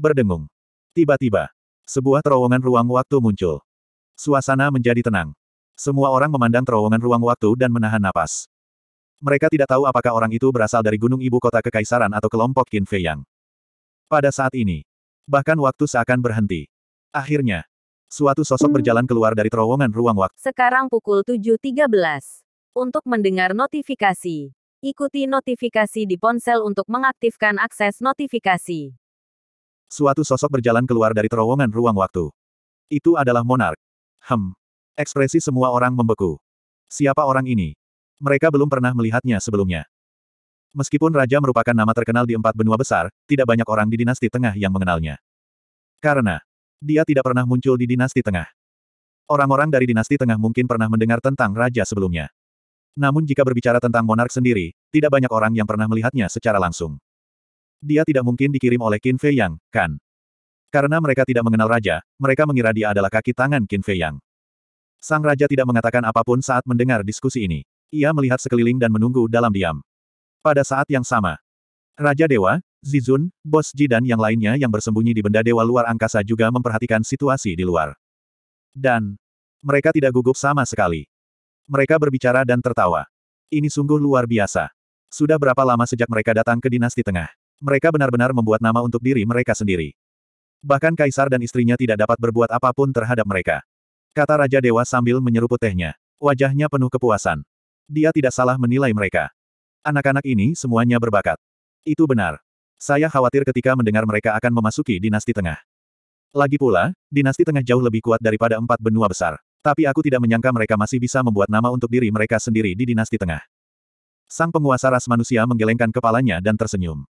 berdengung. Tiba-tiba, sebuah terowongan ruang waktu muncul. Suasana menjadi tenang. Semua orang memandang terowongan ruang waktu dan menahan napas. Mereka tidak tahu apakah orang itu berasal dari gunung ibu kota kekaisaran atau kelompok Qin Fei Yang. Pada saat ini, bahkan waktu seakan berhenti. Akhirnya, suatu sosok berjalan keluar dari terowongan ruang waktu. Sekarang pukul 7.13. Untuk mendengar notifikasi, ikuti notifikasi di ponsel untuk mengaktifkan akses notifikasi. Suatu sosok berjalan keluar dari terowongan ruang waktu. Itu adalah monark. Hem. Ekspresi semua orang membeku. Siapa orang ini? Mereka belum pernah melihatnya sebelumnya. Meskipun raja merupakan nama terkenal di empat benua besar, tidak banyak orang di dinasti tengah yang mengenalnya. Karena dia tidak pernah muncul di dinasti tengah. Orang-orang dari dinasti tengah mungkin pernah mendengar tentang raja sebelumnya. Namun jika berbicara tentang monark sendiri, tidak banyak orang yang pernah melihatnya secara langsung. Dia tidak mungkin dikirim oleh Qin Fei Yang, kan? Karena mereka tidak mengenal raja, mereka mengira dia adalah kaki tangan Qin Fei Yang. Sang raja tidak mengatakan apapun saat mendengar diskusi ini. Ia melihat sekeliling dan menunggu dalam diam. Pada saat yang sama, Raja Dewa, Zizun, Bos Ji dan yang lainnya yang bersembunyi di benda dewa luar angkasa juga memperhatikan situasi di luar. Dan mereka tidak gugup sama sekali. Mereka berbicara dan tertawa. Ini sungguh luar biasa. Sudah berapa lama sejak mereka datang ke dinasti tengah? Mereka benar-benar membuat nama untuk diri mereka sendiri. Bahkan kaisar dan istrinya tidak dapat berbuat apapun terhadap mereka. Kata Raja Dewa sambil menyeruput tehnya. Wajahnya penuh kepuasan. Dia tidak salah menilai mereka. Anak-anak ini semuanya berbakat. Itu benar. Saya khawatir ketika mendengar mereka akan memasuki dinasti tengah. Lagi pula, dinasti tengah jauh lebih kuat daripada empat benua besar. Tapi aku tidak menyangka mereka masih bisa membuat nama untuk diri mereka sendiri di dinasti tengah. Sang penguasa ras manusia menggelengkan kepalanya dan tersenyum.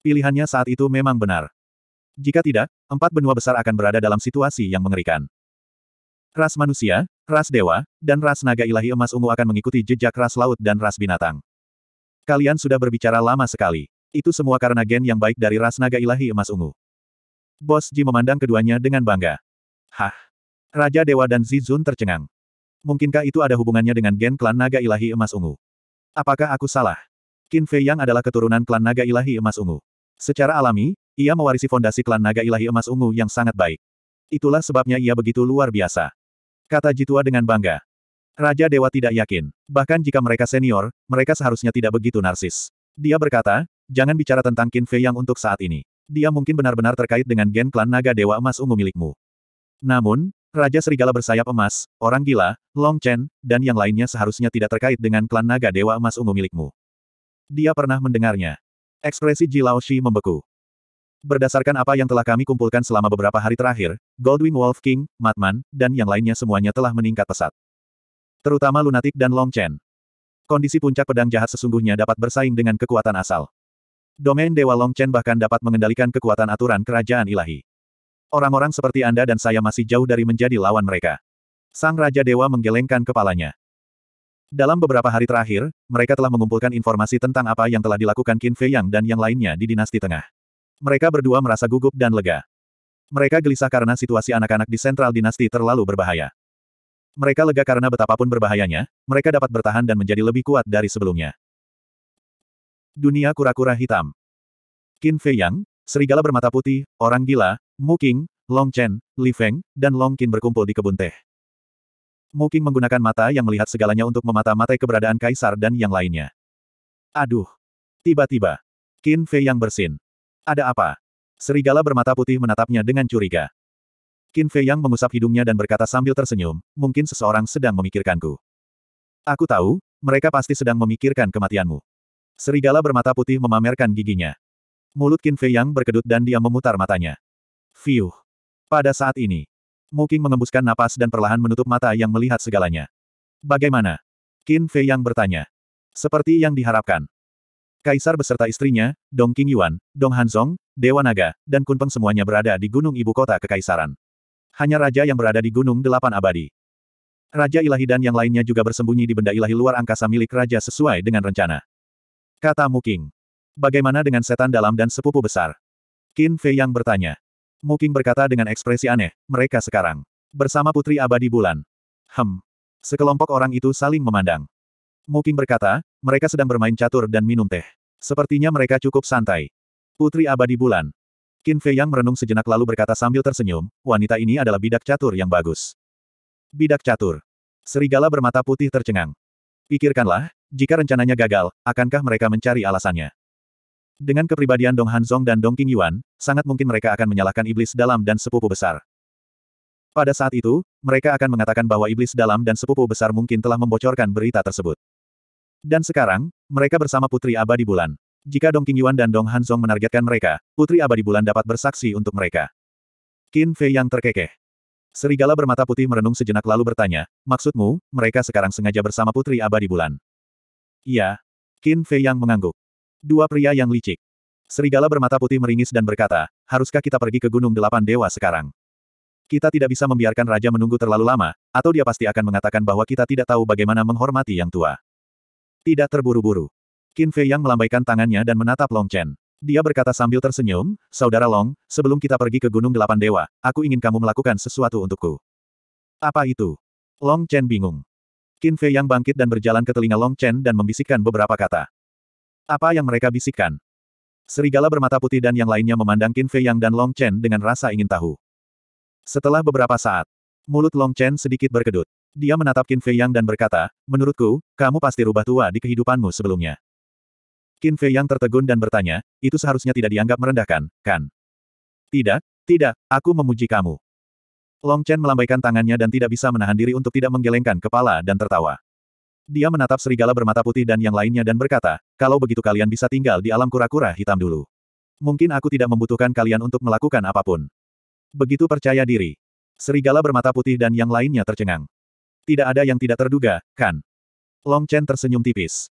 Pilihannya saat itu memang benar. Jika tidak, empat benua besar akan berada dalam situasi yang mengerikan. Ras manusia, ras dewa, dan ras naga ilahi emas ungu akan mengikuti jejak ras laut dan ras binatang. Kalian sudah berbicara lama sekali. Itu semua karena gen yang baik dari ras naga ilahi emas ungu. Bos Ji memandang keduanya dengan bangga. Hah! Raja Dewa dan Zizun tercengang. Mungkinkah itu ada hubungannya dengan gen klan naga ilahi emas ungu? Apakah aku salah? Qin Fei Yang adalah keturunan klan naga ilahi emas ungu. Secara alami, ia mewarisi fondasi klan naga ilahi emas ungu yang sangat baik. Itulah sebabnya ia begitu luar biasa. Kata Jitua dengan bangga. Raja Dewa tidak yakin. Bahkan jika mereka senior, mereka seharusnya tidak begitu narsis. Dia berkata, jangan bicara tentang Qin Fei yang untuk saat ini. Dia mungkin benar-benar terkait dengan gen klan naga Dewa Emas Ungu milikmu. Namun, Raja Serigala bersayap emas, orang gila, Long Chen, dan yang lainnya seharusnya tidak terkait dengan klan naga Dewa Emas Ungu milikmu. Dia pernah mendengarnya. Ekspresi Ji Laoshi membeku. Berdasarkan apa yang telah kami kumpulkan selama beberapa hari terakhir, Goldwing Wolf King, Matman, dan yang lainnya semuanya telah meningkat pesat. Terutama Lunatic dan Long Chen. Kondisi puncak pedang jahat sesungguhnya dapat bersaing dengan kekuatan asal. Domain Dewa Long Chen bahkan dapat mengendalikan kekuatan aturan kerajaan ilahi. Orang-orang seperti Anda dan saya masih jauh dari menjadi lawan mereka. Sang Raja Dewa menggelengkan kepalanya. Dalam beberapa hari terakhir, mereka telah mengumpulkan informasi tentang apa yang telah dilakukan Qin Fei Yang dan yang lainnya di dinasti tengah. Mereka berdua merasa gugup dan lega. Mereka gelisah karena situasi anak-anak di sentral dinasti terlalu berbahaya. Mereka lega karena betapapun berbahayanya, mereka dapat bertahan dan menjadi lebih kuat dari sebelumnya. Dunia kura-kura hitam. Qin Fei Yang, serigala bermata putih, orang gila, Mu King, Long Chen, Li Feng, dan Long Qin berkumpul di kebun teh. Moking menggunakan mata yang melihat segalanya untuk memata-matai keberadaan kaisar dan yang lainnya. Aduh. Tiba-tiba. Qin Fei yang bersin. Ada apa? Serigala bermata putih menatapnya dengan curiga. Qin Fei yang mengusap hidungnya dan berkata sambil tersenyum, mungkin seseorang sedang memikirkanku. Aku tahu, mereka pasti sedang memikirkan kematianmu. Serigala bermata putih memamerkan giginya. Mulut Qin Fei yang berkedut dan dia memutar matanya. Fiuh. Pada saat ini, Muking mengembuskan napas dan perlahan menutup mata yang melihat segalanya. Bagaimana? Qin Fei yang bertanya. Seperti yang diharapkan. Kaisar beserta istrinya, Dong Yuan, Dong Hanzong, Dewa Naga, dan Kunpeng semuanya berada di gunung ibu kota kekaisaran. Hanya raja yang berada di gunung delapan abadi. Raja ilahi dan yang lainnya juga bersembunyi di benda ilahi luar angkasa milik raja sesuai dengan rencana. Kata Muking. Bagaimana dengan setan dalam dan sepupu besar? Qin Fei yang bertanya. Muking berkata dengan ekspresi aneh, mereka sekarang. Bersama Putri Abadi Bulan. Hem. Sekelompok orang itu saling memandang. Muking berkata, mereka sedang bermain catur dan minum teh. Sepertinya mereka cukup santai. Putri Abadi Bulan. Qin Fei Yang merenung sejenak lalu berkata sambil tersenyum, wanita ini adalah bidak catur yang bagus. Bidak catur. Serigala bermata putih tercengang. Pikirkanlah, jika rencananya gagal, akankah mereka mencari alasannya? Dengan kepribadian Dong Hanzong dan Dong Qingyuan, sangat mungkin mereka akan menyalahkan iblis dalam dan sepupu besar. Pada saat itu, mereka akan mengatakan bahwa iblis dalam dan sepupu besar mungkin telah membocorkan berita tersebut. Dan sekarang, mereka bersama Putri Abadi Bulan. Jika Dong Qingyuan dan Dong Hanzong menargetkan mereka, Putri Abadi Bulan dapat bersaksi untuk mereka. Qin Fei yang terkekeh. Serigala bermata putih merenung sejenak lalu bertanya, maksudmu, mereka sekarang sengaja bersama Putri Abadi Bulan? Iya. Qin Fei yang mengangguk. Dua pria yang licik. Serigala bermata putih meringis dan berkata, haruskah kita pergi ke Gunung Delapan Dewa sekarang? Kita tidak bisa membiarkan Raja menunggu terlalu lama, atau dia pasti akan mengatakan bahwa kita tidak tahu bagaimana menghormati yang tua. Tidak terburu-buru. Qin Fei Yang melambaikan tangannya dan menatap Long Chen. Dia berkata sambil tersenyum, Saudara Long, sebelum kita pergi ke Gunung Delapan Dewa, aku ingin kamu melakukan sesuatu untukku. Apa itu? Long Chen bingung. Qin Fei Yang bangkit dan berjalan ke telinga Long Chen dan membisikkan beberapa kata. Apa yang mereka bisikkan? Serigala bermata putih dan yang lainnya memandang Qin Fei Yang dan Long Chen dengan rasa ingin tahu. Setelah beberapa saat, mulut Long Chen sedikit berkedut. Dia menatap Qin Fei Yang dan berkata, Menurutku, kamu pasti rubah tua di kehidupanmu sebelumnya. Qin Fei Yang tertegun dan bertanya, itu seharusnya tidak dianggap merendahkan, kan? Tidak, tidak, aku memuji kamu. Long Chen melambaikan tangannya dan tidak bisa menahan diri untuk tidak menggelengkan kepala dan tertawa. Dia menatap serigala bermata putih dan yang lainnya dan berkata, kalau begitu kalian bisa tinggal di alam kura-kura hitam dulu. Mungkin aku tidak membutuhkan kalian untuk melakukan apapun. Begitu percaya diri. Serigala bermata putih dan yang lainnya tercengang. Tidak ada yang tidak terduga, kan? Long Chen tersenyum tipis.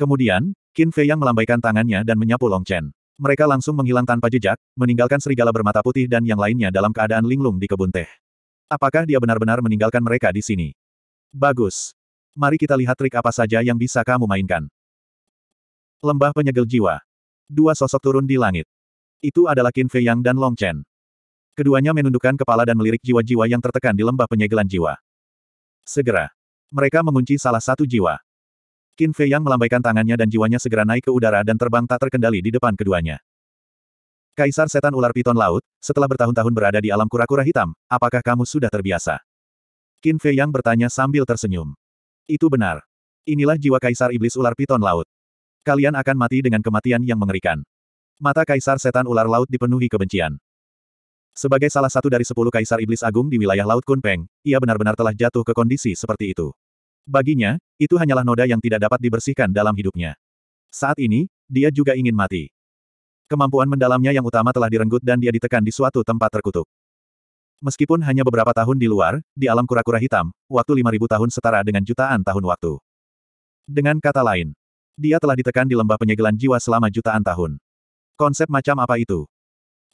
Kemudian, Qin Fei yang melambaikan tangannya dan menyapu Long Chen. Mereka langsung menghilang tanpa jejak, meninggalkan serigala bermata putih dan yang lainnya dalam keadaan linglung di kebun teh. Apakah dia benar-benar meninggalkan mereka di sini? Bagus. Mari kita lihat trik apa saja yang bisa kamu mainkan. Lembah penyegel jiwa. Dua sosok turun di langit. Itu adalah Qin Fei Yang dan Long Chen. Keduanya menundukkan kepala dan melirik jiwa-jiwa yang tertekan di lembah penyegelan jiwa. Segera. Mereka mengunci salah satu jiwa. Qin Fei Yang melambaikan tangannya dan jiwanya segera naik ke udara dan terbang tak terkendali di depan keduanya. Kaisar setan ular piton laut, setelah bertahun-tahun berada di alam kura-kura hitam, apakah kamu sudah terbiasa? Qin Fei Yang bertanya sambil tersenyum. Itu benar. Inilah jiwa Kaisar Iblis Ular Piton Laut. Kalian akan mati dengan kematian yang mengerikan. Mata Kaisar Setan Ular Laut dipenuhi kebencian. Sebagai salah satu dari sepuluh Kaisar Iblis Agung di wilayah Laut Kunpeng, ia benar-benar telah jatuh ke kondisi seperti itu. Baginya, itu hanyalah noda yang tidak dapat dibersihkan dalam hidupnya. Saat ini, dia juga ingin mati. Kemampuan mendalamnya yang utama telah direnggut dan dia ditekan di suatu tempat terkutuk. Meskipun hanya beberapa tahun di luar, di alam kura-kura hitam, waktu 5000 tahun setara dengan jutaan tahun waktu. Dengan kata lain, dia telah ditekan di lembah penyegelan jiwa selama jutaan tahun. Konsep macam apa itu?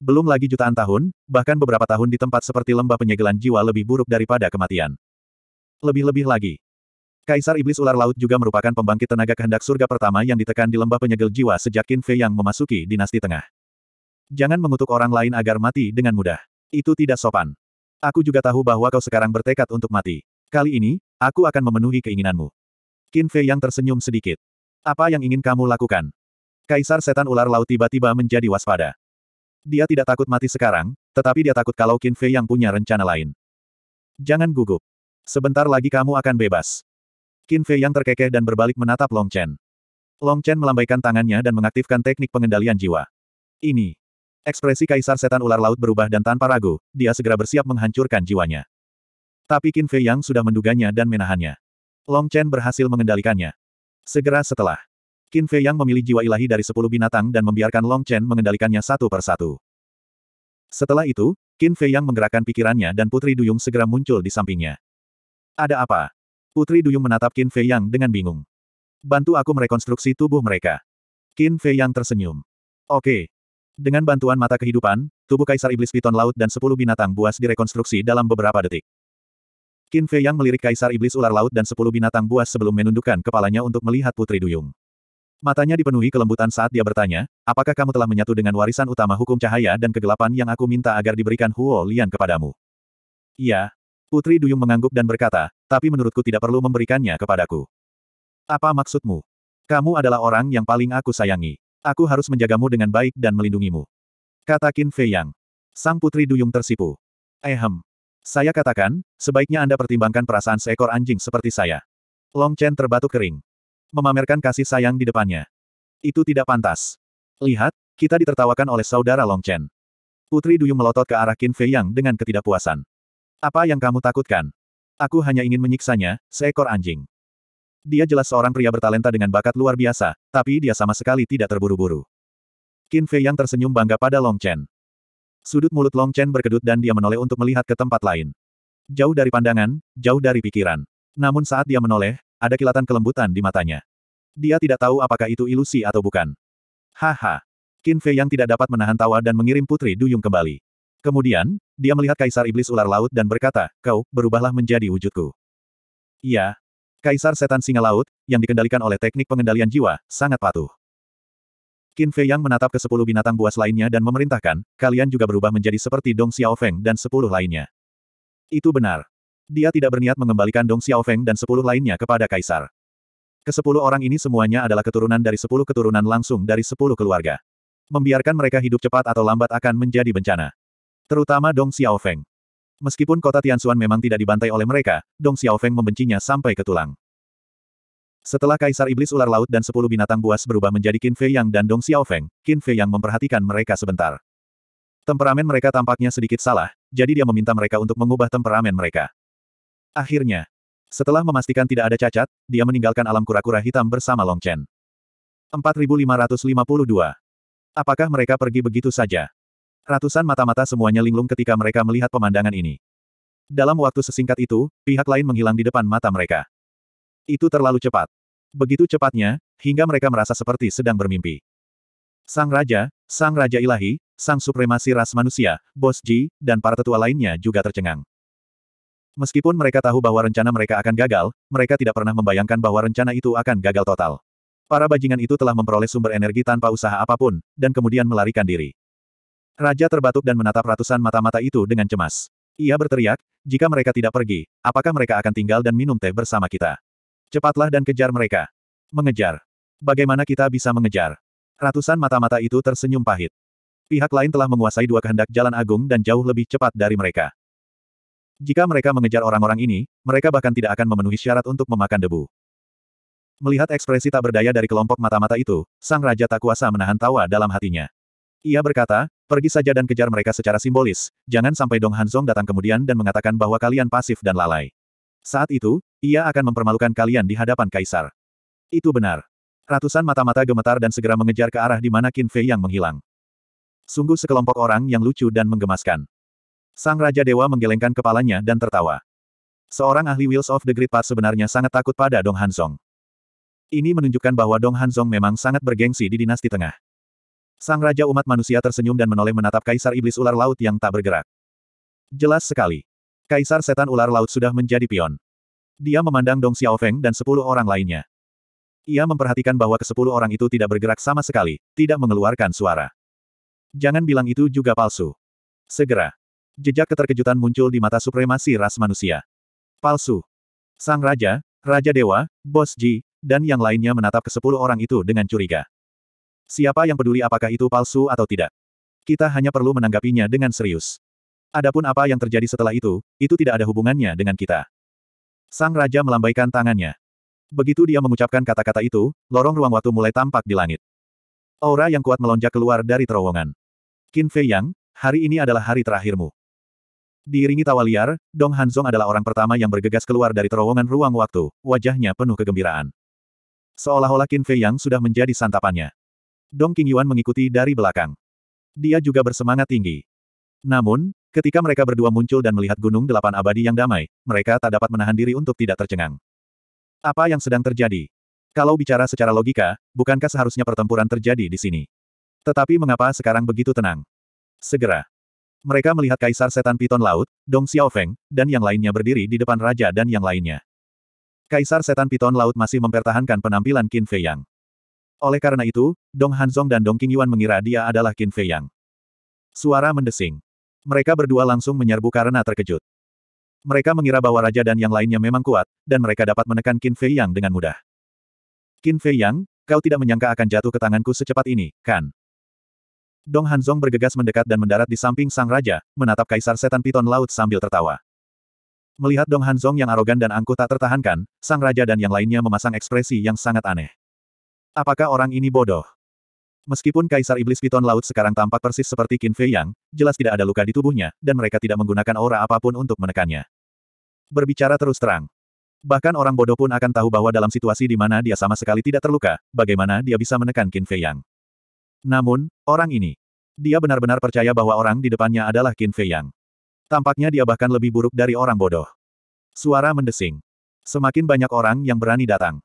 Belum lagi jutaan tahun, bahkan beberapa tahun di tempat seperti lembah penyegelan jiwa lebih buruk daripada kematian. Lebih-lebih lagi. Kaisar Iblis Ular Laut juga merupakan pembangkit tenaga kehendak surga pertama yang ditekan di lembah penyegel jiwa sejak Qin Fei yang memasuki dinasti tengah. Jangan mengutuk orang lain agar mati dengan mudah. Itu tidak sopan. Aku juga tahu bahwa kau sekarang bertekad untuk mati. Kali ini, aku akan memenuhi keinginanmu. Qin Fei yang tersenyum sedikit. Apa yang ingin kamu lakukan? Kaisar setan ular laut tiba-tiba menjadi waspada. Dia tidak takut mati sekarang, tetapi dia takut kalau Qin Fei yang punya rencana lain. Jangan gugup. Sebentar lagi kamu akan bebas. Qin Fei yang terkekeh dan berbalik menatap Long Chen. Long Chen melambaikan tangannya dan mengaktifkan teknik pengendalian jiwa. Ini Ekspresi Kaisar Setan Ular Laut berubah dan tanpa ragu, dia segera bersiap menghancurkan jiwanya. Tapi Qin Fei Yang sudah menduganya dan menahannya. Long Chen berhasil mengendalikannya. Segera setelah, Qin Fei Yang memilih jiwa ilahi dari sepuluh binatang dan membiarkan Long Chen mengendalikannya satu per satu. Setelah itu, Qin Fei Yang menggerakkan pikirannya dan Putri Duyung segera muncul di sampingnya. Ada apa? Putri Duyung menatap Qin Fei Yang dengan bingung. Bantu aku merekonstruksi tubuh mereka. Qin Fei Yang tersenyum. Oke, dengan bantuan mata kehidupan, tubuh Kaisar Iblis Piton Laut dan sepuluh binatang buas direkonstruksi dalam beberapa detik. Qin Fei yang melirik Kaisar Iblis Ular Laut dan sepuluh binatang buas sebelum menundukkan kepalanya untuk melihat Putri Duyung. Matanya dipenuhi kelembutan saat dia bertanya, apakah kamu telah menyatu dengan warisan utama hukum cahaya dan kegelapan yang aku minta agar diberikan Huo Lian kepadamu? Iya. Putri Duyung mengangguk dan berkata, tapi menurutku tidak perlu memberikannya kepadaku. Apa maksudmu? Kamu adalah orang yang paling aku sayangi. Aku harus menjagamu dengan baik dan melindungimu. Kata Qin Fei Yang. Sang putri duyung tersipu. Ehem. Saya katakan, sebaiknya Anda pertimbangkan perasaan seekor anjing seperti saya. Long Chen terbatuk kering. Memamerkan kasih sayang di depannya. Itu tidak pantas. Lihat, kita ditertawakan oleh saudara Long Chen. Putri Duyung melotot ke arah Qin Fei Yang dengan ketidakpuasan. Apa yang kamu takutkan? Aku hanya ingin menyiksanya, seekor anjing. Dia jelas seorang pria bertalenta dengan bakat luar biasa, tapi dia sama sekali tidak terburu-buru. Qin Fei yang tersenyum bangga pada Long Chen. Sudut mulut Long Chen berkedut dan dia menoleh untuk melihat ke tempat lain. Jauh dari pandangan, jauh dari pikiran. Namun saat dia menoleh, ada kilatan kelembutan di matanya. Dia tidak tahu apakah itu ilusi atau bukan. Haha. Qin Fei yang tidak dapat menahan tawa dan mengirim Putri Duyung kembali. Kemudian, dia melihat Kaisar Iblis Ular Laut dan berkata, Kau, berubahlah menjadi wujudku. Iya, Kaisar Setan Singa Laut, yang dikendalikan oleh teknik pengendalian jiwa, sangat patuh. Qin Fei Yang menatap ke sepuluh binatang buas lainnya dan memerintahkan, kalian juga berubah menjadi seperti Dong Xiaofeng dan sepuluh lainnya. Itu benar. Dia tidak berniat mengembalikan Dong Xiaofeng dan sepuluh lainnya kepada Kaisar. Kesepuluh orang ini semuanya adalah keturunan dari sepuluh keturunan langsung dari sepuluh keluarga. Membiarkan mereka hidup cepat atau lambat akan menjadi bencana. Terutama Dong Xiaofeng. Meskipun kota Tianxuan memang tidak dibantai oleh mereka, Dong Xiaofeng membencinya sampai ke tulang. Setelah Kaisar Iblis Ular Laut dan sepuluh binatang buas berubah menjadi Qin Fei Yang dan Dong Xiaofeng, Qin Fei Yang memperhatikan mereka sebentar. Temperamen mereka tampaknya sedikit salah, jadi dia meminta mereka untuk mengubah temperamen mereka. Akhirnya, setelah memastikan tidak ada cacat, dia meninggalkan alam kura-kura hitam bersama Long Chen. 4552. Apakah mereka pergi begitu saja? Ratusan mata-mata semuanya linglung ketika mereka melihat pemandangan ini. Dalam waktu sesingkat itu, pihak lain menghilang di depan mata mereka. Itu terlalu cepat. Begitu cepatnya, hingga mereka merasa seperti sedang bermimpi. Sang Raja, Sang Raja Ilahi, Sang Supremasi Ras Manusia, Bos Ji, dan para tetua lainnya juga tercengang. Meskipun mereka tahu bahwa rencana mereka akan gagal, mereka tidak pernah membayangkan bahwa rencana itu akan gagal total. Para bajingan itu telah memperoleh sumber energi tanpa usaha apapun, dan kemudian melarikan diri. Raja terbatuk dan menatap ratusan mata-mata itu dengan cemas. Ia berteriak, jika mereka tidak pergi, apakah mereka akan tinggal dan minum teh bersama kita? Cepatlah dan kejar mereka. Mengejar. Bagaimana kita bisa mengejar? Ratusan mata-mata itu tersenyum pahit. Pihak lain telah menguasai dua kehendak jalan agung dan jauh lebih cepat dari mereka. Jika mereka mengejar orang-orang ini, mereka bahkan tidak akan memenuhi syarat untuk memakan debu. Melihat ekspresi tak berdaya dari kelompok mata-mata itu, sang raja tak kuasa menahan tawa dalam hatinya. Ia berkata, pergi saja dan kejar mereka secara simbolis, jangan sampai Dong Hanzong datang kemudian dan mengatakan bahwa kalian pasif dan lalai. Saat itu, ia akan mempermalukan kalian di hadapan kaisar. Itu benar. Ratusan mata-mata gemetar dan segera mengejar ke arah di mana Qin Fei yang menghilang. Sungguh sekelompok orang yang lucu dan menggemaskan. Sang Raja Dewa menggelengkan kepalanya dan tertawa. Seorang ahli Wheels of the Great Path sebenarnya sangat takut pada Dong Hanzong. Ini menunjukkan bahwa Dong Hanzong memang sangat bergengsi di dinasti tengah. Sang Raja Umat Manusia tersenyum dan menoleh menatap Kaisar Iblis Ular Laut yang tak bergerak. Jelas sekali. Kaisar Setan Ular Laut sudah menjadi pion. Dia memandang Dong Xiaofeng dan sepuluh orang lainnya. Ia memperhatikan bahwa kesepuluh orang itu tidak bergerak sama sekali, tidak mengeluarkan suara. Jangan bilang itu juga palsu. Segera. Jejak keterkejutan muncul di mata supremasi ras manusia. Palsu. Sang Raja, Raja Dewa, Bos Ji, dan yang lainnya menatap kesepuluh orang itu dengan curiga. Siapa yang peduli apakah itu palsu atau tidak? Kita hanya perlu menanggapinya dengan serius. Adapun apa yang terjadi setelah itu, itu tidak ada hubungannya dengan kita. Sang Raja melambaikan tangannya. Begitu dia mengucapkan kata-kata itu, lorong ruang waktu mulai tampak di langit. Aura yang kuat melonjak keluar dari terowongan. Qin Fei Yang, hari ini adalah hari terakhirmu. Diiringi tawa liar, Dong Hanzong adalah orang pertama yang bergegas keluar dari terowongan ruang waktu, wajahnya penuh kegembiraan. Seolah-olah Qin Fei Yang sudah menjadi santapannya. Dong Qingyuan mengikuti dari belakang. Dia juga bersemangat tinggi. Namun, ketika mereka berdua muncul dan melihat gunung delapan abadi yang damai, mereka tak dapat menahan diri untuk tidak tercengang. Apa yang sedang terjadi? Kalau bicara secara logika, bukankah seharusnya pertempuran terjadi di sini? Tetapi mengapa sekarang begitu tenang? Segera. Mereka melihat Kaisar Setan Piton Laut, Dong Xiaofeng, dan yang lainnya berdiri di depan raja dan yang lainnya. Kaisar Setan Piton Laut masih mempertahankan penampilan Qin Fei Yang. Oleh karena itu, Dong Hanzong dan Dong Qingyuan mengira dia adalah Qin Fei Yang. Suara mendesing. Mereka berdua langsung menyerbu karena terkejut. Mereka mengira bahwa raja dan yang lainnya memang kuat, dan mereka dapat menekan Qin Fei Yang dengan mudah. Qin Fei Yang, kau tidak menyangka akan jatuh ke tanganku secepat ini, kan? Dong Hanzong bergegas mendekat dan mendarat di samping sang raja, menatap kaisar setan piton laut sambil tertawa. Melihat Dong Hanzong yang arogan dan angkuh tak tertahankan, sang raja dan yang lainnya memasang ekspresi yang sangat aneh. Apakah orang ini bodoh? Meskipun Kaisar Iblis Piton Laut sekarang tampak persis seperti Qin Fei Yang, jelas tidak ada luka di tubuhnya, dan mereka tidak menggunakan aura apapun untuk menekannya. Berbicara terus terang. Bahkan orang bodoh pun akan tahu bahwa dalam situasi di mana dia sama sekali tidak terluka, bagaimana dia bisa menekan Qin Fei Yang. Namun, orang ini. Dia benar-benar percaya bahwa orang di depannya adalah Qin Fei Yang. Tampaknya dia bahkan lebih buruk dari orang bodoh. Suara mendesing. Semakin banyak orang yang berani datang.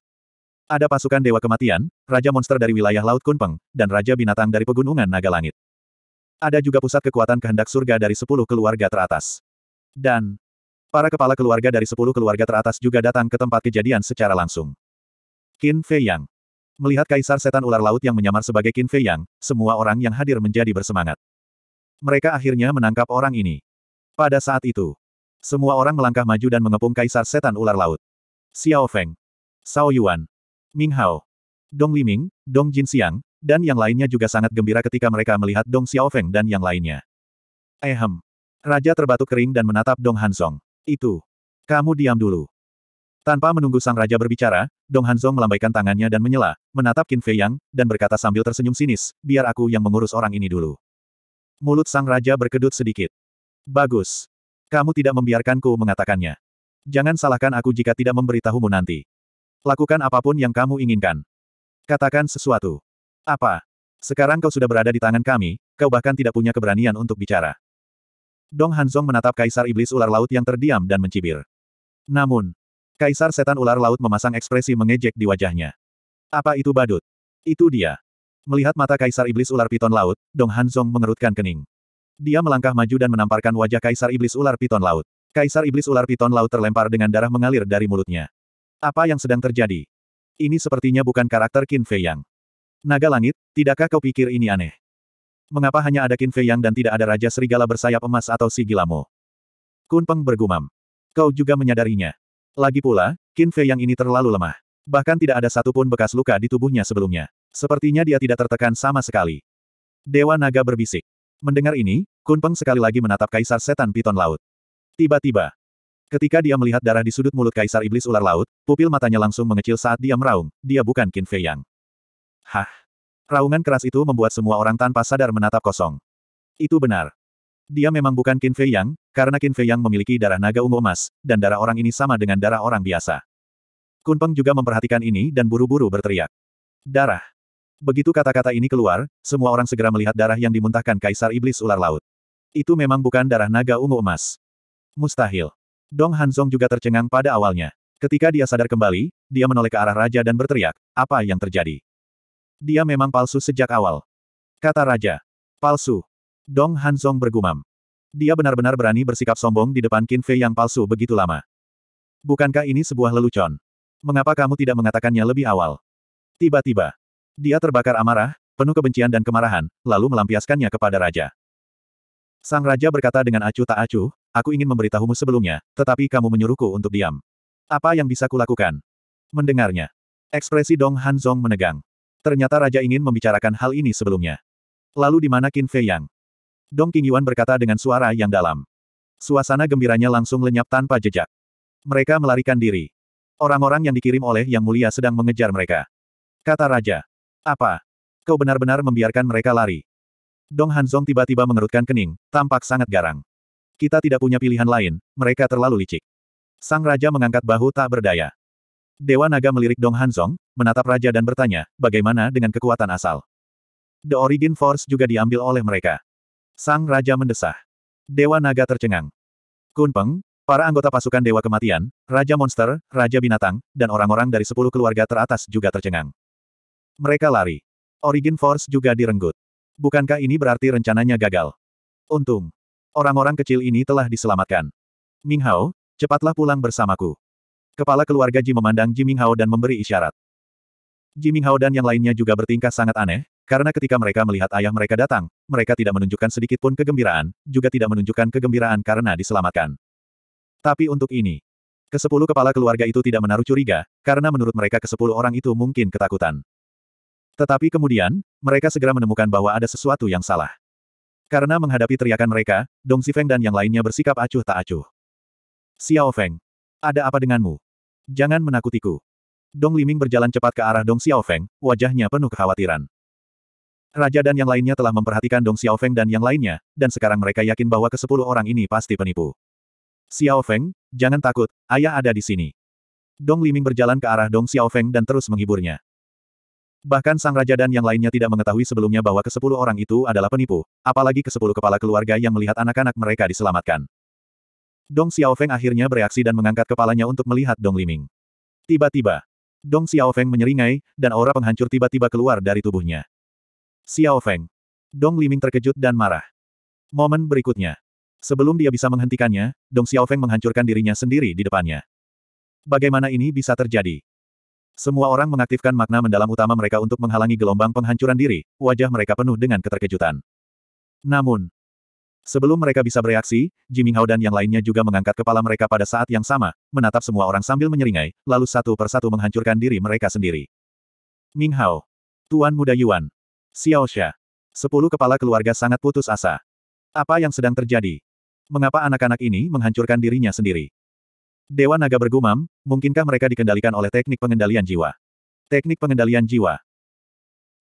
Ada pasukan Dewa Kematian, Raja Monster dari wilayah Laut Kunpeng, dan Raja Binatang dari Pegunungan Naga Langit. Ada juga pusat kekuatan kehendak surga dari sepuluh keluarga teratas. Dan, para kepala keluarga dari sepuluh keluarga teratas juga datang ke tempat kejadian secara langsung. Qin Fei Yang Melihat Kaisar Setan Ular Laut yang menyamar sebagai Qin Fei Yang, semua orang yang hadir menjadi bersemangat. Mereka akhirnya menangkap orang ini. Pada saat itu, semua orang melangkah maju dan mengepung Kaisar Setan Ular Laut. Xiao Feng, Xiao Yuan, Ming Hao, Dong Liming, Dong Jin Xiang, dan yang lainnya juga sangat gembira ketika mereka melihat Dong Xiaofeng dan yang lainnya. Ehem. Raja terbatuk kering dan menatap Dong Hansong. Itu. Kamu diam dulu. Tanpa menunggu sang raja berbicara, Dong Hansong melambaikan tangannya dan menyela, menatap Qin Fei Yang, dan berkata sambil tersenyum sinis, biar aku yang mengurus orang ini dulu. Mulut sang raja berkedut sedikit. Bagus. Kamu tidak membiarkanku mengatakannya. Jangan salahkan aku jika tidak memberitahumu nanti. Lakukan apapun yang kamu inginkan. Katakan sesuatu. Apa? Sekarang kau sudah berada di tangan kami, kau bahkan tidak punya keberanian untuk bicara. Dong Hanzong menatap Kaisar Iblis Ular Laut yang terdiam dan mencibir. Namun, Kaisar Setan Ular Laut memasang ekspresi mengejek di wajahnya. Apa itu badut? Itu dia. Melihat mata Kaisar Iblis Ular Piton Laut, Dong Hanzong mengerutkan kening. Dia melangkah maju dan menamparkan wajah Kaisar Iblis Ular Piton Laut. Kaisar Iblis Ular Piton Laut terlempar dengan darah mengalir dari mulutnya. Apa yang sedang terjadi? Ini sepertinya bukan karakter Qin Fei Yang. Naga langit, tidakkah kau pikir ini aneh? Mengapa hanya ada Qin Fei Yang dan tidak ada Raja Serigala bersayap emas atau si Gilamo? Kun Peng bergumam. Kau juga menyadarinya. Lagi pula, Qin Fei Yang ini terlalu lemah. Bahkan tidak ada satupun bekas luka di tubuhnya sebelumnya. Sepertinya dia tidak tertekan sama sekali. Dewa Naga berbisik. Mendengar ini, Kun Peng sekali lagi menatap Kaisar Setan Piton Laut. Tiba-tiba, Ketika dia melihat darah di sudut mulut Kaisar Iblis Ular Laut, pupil matanya langsung mengecil saat dia meraung, dia bukan Qin Fei Yang. Hah? Raungan keras itu membuat semua orang tanpa sadar menatap kosong. Itu benar. Dia memang bukan Qin Fei Yang, karena Qin Fei Yang memiliki darah naga ungu emas, dan darah orang ini sama dengan darah orang biasa. Kunpeng juga memperhatikan ini dan buru-buru berteriak. Darah. Begitu kata-kata ini keluar, semua orang segera melihat darah yang dimuntahkan Kaisar Iblis Ular Laut. Itu memang bukan darah naga ungu emas. Mustahil. Dong Hanzong juga tercengang pada awalnya. Ketika dia sadar kembali, dia menoleh ke arah raja dan berteriak, apa yang terjadi? Dia memang palsu sejak awal. Kata raja. Palsu. Dong Hanzong bergumam. Dia benar-benar berani bersikap sombong di depan Qin Fei yang palsu begitu lama. Bukankah ini sebuah lelucon? Mengapa kamu tidak mengatakannya lebih awal? Tiba-tiba. Dia terbakar amarah, penuh kebencian dan kemarahan, lalu melampiaskannya kepada raja. Sang raja berkata dengan acuh tak acuh, aku ingin memberitahumu sebelumnya, tetapi kamu menyuruhku untuk diam. Apa yang bisa kulakukan? Mendengarnya. Ekspresi Dong Han menegang. Ternyata Raja ingin membicarakan hal ini sebelumnya. Lalu di mana Qin Fei Yang? Dong Yuan berkata dengan suara yang dalam. Suasana gembiranya langsung lenyap tanpa jejak. Mereka melarikan diri. Orang-orang yang dikirim oleh Yang Mulia sedang mengejar mereka. Kata Raja. Apa? Kau benar-benar membiarkan mereka lari. Dong Hanzong tiba-tiba mengerutkan kening, tampak sangat garang. Kita tidak punya pilihan lain, mereka terlalu licik. Sang Raja mengangkat bahu tak berdaya. Dewa Naga melirik Dong Hanzong, menatap Raja dan bertanya, bagaimana dengan kekuatan asal? The Origin Force juga diambil oleh mereka. Sang Raja mendesah. Dewa Naga tercengang. Kunpeng, para anggota pasukan Dewa Kematian, Raja Monster, Raja Binatang, dan orang-orang dari sepuluh keluarga teratas juga tercengang. Mereka lari. Origin Force juga direnggut. Bukankah ini berarti rencananya gagal? Untung, Orang-orang kecil ini telah diselamatkan. Ming Hao, cepatlah pulang bersamaku. Kepala keluarga Ji memandang Ji Ming Hao dan memberi isyarat. Ji Ming Hao dan yang lainnya juga bertingkah sangat aneh, karena ketika mereka melihat ayah mereka datang, mereka tidak menunjukkan sedikit pun kegembiraan, juga tidak menunjukkan kegembiraan karena diselamatkan. Tapi untuk ini, kesepuluh kepala keluarga itu tidak menaruh curiga, karena menurut mereka kesepuluh orang itu mungkin ketakutan. Tetapi kemudian, mereka segera menemukan bahwa ada sesuatu yang salah. Karena menghadapi teriakan mereka, Dong Zifeng dan yang lainnya bersikap acuh tak acuh. Xiao Feng, ada apa denganmu? Jangan menakutiku. Dong Liming berjalan cepat ke arah Dong Xiao Feng, wajahnya penuh kekhawatiran. Raja dan yang lainnya telah memperhatikan Dong Xiao Feng dan yang lainnya, dan sekarang mereka yakin bahwa ke kesepuluh orang ini pasti penipu. Xiao Feng, jangan takut, ayah ada di sini. Dong Liming berjalan ke arah Dong Xiao Feng dan terus menghiburnya. Bahkan sang raja dan yang lainnya tidak mengetahui sebelumnya bahwa ke sepuluh orang itu adalah penipu, apalagi ke sepuluh kepala keluarga yang melihat anak-anak mereka diselamatkan. Dong Xiaofeng akhirnya bereaksi dan mengangkat kepalanya untuk melihat Dong Liming. Tiba-tiba, Dong Xiaofeng menyeringai, dan aura penghancur tiba-tiba keluar dari tubuhnya. Xiaofeng. Dong Liming terkejut dan marah. Momen berikutnya. Sebelum dia bisa menghentikannya, Dong Xiaofeng menghancurkan dirinya sendiri di depannya. Bagaimana ini bisa terjadi? Semua orang mengaktifkan makna mendalam utama mereka untuk menghalangi gelombang penghancuran diri, wajah mereka penuh dengan keterkejutan. Namun, sebelum mereka bisa bereaksi, Jiminghao Hao dan yang lainnya juga mengangkat kepala mereka pada saat yang sama, menatap semua orang sambil menyeringai, lalu satu persatu menghancurkan diri mereka sendiri. Ming Hao. Tuan Muda Yuan. Xiao Xia, Sepuluh kepala keluarga sangat putus asa. Apa yang sedang terjadi? Mengapa anak-anak ini menghancurkan dirinya sendiri? Dewa naga bergumam, mungkinkah mereka dikendalikan oleh teknik pengendalian jiwa? Teknik pengendalian jiwa.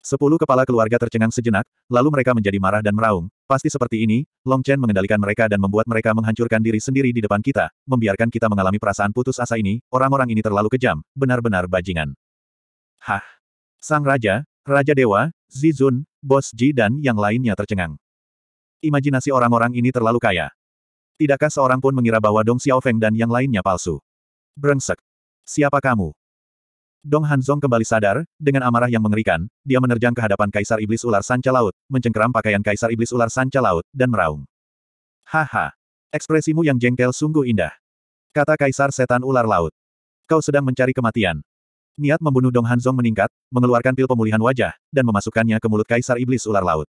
Sepuluh kepala keluarga tercengang sejenak, lalu mereka menjadi marah dan meraung. Pasti seperti ini, Long Chen mengendalikan mereka dan membuat mereka menghancurkan diri sendiri di depan kita, membiarkan kita mengalami perasaan putus asa ini, orang-orang ini terlalu kejam, benar-benar bajingan. Hah. Sang Raja, Raja Dewa, Zizun, Bos Ji dan yang lainnya tercengang. Imajinasi orang-orang ini terlalu kaya. Tidakkah seorang pun mengira bahwa Dong Xiaofeng dan yang lainnya palsu? Brengsek. Siapa kamu? Dong Hanzong kembali sadar, dengan amarah yang mengerikan, dia menerjang ke hadapan Kaisar Iblis Ular Sanca Laut, mencengkeram pakaian Kaisar Iblis Ular Sanca Laut, dan meraung. Haha. Ekspresimu yang jengkel sungguh indah. Kata Kaisar Setan Ular Laut. Kau sedang mencari kematian. Niat membunuh Dong Hanzong meningkat, mengeluarkan pil pemulihan wajah, dan memasukkannya ke mulut Kaisar Iblis Ular Laut.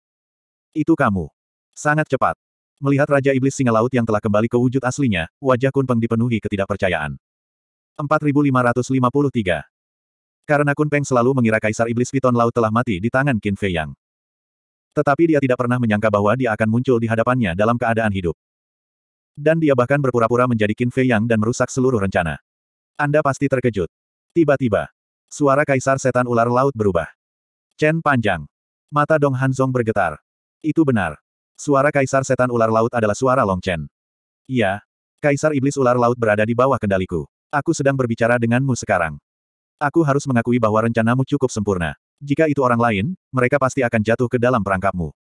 Itu kamu. Sangat cepat. Melihat Raja Iblis Singa Laut yang telah kembali ke wujud aslinya, wajah Kunpeng dipenuhi ketidakpercayaan. 4553 Karena Kunpeng selalu mengira Kaisar Iblis Piton Laut telah mati di tangan Qin Fei Yang. Tetapi dia tidak pernah menyangka bahwa dia akan muncul di hadapannya dalam keadaan hidup. Dan dia bahkan berpura-pura menjadi Qin Fei Yang dan merusak seluruh rencana. Anda pasti terkejut. Tiba-tiba, suara Kaisar Setan Ular Laut berubah. Chen panjang. Mata Dong Hanzong bergetar. Itu benar. Suara Kaisar Setan Ular Laut adalah suara Long Chen. Iya. Kaisar Iblis Ular Laut berada di bawah kendaliku. Aku sedang berbicara denganmu sekarang. Aku harus mengakui bahwa rencanamu cukup sempurna. Jika itu orang lain, mereka pasti akan jatuh ke dalam perangkapmu.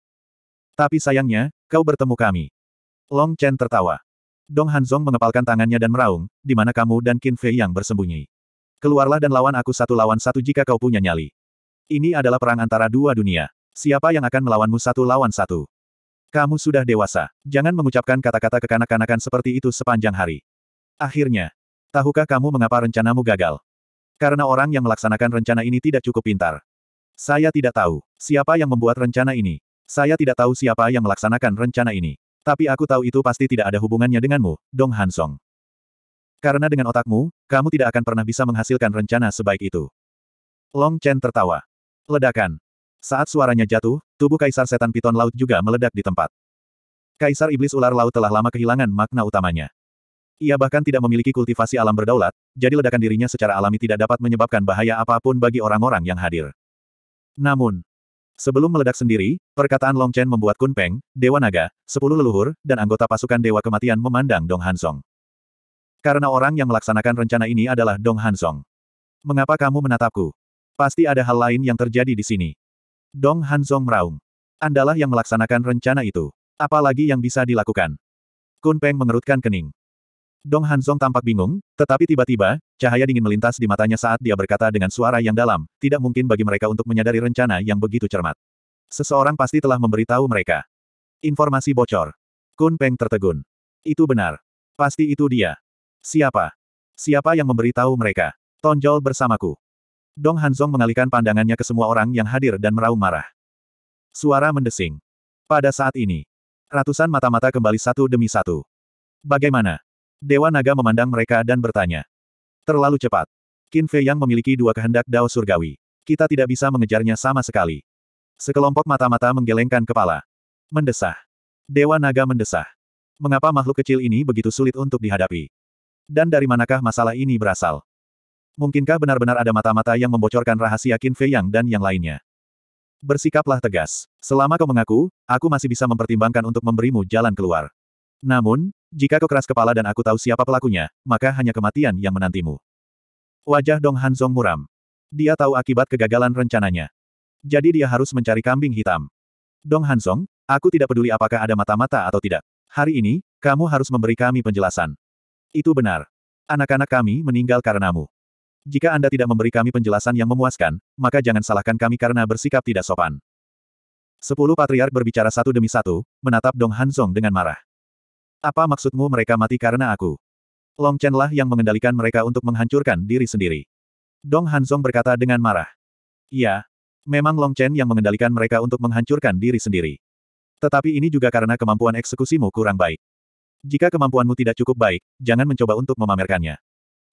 Tapi sayangnya, kau bertemu kami. Long Chen tertawa. Dong Hanzong mengepalkan tangannya dan meraung, di mana kamu dan Qin Fei yang bersembunyi. Keluarlah dan lawan aku satu lawan satu jika kau punya nyali. Ini adalah perang antara dua dunia. Siapa yang akan melawanmu satu lawan satu? Kamu sudah dewasa. Jangan mengucapkan kata-kata kekanak-kanakan seperti itu sepanjang hari. Akhirnya. Tahukah kamu mengapa rencanamu gagal? Karena orang yang melaksanakan rencana ini tidak cukup pintar. Saya tidak tahu siapa yang membuat rencana ini. Saya tidak tahu siapa yang melaksanakan rencana ini. Tapi aku tahu itu pasti tidak ada hubungannya denganmu, Dong Hansong. Karena dengan otakmu, kamu tidak akan pernah bisa menghasilkan rencana sebaik itu. Long Chen tertawa. Ledakan. Saat suaranya jatuh, tubuh Kaisar Setan Piton Laut juga meledak di tempat. Kaisar Iblis Ular Laut telah lama kehilangan makna utamanya. Ia bahkan tidak memiliki kultivasi alam berdaulat, jadi ledakan dirinya secara alami tidak dapat menyebabkan bahaya apapun bagi orang-orang yang hadir. Namun, sebelum meledak sendiri, perkataan Long Chen membuat Kun Peng, Dewa Naga, sepuluh leluhur, dan anggota pasukan Dewa Kematian memandang Dong Hansong. Karena orang yang melaksanakan rencana ini adalah Dong Hansong. Mengapa kamu menatapku? Pasti ada hal lain yang terjadi di sini. Dong Hanzong meraung. Andalah yang melaksanakan rencana itu. Apalagi yang bisa dilakukan? Kun Peng mengerutkan kening. Dong Hanzong tampak bingung, tetapi tiba-tiba, cahaya dingin melintas di matanya saat dia berkata dengan suara yang dalam, tidak mungkin bagi mereka untuk menyadari rencana yang begitu cermat. Seseorang pasti telah memberitahu mereka. Informasi bocor. Kun Peng tertegun. Itu benar. Pasti itu dia. Siapa? Siapa yang memberitahu mereka? Tonjol bersamaku. Dong Hanzong mengalihkan pandangannya ke semua orang yang hadir dan meraung marah. Suara mendesing. Pada saat ini, ratusan mata-mata kembali satu demi satu. Bagaimana? Dewa Naga memandang mereka dan bertanya. Terlalu cepat. Qin Fei yang memiliki dua kehendak Dao Surgawi. Kita tidak bisa mengejarnya sama sekali. Sekelompok mata-mata menggelengkan kepala. Mendesah. Dewa Naga mendesah. Mengapa makhluk kecil ini begitu sulit untuk dihadapi? Dan dari manakah masalah ini berasal? Mungkinkah benar-benar ada mata-mata yang membocorkan rahasia Qin Fei Yang dan yang lainnya? Bersikaplah tegas. Selama kau mengaku, aku masih bisa mempertimbangkan untuk memberimu jalan keluar. Namun, jika kau keras kepala dan aku tahu siapa pelakunya, maka hanya kematian yang menantimu. Wajah Dong Hanzong muram. Dia tahu akibat kegagalan rencananya. Jadi dia harus mencari kambing hitam. Dong Hanzong, aku tidak peduli apakah ada mata-mata atau tidak. Hari ini, kamu harus memberi kami penjelasan. Itu benar. Anak-anak kami meninggal karenamu. Jika Anda tidak memberi kami penjelasan yang memuaskan, maka jangan salahkan kami karena bersikap tidak sopan. Sepuluh patriark berbicara satu demi satu, menatap Dong Hanzong dengan marah. Apa maksudmu mereka mati karena aku? Long Chen lah yang mengendalikan mereka untuk menghancurkan diri sendiri. Dong Hanzong berkata dengan marah. Ya, memang Long Chen yang mengendalikan mereka untuk menghancurkan diri sendiri. Tetapi ini juga karena kemampuan eksekusimu kurang baik. Jika kemampuanmu tidak cukup baik, jangan mencoba untuk memamerkannya.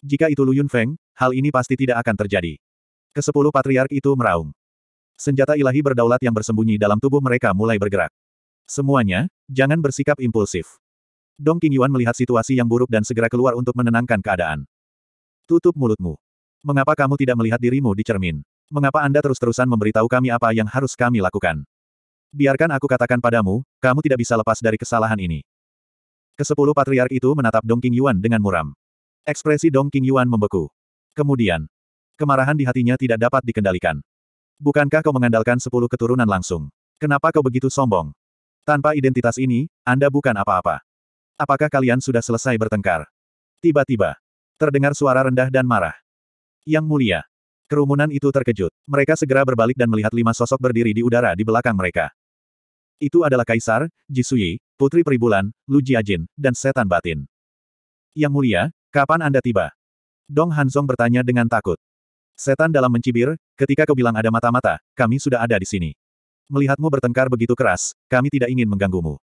Jika itu Luyun Feng, hal ini pasti tidak akan terjadi. Kesepuluh patriark itu meraung. Senjata ilahi berdaulat yang bersembunyi dalam tubuh mereka mulai bergerak. Semuanya, jangan bersikap impulsif. Dong King Yuan melihat situasi yang buruk dan segera keluar untuk menenangkan keadaan. Tutup mulutmu. Mengapa kamu tidak melihat dirimu di cermin? Mengapa Anda terus-terusan memberitahu kami apa yang harus kami lakukan? Biarkan aku katakan padamu, kamu tidak bisa lepas dari kesalahan ini. Kesepuluh patriark itu menatap Dong King Yuan dengan muram. Ekspresi Dong Yuan membeku. Kemudian, kemarahan di hatinya tidak dapat dikendalikan. Bukankah kau mengandalkan sepuluh keturunan langsung? Kenapa kau begitu sombong? Tanpa identitas ini, Anda bukan apa-apa. Apakah kalian sudah selesai bertengkar? Tiba-tiba, terdengar suara rendah dan marah. Yang mulia, Kerumunan itu terkejut. Mereka segera berbalik dan melihat lima sosok berdiri di udara di belakang mereka. Itu adalah Kaisar, Jisui, Putri Pribulan, Lu Jiajin, dan Setan Batin. Yang mulia, Kapan Anda tiba? Dong Hanzong bertanya dengan takut. Setan dalam mencibir, ketika kau bilang ada mata-mata, kami sudah ada di sini. Melihatmu bertengkar begitu keras, kami tidak ingin mengganggumu.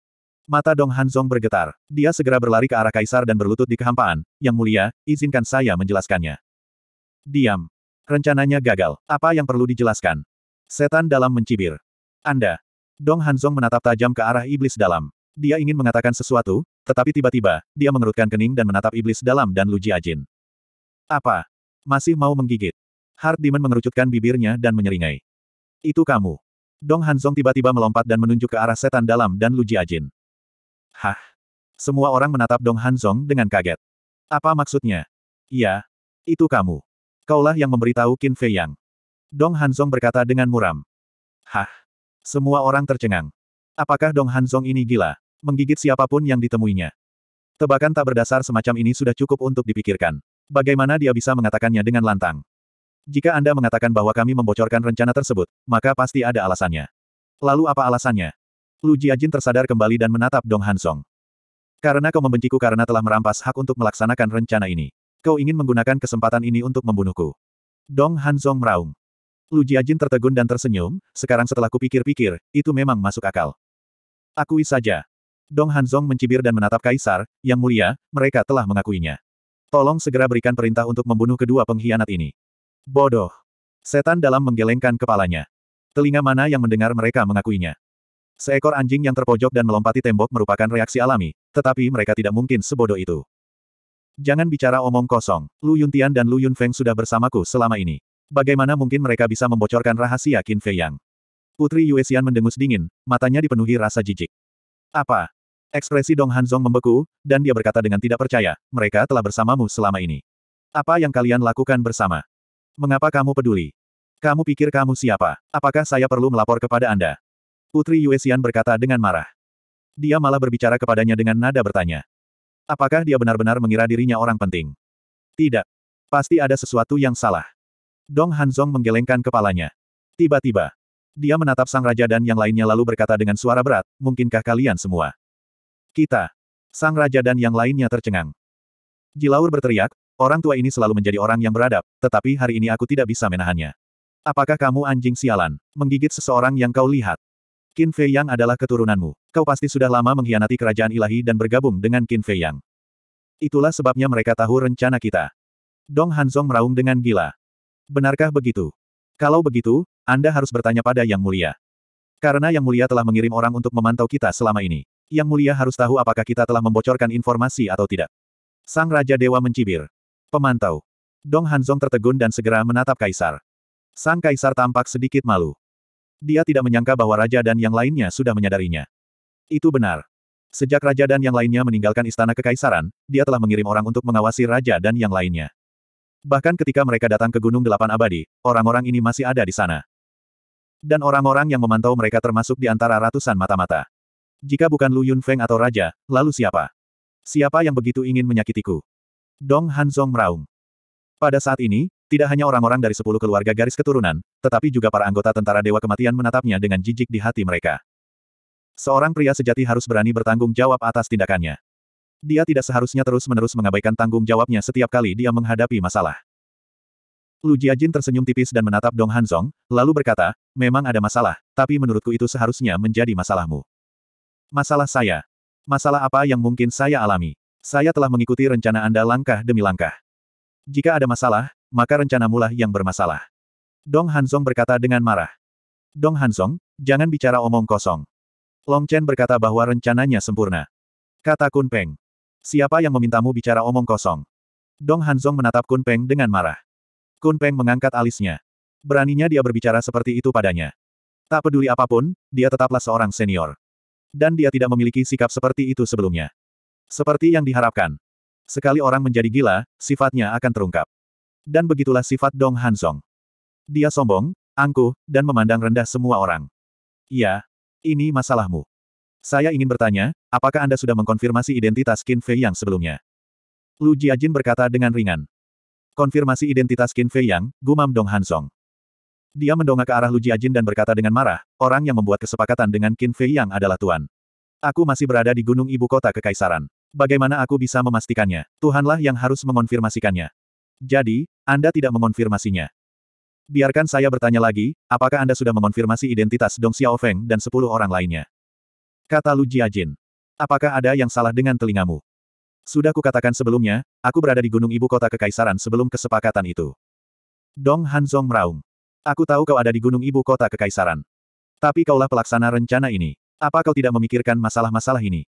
Mata Dong Hanzong bergetar. Dia segera berlari ke arah kaisar dan berlutut di kehampaan. Yang mulia, izinkan saya menjelaskannya. Diam. Rencananya gagal. Apa yang perlu dijelaskan? Setan dalam mencibir. Anda. Dong Hanzong menatap tajam ke arah iblis dalam. Dia ingin mengatakan sesuatu, tetapi tiba-tiba, dia mengerutkan kening dan menatap iblis dalam dan Luji Ajin. Apa? Masih mau menggigit? Hard Demon mengerucutkan bibirnya dan menyeringai. Itu kamu. Dong Hanzong tiba-tiba melompat dan menunjuk ke arah setan dalam dan Luji Ajin. Hah? Semua orang menatap Dong Hanzong dengan kaget. Apa maksudnya? Ya, itu kamu. Kaulah yang memberitahu Qin Fei Yang. Dong Hanzong berkata dengan muram. Hah? Semua orang tercengang. Apakah Dong Hanzong ini gila? menggigit siapapun yang ditemuinya. Tebakan tak berdasar semacam ini sudah cukup untuk dipikirkan. Bagaimana dia bisa mengatakannya dengan lantang? Jika Anda mengatakan bahwa kami membocorkan rencana tersebut, maka pasti ada alasannya. Lalu apa alasannya? Lu Jiajin tersadar kembali dan menatap Dong Hansong. Karena kau membenciku karena telah merampas hak untuk melaksanakan rencana ini. Kau ingin menggunakan kesempatan ini untuk membunuhku. Dong Hansong meraung. Lu Jiajin tertegun dan tersenyum, sekarang setelah kupikir-pikir, itu memang masuk akal. Akui saja, Dong Hanzong mencibir dan menatap Kaisar, yang mulia, mereka telah mengakuinya. Tolong segera berikan perintah untuk membunuh kedua pengkhianat ini. Bodoh. Setan dalam menggelengkan kepalanya. Telinga mana yang mendengar mereka mengakuinya. Seekor anjing yang terpojok dan melompati tembok merupakan reaksi alami, tetapi mereka tidak mungkin sebodoh itu. Jangan bicara omong kosong, Lu Yuntian dan Lu Yunfeng sudah bersamaku selama ini. Bagaimana mungkin mereka bisa membocorkan rahasia Qin Fei Yang? Putri Yue Xian mendengus dingin, matanya dipenuhi rasa jijik. Apa? Ekspresi Dong Hanzong membeku, dan dia berkata dengan tidak percaya, mereka telah bersamamu selama ini. Apa yang kalian lakukan bersama? Mengapa kamu peduli? Kamu pikir kamu siapa? Apakah saya perlu melapor kepada Anda? Putri Xian berkata dengan marah. Dia malah berbicara kepadanya dengan nada bertanya. Apakah dia benar-benar mengira dirinya orang penting? Tidak. Pasti ada sesuatu yang salah. Dong Hanzong menggelengkan kepalanya. Tiba-tiba, dia menatap sang raja dan yang lainnya lalu berkata dengan suara berat, mungkinkah kalian semua kita. Sang raja dan yang lainnya tercengang. Jilaur berteriak, orang tua ini selalu menjadi orang yang beradab, tetapi hari ini aku tidak bisa menahannya. Apakah kamu anjing sialan, menggigit seseorang yang kau lihat? Qin Fei Yang adalah keturunanmu. Kau pasti sudah lama mengkhianati kerajaan ilahi dan bergabung dengan Qin Fei Yang. Itulah sebabnya mereka tahu rencana kita. Dong Hanzong meraung dengan gila. Benarkah begitu? Kalau begitu, Anda harus bertanya pada Yang Mulia. Karena Yang Mulia telah mengirim orang untuk memantau kita selama ini. Yang Mulia harus tahu apakah kita telah membocorkan informasi atau tidak. Sang Raja Dewa mencibir. Pemantau. Dong Hanzong tertegun dan segera menatap Kaisar. Sang Kaisar tampak sedikit malu. Dia tidak menyangka bahwa Raja dan yang lainnya sudah menyadarinya. Itu benar. Sejak Raja dan yang lainnya meninggalkan istana kekaisaran, dia telah mengirim orang untuk mengawasi Raja dan yang lainnya. Bahkan ketika mereka datang ke Gunung Delapan Abadi, orang-orang ini masih ada di sana. Dan orang-orang yang memantau mereka termasuk di antara ratusan mata-mata. Jika bukan Lu Yunfeng atau Raja, lalu siapa? Siapa yang begitu ingin menyakitiku? Dong Hanzong meraung. Pada saat ini, tidak hanya orang-orang dari sepuluh keluarga garis keturunan, tetapi juga para anggota tentara Dewa Kematian menatapnya dengan jijik di hati mereka. Seorang pria sejati harus berani bertanggung jawab atas tindakannya. Dia tidak seharusnya terus-menerus mengabaikan tanggung jawabnya setiap kali dia menghadapi masalah. Lu Jiajin tersenyum tipis dan menatap Dong Hanzong, lalu berkata, memang ada masalah, tapi menurutku itu seharusnya menjadi masalahmu. Masalah saya. Masalah apa yang mungkin saya alami? Saya telah mengikuti rencana Anda langkah demi langkah. Jika ada masalah, maka rencana mulah yang bermasalah. Dong Hansong berkata dengan marah. Dong Hansong, jangan bicara omong kosong. Long Chen berkata bahwa rencananya sempurna. Kata Kun Peng. Siapa yang memintamu bicara omong kosong? Dong Hansong menatap Kun Peng dengan marah. Kun Peng mengangkat alisnya. Beraninya dia berbicara seperti itu padanya. Tak peduli apapun, dia tetaplah seorang senior dan dia tidak memiliki sikap seperti itu sebelumnya. Seperti yang diharapkan. Sekali orang menjadi gila, sifatnya akan terungkap. Dan begitulah sifat Dong Hansong. Dia sombong, angkuh, dan memandang rendah semua orang. Ya, ini masalahmu. Saya ingin bertanya, apakah Anda sudah mengkonfirmasi identitas Qin Fei Yang sebelumnya? Lu Jiajin berkata dengan ringan. Konfirmasi identitas Qin Fei Yang, gumam Dong Hansong. Dia mendongak ke arah Lu Jiajin dan berkata dengan marah, orang yang membuat kesepakatan dengan Qin Fei Yang adalah Tuan. Aku masih berada di gunung ibu kota Kekaisaran. Bagaimana aku bisa memastikannya? Tuhanlah yang harus mengonfirmasikannya. Jadi, Anda tidak mengonfirmasinya. Biarkan saya bertanya lagi, apakah Anda sudah mengonfirmasi identitas Dong Xiaofeng dan sepuluh orang lainnya? Kata Lu Jiajin. Apakah ada yang salah dengan telingamu? Sudah kukatakan sebelumnya, aku berada di gunung ibu kota kekaisaran sebelum kesepakatan itu. Dong Hanzong meraung. Aku tahu kau ada di gunung ibu kota kekaisaran. Tapi kaulah pelaksana rencana ini. Apa kau tidak memikirkan masalah-masalah ini?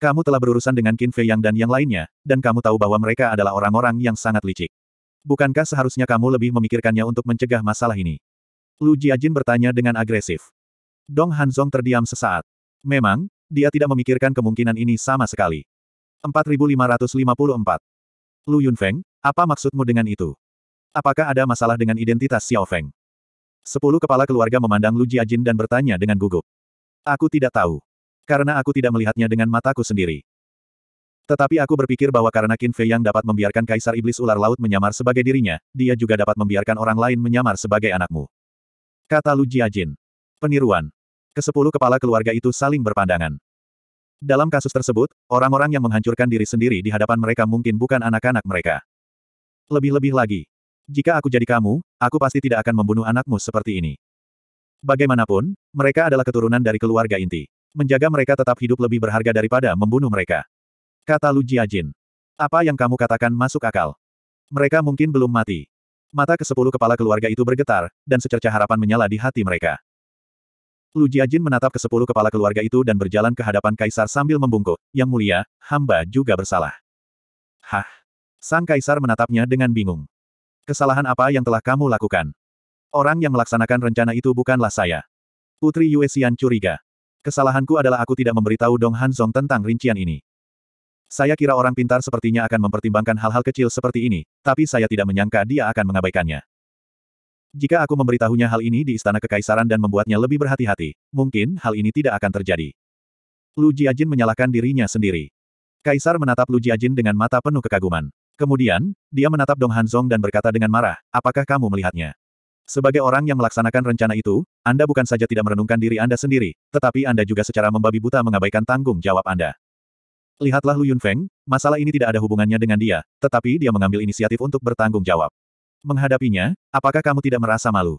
Kamu telah berurusan dengan Qin Fei Yang dan yang lainnya, dan kamu tahu bahwa mereka adalah orang-orang yang sangat licik. Bukankah seharusnya kamu lebih memikirkannya untuk mencegah masalah ini? Lu Jiajin bertanya dengan agresif. Dong Hanzong terdiam sesaat. Memang, dia tidak memikirkan kemungkinan ini sama sekali. 4554. Lu Yunfeng, apa maksudmu dengan itu? Apakah ada masalah dengan identitas Xiao Feng? Sepuluh kepala keluarga memandang Lu Jiajin dan bertanya dengan gugup. Aku tidak tahu. Karena aku tidak melihatnya dengan mataku sendiri. Tetapi aku berpikir bahwa karena Qin Fei yang dapat membiarkan Kaisar Iblis Ular Laut menyamar sebagai dirinya, dia juga dapat membiarkan orang lain menyamar sebagai anakmu. Kata Lu Jiajin. Peniruan. Kesepuluh kepala keluarga itu saling berpandangan. Dalam kasus tersebut, orang-orang yang menghancurkan diri sendiri di hadapan mereka mungkin bukan anak-anak mereka. Lebih-lebih lagi, jika aku jadi kamu, aku pasti tidak akan membunuh anakmu seperti ini. Bagaimanapun, mereka adalah keturunan dari keluarga inti. Menjaga mereka tetap hidup lebih berharga daripada membunuh mereka. Kata Lu Jiajin. Apa yang kamu katakan masuk akal. Mereka mungkin belum mati. Mata ke sepuluh kepala keluarga itu bergetar, dan secerca harapan menyala di hati mereka. Lu Jiajin menatap ke sepuluh kepala keluarga itu dan berjalan ke hadapan kaisar sambil membungkuk, Yang mulia, hamba juga bersalah. Hah? Sang kaisar menatapnya dengan bingung. Kesalahan apa yang telah kamu lakukan? Orang yang melaksanakan rencana itu bukanlah saya. Putri Yue Xian curiga. Kesalahanku adalah aku tidak memberitahu Dong Han Song tentang rincian ini. Saya kira orang pintar sepertinya akan mempertimbangkan hal-hal kecil seperti ini, tapi saya tidak menyangka dia akan mengabaikannya. Jika aku memberitahunya hal ini di Istana Kekaisaran dan membuatnya lebih berhati-hati, mungkin hal ini tidak akan terjadi. Lu Jiajin menyalahkan dirinya sendiri. Kaisar menatap Lu Jiajin dengan mata penuh kekaguman. Kemudian, dia menatap Dong Hanzong dan berkata dengan marah, apakah kamu melihatnya? Sebagai orang yang melaksanakan rencana itu, Anda bukan saja tidak merenungkan diri Anda sendiri, tetapi Anda juga secara membabi buta mengabaikan tanggung jawab Anda. Lihatlah Lu Yunfeng, masalah ini tidak ada hubungannya dengan dia, tetapi dia mengambil inisiatif untuk bertanggung jawab. Menghadapinya, apakah kamu tidak merasa malu?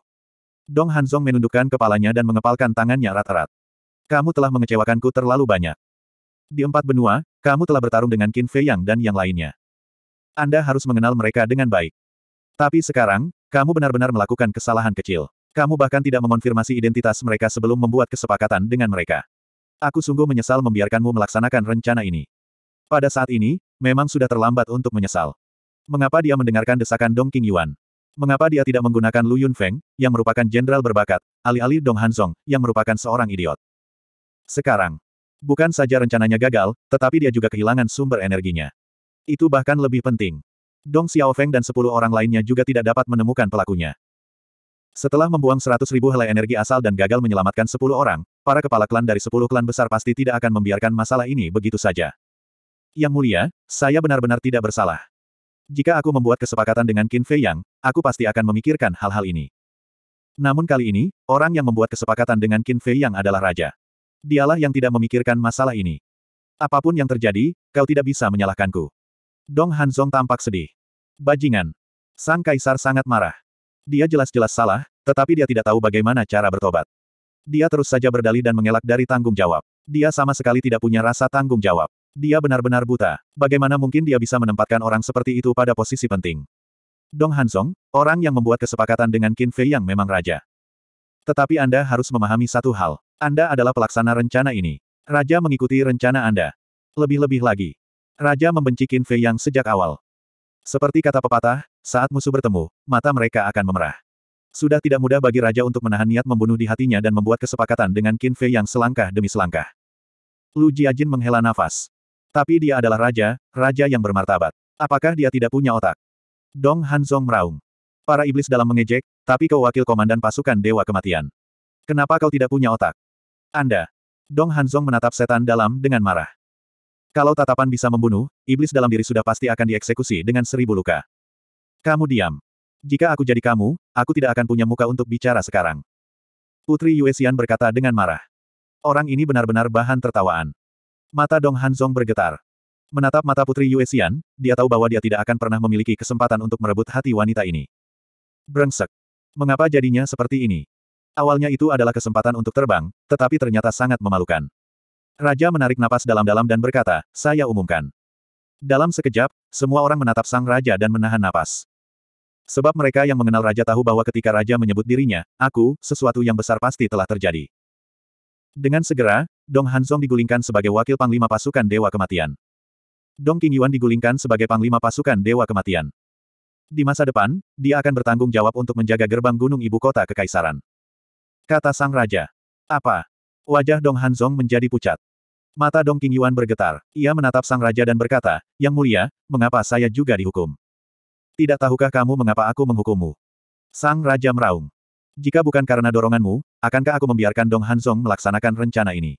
Dong Hanzong menundukkan kepalanya dan mengepalkan tangannya rata-rata. Kamu telah mengecewakanku terlalu banyak. Di empat benua, kamu telah bertarung dengan Qin Fei Yang dan yang lainnya. Anda harus mengenal mereka dengan baik. Tapi sekarang, kamu benar-benar melakukan kesalahan kecil. Kamu bahkan tidak mengonfirmasi identitas mereka sebelum membuat kesepakatan dengan mereka. Aku sungguh menyesal membiarkanmu melaksanakan rencana ini. Pada saat ini, memang sudah terlambat untuk menyesal. Mengapa dia mendengarkan desakan Dong King Yuan? Mengapa dia tidak menggunakan Lu Yun Feng, yang merupakan jenderal berbakat, alih-alih Dong Hanzong, yang merupakan seorang idiot? Sekarang, bukan saja rencananya gagal, tetapi dia juga kehilangan sumber energinya. Itu bahkan lebih penting. Dong Xiaofeng dan sepuluh orang lainnya juga tidak dapat menemukan pelakunya. Setelah membuang seratus ribu helai energi asal dan gagal menyelamatkan sepuluh orang, para kepala klan dari sepuluh klan besar pasti tidak akan membiarkan masalah ini begitu saja. Yang mulia, saya benar-benar tidak bersalah. Jika aku membuat kesepakatan dengan Qin Fei Yang, aku pasti akan memikirkan hal-hal ini. Namun kali ini, orang yang membuat kesepakatan dengan Qin Fei Yang adalah raja. Dialah yang tidak memikirkan masalah ini. Apapun yang terjadi, kau tidak bisa menyalahkanku. Dong Hanzong tampak sedih. Bajingan. Sang kaisar sangat marah. Dia jelas-jelas salah, tetapi dia tidak tahu bagaimana cara bertobat. Dia terus saja berdalih dan mengelak dari tanggung jawab. Dia sama sekali tidak punya rasa tanggung jawab. Dia benar-benar buta. Bagaimana mungkin dia bisa menempatkan orang seperti itu pada posisi penting? Dong Hanzong, orang yang membuat kesepakatan dengan Qin Fei yang memang raja. Tetapi Anda harus memahami satu hal. Anda adalah pelaksana rencana ini. Raja mengikuti rencana Anda. Lebih-lebih lagi, Raja membenci Qin Fei yang sejak awal. Seperti kata pepatah, saat musuh bertemu, mata mereka akan memerah. Sudah tidak mudah bagi raja untuk menahan niat membunuh di hatinya dan membuat kesepakatan dengan Qin Fei yang selangkah demi selangkah. Lu Jiajin menghela nafas. Tapi dia adalah raja, raja yang bermartabat. Apakah dia tidak punya otak? Dong Hanzong meraung. Para iblis dalam mengejek, tapi kau wakil komandan pasukan Dewa Kematian. Kenapa kau tidak punya otak? Anda. Dong Hanzong menatap setan dalam dengan marah. Kalau tatapan bisa membunuh, iblis dalam diri sudah pasti akan dieksekusi dengan seribu luka. Kamu diam. Jika aku jadi kamu, aku tidak akan punya muka untuk bicara sekarang. Putri Yuexian berkata dengan marah. Orang ini benar-benar bahan tertawaan. Mata Dong Hanzong bergetar. Menatap mata Putri Yuexian, dia tahu bahwa dia tidak akan pernah memiliki kesempatan untuk merebut hati wanita ini. Brengsek. Mengapa jadinya seperti ini? Awalnya itu adalah kesempatan untuk terbang, tetapi ternyata sangat memalukan. Raja menarik napas dalam-dalam dan berkata, saya umumkan. Dalam sekejap, semua orang menatap sang raja dan menahan napas. Sebab mereka yang mengenal raja tahu bahwa ketika raja menyebut dirinya, aku, sesuatu yang besar pasti telah terjadi. Dengan segera, Dong Hanzong digulingkan sebagai wakil panglima pasukan Dewa Kematian. Dong King Yuan digulingkan sebagai panglima pasukan Dewa Kematian. Di masa depan, dia akan bertanggung jawab untuk menjaga gerbang gunung ibu kota kekaisaran. Kata sang raja. Apa? Wajah Dong Hanzong menjadi pucat. Mata Dong Qingyuan bergetar, ia menatap sang raja dan berkata, Yang mulia, mengapa saya juga dihukum? Tidak tahukah kamu mengapa aku menghukummu? Sang raja meraung. Jika bukan karena doronganmu, akankah aku membiarkan Dong Hanzong melaksanakan rencana ini?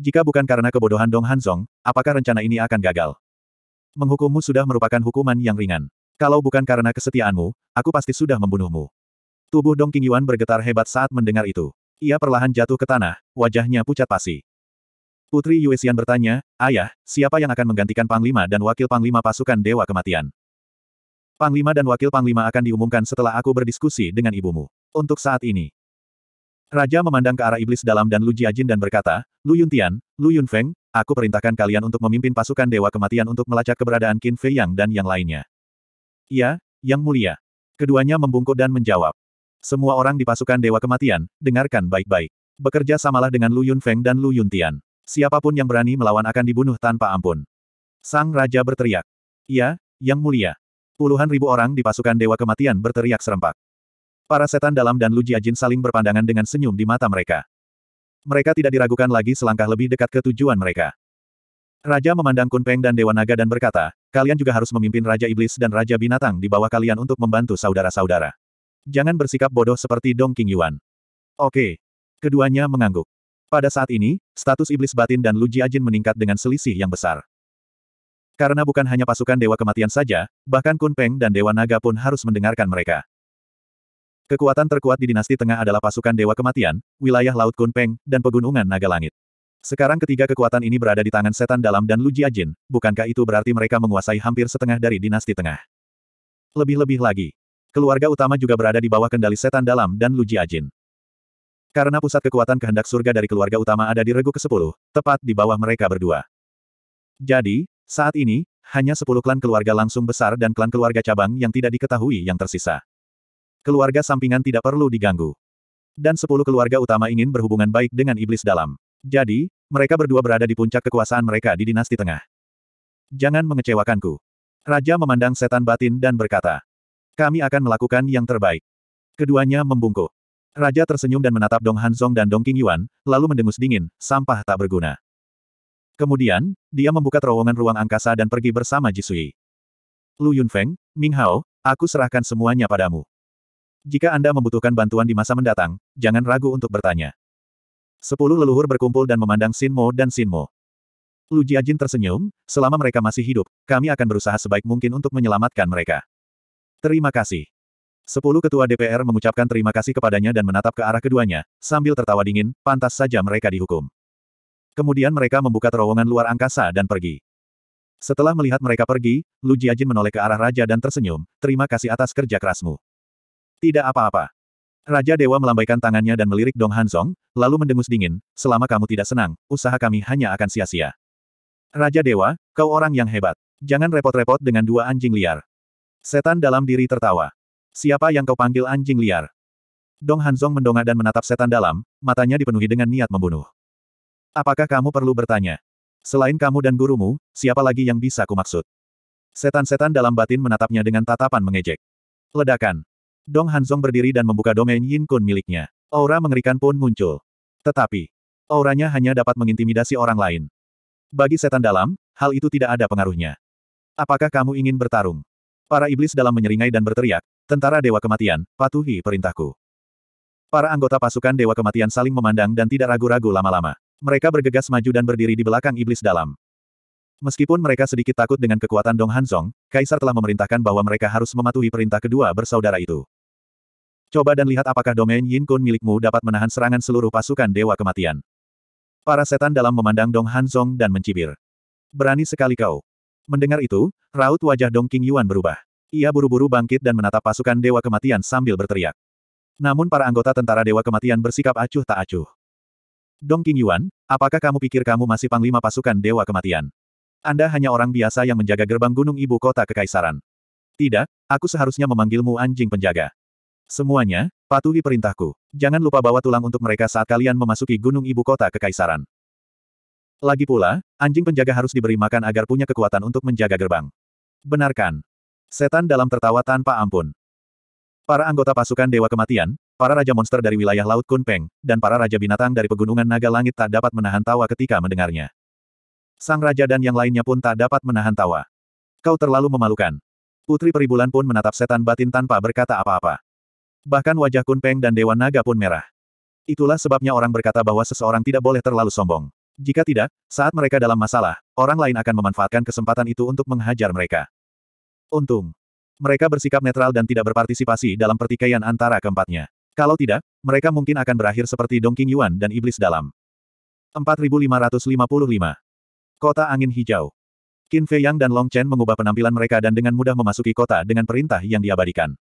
Jika bukan karena kebodohan Dong Hanzong, apakah rencana ini akan gagal? Menghukummu sudah merupakan hukuman yang ringan. Kalau bukan karena kesetiaanmu, aku pasti sudah membunuhmu. Tubuh Dong Qingyuan bergetar hebat saat mendengar itu. Ia perlahan jatuh ke tanah, wajahnya pucat pasi. Putri Yuesian bertanya, Ayah, siapa yang akan menggantikan Panglima dan Wakil Panglima Pasukan Dewa Kematian? Panglima dan Wakil Panglima akan diumumkan setelah aku berdiskusi dengan ibumu. Untuk saat ini. Raja memandang ke arah iblis dalam dan Lu Jiajin dan berkata, Lu Yuntian, Lu Yunfeng, aku perintahkan kalian untuk memimpin pasukan Dewa Kematian untuk melacak keberadaan Qin Fei Yang dan yang lainnya. Iya, Yang Mulia. Keduanya membungkuk dan menjawab. Semua orang di pasukan Dewa Kematian, dengarkan baik-baik. Bekerja samalah dengan Lu Yunfeng dan Lu Yuntian. Siapapun yang berani melawan akan dibunuh tanpa ampun. Sang Raja berteriak. Ya, Yang Mulia. Puluhan ribu orang di pasukan Dewa Kematian berteriak serempak. Para setan dalam dan luji ajin saling berpandangan dengan senyum di mata mereka. Mereka tidak diragukan lagi selangkah lebih dekat ke tujuan mereka. Raja memandang Kunpeng dan Dewa Naga dan berkata, kalian juga harus memimpin Raja Iblis dan Raja Binatang di bawah kalian untuk membantu saudara-saudara. Jangan bersikap bodoh seperti Dong King Yuan. Oke. Keduanya mengangguk. Pada saat ini, status iblis batin dan Lu Jiajin meningkat dengan selisih yang besar. Karena bukan hanya pasukan Dewa Kematian saja, bahkan Kun Peng dan Dewa Naga pun harus mendengarkan mereka. Kekuatan terkuat di dinasti tengah adalah pasukan Dewa Kematian, wilayah Laut Kun Peng, dan Pegunungan Naga Langit. Sekarang ketiga kekuatan ini berada di tangan Setan Dalam dan Lu Jiajin, bukankah itu berarti mereka menguasai hampir setengah dari dinasti tengah? Lebih-lebih lagi, keluarga utama juga berada di bawah kendali Setan Dalam dan Lu Jiajin. Karena pusat kekuatan kehendak surga dari keluarga utama ada di regu ke-10, tepat di bawah mereka berdua. Jadi, saat ini, hanya 10 klan keluarga langsung besar dan klan keluarga cabang yang tidak diketahui yang tersisa. Keluarga sampingan tidak perlu diganggu. Dan 10 keluarga utama ingin berhubungan baik dengan iblis dalam. Jadi, mereka berdua berada di puncak kekuasaan mereka di dinasti tengah. Jangan mengecewakanku. Raja memandang setan batin dan berkata, kami akan melakukan yang terbaik. Keduanya membungkuk. Raja tersenyum dan menatap Dong Hanzong dan Dong Qingyuan, lalu mendengus dingin, sampah tak berguna. Kemudian, dia membuka terowongan ruang angkasa dan pergi bersama Jisui. Lu Yunfeng, Ming Hao, aku serahkan semuanya padamu. Jika Anda membutuhkan bantuan di masa mendatang, jangan ragu untuk bertanya. Sepuluh leluhur berkumpul dan memandang Sin Mo dan Sin Mo. Lu Jiajin tersenyum, selama mereka masih hidup, kami akan berusaha sebaik mungkin untuk menyelamatkan mereka. Terima kasih. Sepuluh ketua DPR mengucapkan terima kasih kepadanya dan menatap ke arah keduanya, sambil tertawa dingin, pantas saja mereka dihukum. Kemudian mereka membuka terowongan luar angkasa dan pergi. Setelah melihat mereka pergi, Lu Jiajin menoleh ke arah raja dan tersenyum, terima kasih atas kerja kerasmu. Tidak apa-apa. Raja Dewa melambaikan tangannya dan melirik Dong Hanzong, lalu mendengus dingin, selama kamu tidak senang, usaha kami hanya akan sia-sia. Raja Dewa, kau orang yang hebat. Jangan repot-repot dengan dua anjing liar. Setan dalam diri tertawa. Siapa yang kau panggil anjing liar? Dong Hanzong mendongak dan menatap setan dalam, matanya dipenuhi dengan niat membunuh. Apakah kamu perlu bertanya? Selain kamu dan gurumu, siapa lagi yang bisa kumaksud? Setan-setan dalam batin menatapnya dengan tatapan mengejek. Ledakan. Dong Hanzong berdiri dan membuka domain Yin Kun miliknya. Aura mengerikan pun muncul. Tetapi, auranya hanya dapat mengintimidasi orang lain. Bagi setan dalam, hal itu tidak ada pengaruhnya. Apakah kamu ingin bertarung? Para iblis dalam menyeringai dan berteriak, Tentara Dewa Kematian, patuhi perintahku. Para anggota pasukan Dewa Kematian saling memandang dan tidak ragu-ragu lama-lama. Mereka bergegas maju dan berdiri di belakang iblis dalam. Meskipun mereka sedikit takut dengan kekuatan Dong Hanzong, Kaisar telah memerintahkan bahwa mereka harus mematuhi perintah kedua bersaudara itu. Coba dan lihat apakah domain Yin Kun milikmu dapat menahan serangan seluruh pasukan Dewa Kematian. Para setan dalam memandang Dong Hanzong dan mencibir. Berani sekali kau. Mendengar itu, raut wajah Dong King Yuan berubah. Ia buru-buru bangkit dan menatap pasukan Dewa Kematian sambil berteriak. Namun para anggota tentara Dewa Kematian bersikap acuh tak acuh. Dong King Yuan, apakah kamu pikir kamu masih panglima pasukan Dewa Kematian? Anda hanya orang biasa yang menjaga gerbang gunung ibu kota kekaisaran. Tidak, aku seharusnya memanggilmu anjing penjaga. Semuanya, patuhi perintahku. Jangan lupa bawa tulang untuk mereka saat kalian memasuki gunung ibu kota kekaisaran. Lagi pula, anjing penjaga harus diberi makan agar punya kekuatan untuk menjaga gerbang. Benarkan. Setan dalam tertawa tanpa ampun. Para anggota pasukan Dewa Kematian, para raja monster dari wilayah Laut Kunpeng, dan para raja binatang dari pegunungan Naga Langit tak dapat menahan tawa ketika mendengarnya. Sang raja dan yang lainnya pun tak dapat menahan tawa. Kau terlalu memalukan. Putri Peribulan pun menatap setan batin tanpa berkata apa-apa. Bahkan wajah Kunpeng dan Dewa Naga pun merah. Itulah sebabnya orang berkata bahwa seseorang tidak boleh terlalu sombong. Jika tidak, saat mereka dalam masalah, orang lain akan memanfaatkan kesempatan itu untuk menghajar mereka. Untung. Mereka bersikap netral dan tidak berpartisipasi dalam pertikaian antara keempatnya. Kalau tidak, mereka mungkin akan berakhir seperti Dong Qing Yuan dan Iblis Dalam. 4555. Kota Angin Hijau. Qin Fei Yang dan Long Chen mengubah penampilan mereka dan dengan mudah memasuki kota dengan perintah yang diabadikan.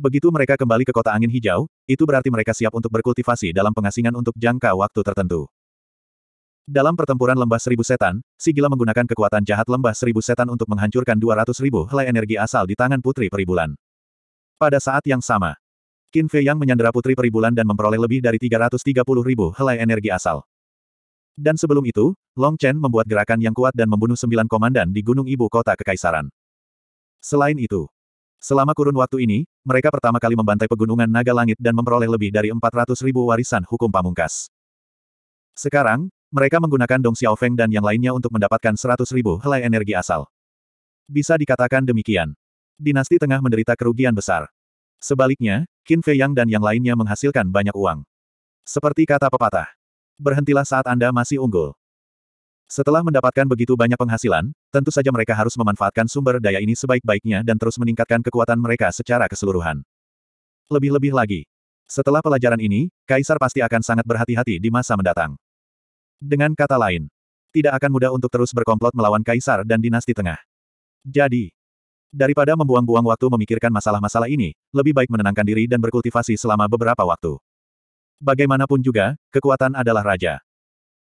Begitu mereka kembali ke kota angin hijau, itu berarti mereka siap untuk berkultivasi dalam pengasingan untuk jangka waktu tertentu. Dalam pertempuran lembah seribu setan, si menggunakan kekuatan jahat lembah seribu setan untuk menghancurkan 200 ribu helai energi asal di tangan Putri Peribulan. Pada saat yang sama, Qin Fei Yang menyandera Putri Peribulan dan memperoleh lebih dari 330 ribu helai energi asal. Dan sebelum itu, Long Chen membuat gerakan yang kuat dan membunuh sembilan komandan di Gunung Ibu Kota Kekaisaran. Selain itu, Selama kurun waktu ini, mereka pertama kali membantai pegunungan naga langit dan memperoleh lebih dari empat ratus ribu warisan hukum pamungkas. Sekarang, mereka menggunakan Dong Xiaofeng dan yang lainnya untuk mendapatkan 100 ribu helai energi asal. Bisa dikatakan demikian. Dinasti tengah menderita kerugian besar. Sebaliknya, Qin Fei Yang dan yang lainnya menghasilkan banyak uang. Seperti kata pepatah, berhentilah saat Anda masih unggul. Setelah mendapatkan begitu banyak penghasilan, tentu saja mereka harus memanfaatkan sumber daya ini sebaik-baiknya dan terus meningkatkan kekuatan mereka secara keseluruhan. Lebih-lebih lagi, setelah pelajaran ini, Kaisar pasti akan sangat berhati-hati di masa mendatang. Dengan kata lain, tidak akan mudah untuk terus berkomplot melawan kaisar dan dinasti tengah. Jadi, daripada membuang-buang waktu memikirkan masalah-masalah ini, lebih baik menenangkan diri dan berkultivasi selama beberapa waktu. Bagaimanapun juga, kekuatan adalah raja.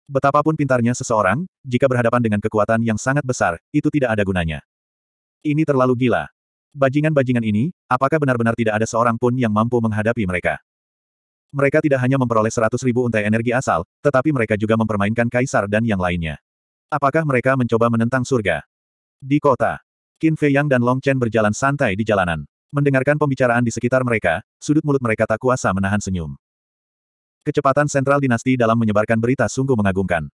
Betapapun pintarnya seseorang, jika berhadapan dengan kekuatan yang sangat besar, itu tidak ada gunanya. Ini terlalu gila. Bajingan-bajingan ini, apakah benar-benar tidak ada seorang pun yang mampu menghadapi mereka? Mereka tidak hanya memperoleh seratus ribu untai energi asal, tetapi mereka juga mempermainkan kaisar dan yang lainnya. Apakah mereka mencoba menentang surga? Di kota, Qin Fei Yang dan Long Chen berjalan santai di jalanan. Mendengarkan pembicaraan di sekitar mereka, sudut mulut mereka tak kuasa menahan senyum. Kecepatan sentral dinasti dalam menyebarkan berita sungguh mengagumkan.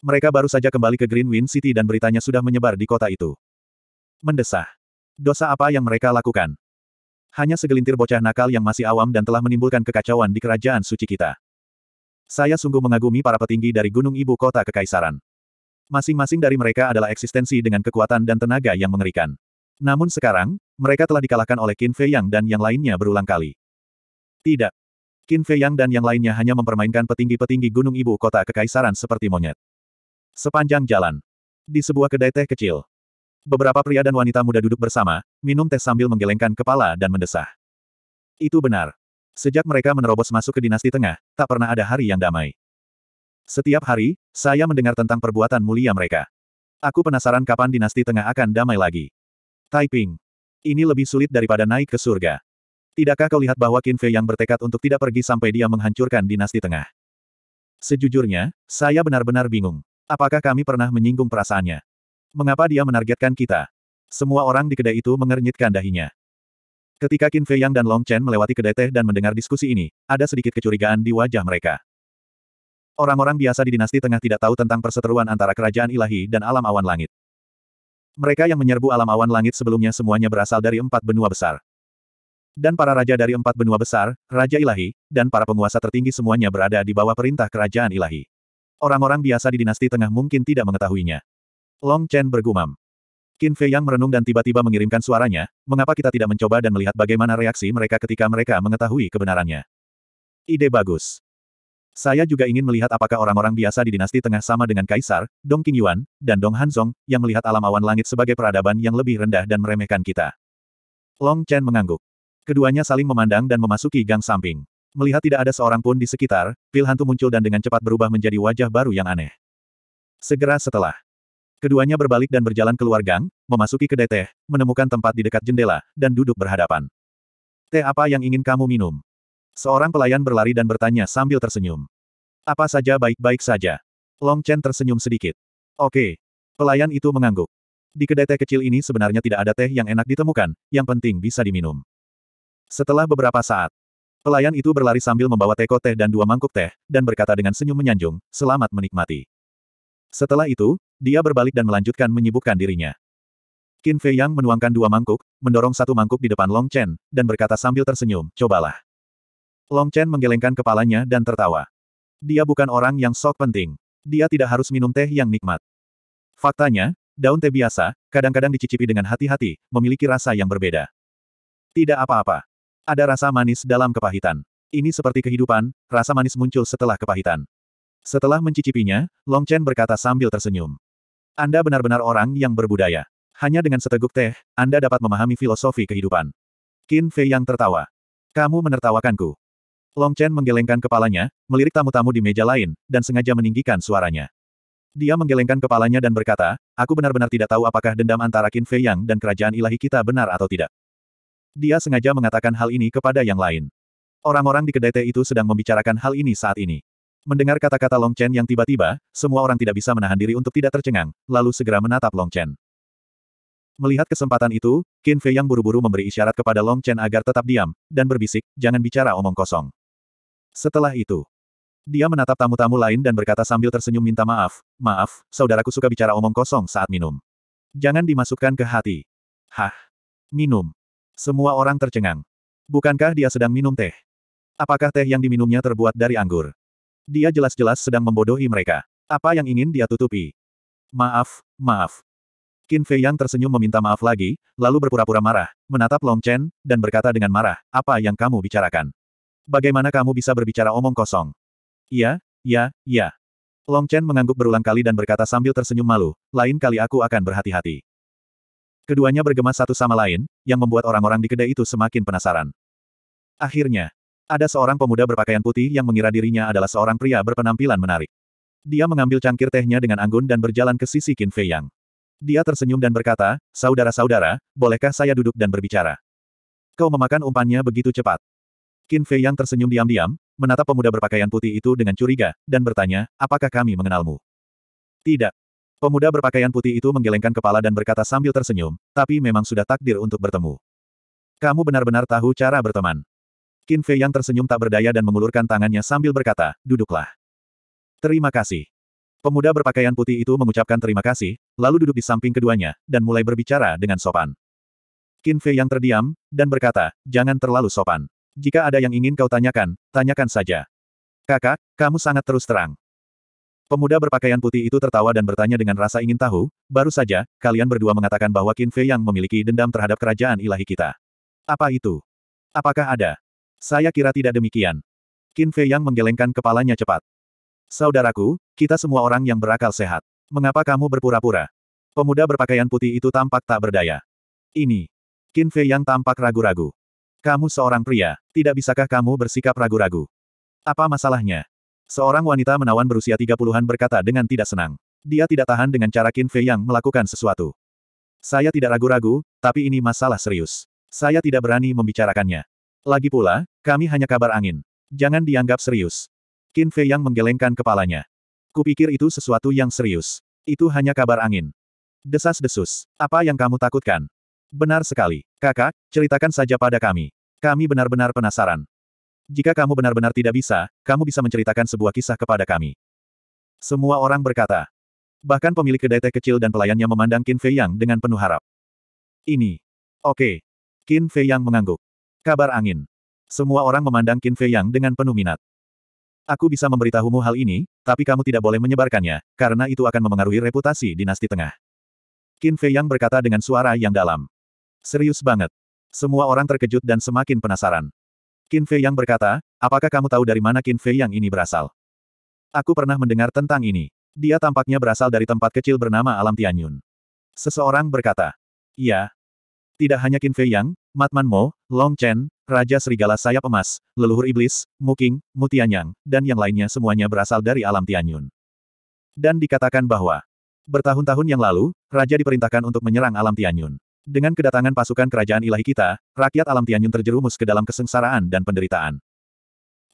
Mereka baru saja kembali ke Green Wind City dan beritanya sudah menyebar di kota itu. Mendesah. Dosa apa yang mereka lakukan? Hanya segelintir bocah nakal yang masih awam dan telah menimbulkan kekacauan di kerajaan suci kita. Saya sungguh mengagumi para petinggi dari Gunung Ibu Kota Kekaisaran. Masing-masing dari mereka adalah eksistensi dengan kekuatan dan tenaga yang mengerikan. Namun sekarang, mereka telah dikalahkan oleh Qin Fei Yang dan yang lainnya berulang kali. Tidak. Qin Fei Yang dan yang lainnya hanya mempermainkan petinggi-petinggi Gunung Ibu Kota Kekaisaran seperti monyet. Sepanjang jalan. Di sebuah kedai teh kecil, Beberapa pria dan wanita muda duduk bersama, minum teh sambil menggelengkan kepala dan mendesah. Itu benar. Sejak mereka menerobos masuk ke dinasti tengah, tak pernah ada hari yang damai. Setiap hari, saya mendengar tentang perbuatan mulia mereka. Aku penasaran kapan dinasti tengah akan damai lagi. Taiping. Ini lebih sulit daripada naik ke surga. Tidakkah kau lihat bahwa Qin Fei yang bertekad untuk tidak pergi sampai dia menghancurkan dinasti tengah? Sejujurnya, saya benar-benar bingung. Apakah kami pernah menyinggung perasaannya? Mengapa dia menargetkan kita? Semua orang di kedai itu mengernyitkan dahinya. Ketika Qin Fei Yang dan Long Chen melewati kedai teh dan mendengar diskusi ini, ada sedikit kecurigaan di wajah mereka. Orang-orang biasa di dinasti tengah tidak tahu tentang perseteruan antara kerajaan ilahi dan alam awan langit. Mereka yang menyerbu alam awan langit sebelumnya semuanya berasal dari empat benua besar. Dan para raja dari empat benua besar, raja ilahi, dan para penguasa tertinggi semuanya berada di bawah perintah kerajaan ilahi. Orang-orang biasa di dinasti tengah mungkin tidak mengetahuinya. Long Chen bergumam. Qin Fei Yang merenung dan tiba-tiba mengirimkan suaranya, mengapa kita tidak mencoba dan melihat bagaimana reaksi mereka ketika mereka mengetahui kebenarannya. Ide bagus. Saya juga ingin melihat apakah orang-orang biasa di dinasti tengah sama dengan Kaisar, Dong Yuan dan Dong Hanzong, yang melihat alam awan langit sebagai peradaban yang lebih rendah dan meremehkan kita. Long Chen mengangguk. Keduanya saling memandang dan memasuki gang samping. Melihat tidak ada seorang pun di sekitar, pil hantu muncul dan dengan cepat berubah menjadi wajah baru yang aneh. Segera setelah Keduanya berbalik dan berjalan keluar gang, memasuki kedai teh, menemukan tempat di dekat jendela, dan duduk berhadapan. Teh apa yang ingin kamu minum? Seorang pelayan berlari dan bertanya sambil tersenyum. Apa saja baik-baik saja. Long Chen tersenyum sedikit. Oke. Pelayan itu mengangguk. Di kedai teh kecil ini sebenarnya tidak ada teh yang enak ditemukan, yang penting bisa diminum. Setelah beberapa saat, pelayan itu berlari sambil membawa teko teh dan dua mangkuk teh, dan berkata dengan senyum menyanjung, selamat menikmati. Setelah itu, dia berbalik dan melanjutkan menyibukkan dirinya. Qin Fei Yang menuangkan dua mangkuk, mendorong satu mangkuk di depan Long Chen, dan berkata sambil tersenyum, cobalah. Long Chen menggelengkan kepalanya dan tertawa. Dia bukan orang yang sok penting. Dia tidak harus minum teh yang nikmat. Faktanya, daun teh biasa, kadang-kadang dicicipi dengan hati-hati, memiliki rasa yang berbeda. Tidak apa-apa. Ada rasa manis dalam kepahitan. Ini seperti kehidupan, rasa manis muncul setelah kepahitan. Setelah mencicipinya, Long Chen berkata sambil tersenyum. Anda benar-benar orang yang berbudaya. Hanya dengan seteguk teh, Anda dapat memahami filosofi kehidupan. Qin Fei yang tertawa. Kamu menertawakanku. Long Chen menggelengkan kepalanya, melirik tamu-tamu di meja lain, dan sengaja meninggikan suaranya. Dia menggelengkan kepalanya dan berkata, aku benar-benar tidak tahu apakah dendam antara Qin Fei Yang dan kerajaan ilahi kita benar atau tidak. Dia sengaja mengatakan hal ini kepada yang lain. Orang-orang di kedai teh itu sedang membicarakan hal ini saat ini. Mendengar kata-kata Long Chen yang tiba-tiba, semua orang tidak bisa menahan diri untuk tidak tercengang, lalu segera menatap Long Chen. Melihat kesempatan itu, Qin Fei yang buru-buru memberi isyarat kepada Long Chen agar tetap diam, dan berbisik, jangan bicara omong kosong. Setelah itu, dia menatap tamu-tamu lain dan berkata sambil tersenyum minta maaf, maaf, saudaraku suka bicara omong kosong saat minum. Jangan dimasukkan ke hati. Hah? Minum. Semua orang tercengang. Bukankah dia sedang minum teh? Apakah teh yang diminumnya terbuat dari anggur? Dia jelas-jelas sedang membodohi mereka. Apa yang ingin dia tutupi? Maaf, maaf. Qin Fei Yang tersenyum meminta maaf lagi, lalu berpura-pura marah, menatap Long Chen, dan berkata dengan marah, apa yang kamu bicarakan? Bagaimana kamu bisa berbicara omong kosong? Ya, ya, ya." Long Chen mengangguk berulang kali dan berkata sambil tersenyum malu, lain kali aku akan berhati-hati. Keduanya bergema satu sama lain, yang membuat orang-orang di kedai itu semakin penasaran. Akhirnya, ada seorang pemuda berpakaian putih yang mengira dirinya adalah seorang pria berpenampilan menarik. Dia mengambil cangkir tehnya dengan anggun dan berjalan ke sisi Qin Fei Yang. Dia tersenyum dan berkata, Saudara-saudara, bolehkah saya duduk dan berbicara? Kau memakan umpannya begitu cepat. Qin Fei Yang tersenyum diam-diam, menatap pemuda berpakaian putih itu dengan curiga, dan bertanya, apakah kami mengenalmu? Tidak. Pemuda berpakaian putih itu menggelengkan kepala dan berkata sambil tersenyum, tapi memang sudah takdir untuk bertemu. Kamu benar-benar tahu cara berteman. Qin Fei yang tersenyum tak berdaya dan mengulurkan tangannya sambil berkata, duduklah. Terima kasih. Pemuda berpakaian putih itu mengucapkan terima kasih, lalu duduk di samping keduanya, dan mulai berbicara dengan sopan. Qin Fei yang terdiam, dan berkata, jangan terlalu sopan. Jika ada yang ingin kau tanyakan, tanyakan saja. Kakak, kamu sangat terus terang. Pemuda berpakaian putih itu tertawa dan bertanya dengan rasa ingin tahu, baru saja, kalian berdua mengatakan bahwa Qin Fei yang memiliki dendam terhadap kerajaan ilahi kita. Apa itu? Apakah ada? Saya kira tidak demikian. Qin Fei Yang menggelengkan kepalanya cepat. Saudaraku, kita semua orang yang berakal sehat. Mengapa kamu berpura-pura? Pemuda berpakaian putih itu tampak tak berdaya. Ini. Qin Fei Yang tampak ragu-ragu. Kamu seorang pria, tidak bisakah kamu bersikap ragu-ragu? Apa masalahnya? Seorang wanita menawan berusia 30-an berkata dengan tidak senang. Dia tidak tahan dengan cara Qin Fei Yang melakukan sesuatu. Saya tidak ragu-ragu, tapi ini masalah serius. Saya tidak berani membicarakannya. Lagi pula, kami hanya kabar angin. Jangan dianggap serius. Qin Fei yang menggelengkan kepalanya. Kupikir itu sesuatu yang serius. Itu hanya kabar angin. Desas-desus. Apa yang kamu takutkan? Benar sekali. Kakak, ceritakan saja pada kami. Kami benar-benar penasaran. Jika kamu benar-benar tidak bisa, kamu bisa menceritakan sebuah kisah kepada kami. Semua orang berkata. Bahkan pemilik kedai teh kecil dan pelayannya memandang Qin Fei Yang dengan penuh harap. Ini. Oke. Qin Fei Yang mengangguk. Kabar angin. Semua orang memandang Qin Fei Yang dengan penuh minat. Aku bisa memberitahumu hal ini, tapi kamu tidak boleh menyebarkannya, karena itu akan memengaruhi reputasi dinasti tengah. Qin Fei Yang berkata dengan suara yang dalam. Serius banget. Semua orang terkejut dan semakin penasaran. Qin Fei Yang berkata, apakah kamu tahu dari mana Qin Fei Yang ini berasal? Aku pernah mendengar tentang ini. Dia tampaknya berasal dari tempat kecil bernama Alam Tianyun. Seseorang berkata. Iya. Tidak hanya Qin Fei Yang, Matman Mo, Long Chen, Raja Serigala Sayap Emas, Leluhur Iblis, Muking, Mutianyang, dan yang lainnya semuanya berasal dari alam Tianyun. Dan dikatakan bahwa bertahun-tahun yang lalu, Raja diperintahkan untuk menyerang alam Tianyun. Dengan kedatangan pasukan kerajaan ilahi kita, rakyat alam Tianyun terjerumus ke dalam kesengsaraan dan penderitaan.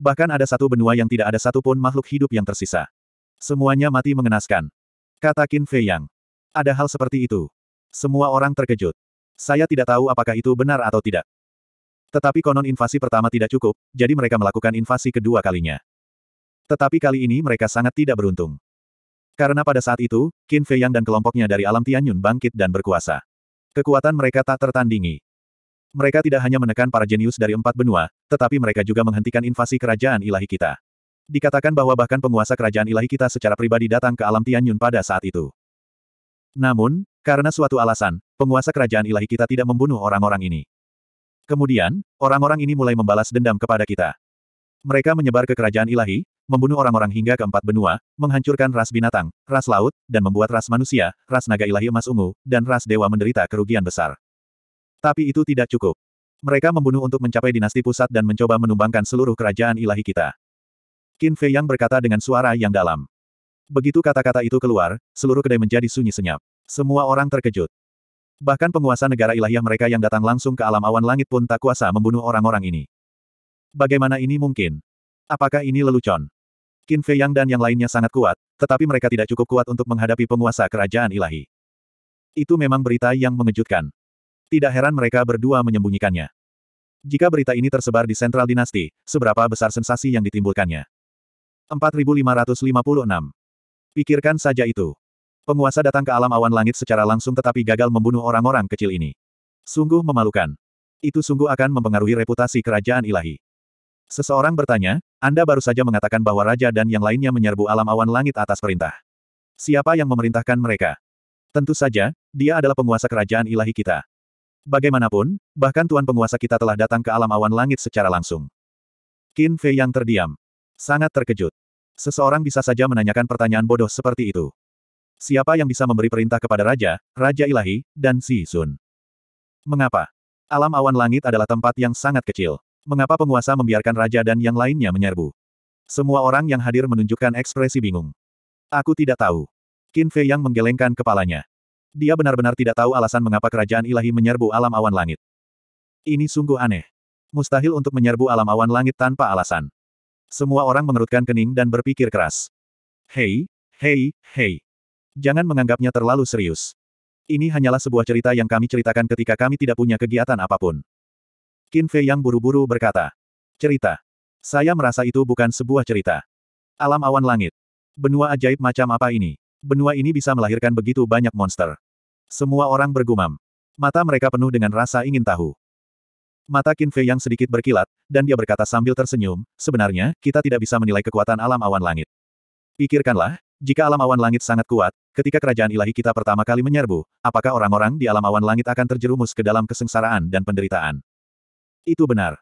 Bahkan ada satu benua yang tidak ada satupun makhluk hidup yang tersisa. Semuanya mati mengenaskan. Kata Qin Fei Yang. Ada hal seperti itu. Semua orang terkejut. Saya tidak tahu apakah itu benar atau tidak. Tetapi konon invasi pertama tidak cukup, jadi mereka melakukan invasi kedua kalinya. Tetapi kali ini mereka sangat tidak beruntung. Karena pada saat itu, Qin Fei Yang dan kelompoknya dari alam Tianyun bangkit dan berkuasa. Kekuatan mereka tak tertandingi. Mereka tidak hanya menekan para jenius dari empat benua, tetapi mereka juga menghentikan invasi kerajaan ilahi kita. Dikatakan bahwa bahkan penguasa kerajaan ilahi kita secara pribadi datang ke alam Tianyun pada saat itu. Namun, karena suatu alasan, penguasa kerajaan ilahi kita tidak membunuh orang-orang ini. Kemudian, orang-orang ini mulai membalas dendam kepada kita. Mereka menyebar ke kerajaan ilahi, membunuh orang-orang hingga keempat benua, menghancurkan ras binatang, ras laut, dan membuat ras manusia, ras naga ilahi emas ungu, dan ras dewa menderita kerugian besar. Tapi itu tidak cukup. Mereka membunuh untuk mencapai dinasti pusat dan mencoba menumbangkan seluruh kerajaan ilahi kita. Qin Fei Yang berkata dengan suara yang dalam. Begitu kata-kata itu keluar, seluruh kedai menjadi sunyi senyap. Semua orang terkejut. Bahkan penguasa negara ilahiyah mereka yang datang langsung ke alam awan langit pun tak kuasa membunuh orang-orang ini. Bagaimana ini mungkin? Apakah ini lelucon? Qin Fei Yang dan yang lainnya sangat kuat, tetapi mereka tidak cukup kuat untuk menghadapi penguasa kerajaan ilahi. Itu memang berita yang mengejutkan. Tidak heran mereka berdua menyembunyikannya. Jika berita ini tersebar di sentral dinasti, seberapa besar sensasi yang ditimbulkannya? 4556 Pikirkan saja itu. Penguasa datang ke alam awan langit secara langsung tetapi gagal membunuh orang-orang kecil ini. Sungguh memalukan. Itu sungguh akan mempengaruhi reputasi kerajaan ilahi. Seseorang bertanya, Anda baru saja mengatakan bahwa raja dan yang lainnya menyerbu alam awan langit atas perintah. Siapa yang memerintahkan mereka? Tentu saja, dia adalah penguasa kerajaan ilahi kita. Bagaimanapun, bahkan Tuan Penguasa kita telah datang ke alam awan langit secara langsung. Qin Fei yang terdiam. Sangat terkejut. Seseorang bisa saja menanyakan pertanyaan bodoh seperti itu. Siapa yang bisa memberi perintah kepada Raja, Raja Ilahi, dan Si Sun? Mengapa? Alam awan langit adalah tempat yang sangat kecil. Mengapa penguasa membiarkan Raja dan yang lainnya menyerbu? Semua orang yang hadir menunjukkan ekspresi bingung. Aku tidak tahu. Qin Fei yang menggelengkan kepalanya. Dia benar-benar tidak tahu alasan mengapa kerajaan ilahi menyerbu alam awan langit. Ini sungguh aneh. Mustahil untuk menyerbu alam awan langit tanpa alasan. Semua orang mengerutkan kening dan berpikir keras. Hei, hei, hei. Jangan menganggapnya terlalu serius. Ini hanyalah sebuah cerita yang kami ceritakan ketika kami tidak punya kegiatan apapun. Qin Fei yang buru-buru berkata. Cerita. Saya merasa itu bukan sebuah cerita. Alam awan langit. Benua ajaib macam apa ini? Benua ini bisa melahirkan begitu banyak monster. Semua orang bergumam. Mata mereka penuh dengan rasa ingin tahu. Mata Qin Fei yang sedikit berkilat, dan dia berkata sambil tersenyum, sebenarnya, kita tidak bisa menilai kekuatan alam awan langit. Pikirkanlah, jika alam awan langit sangat kuat, ketika kerajaan ilahi kita pertama kali menyerbu, apakah orang-orang di alam awan langit akan terjerumus ke dalam kesengsaraan dan penderitaan? Itu benar.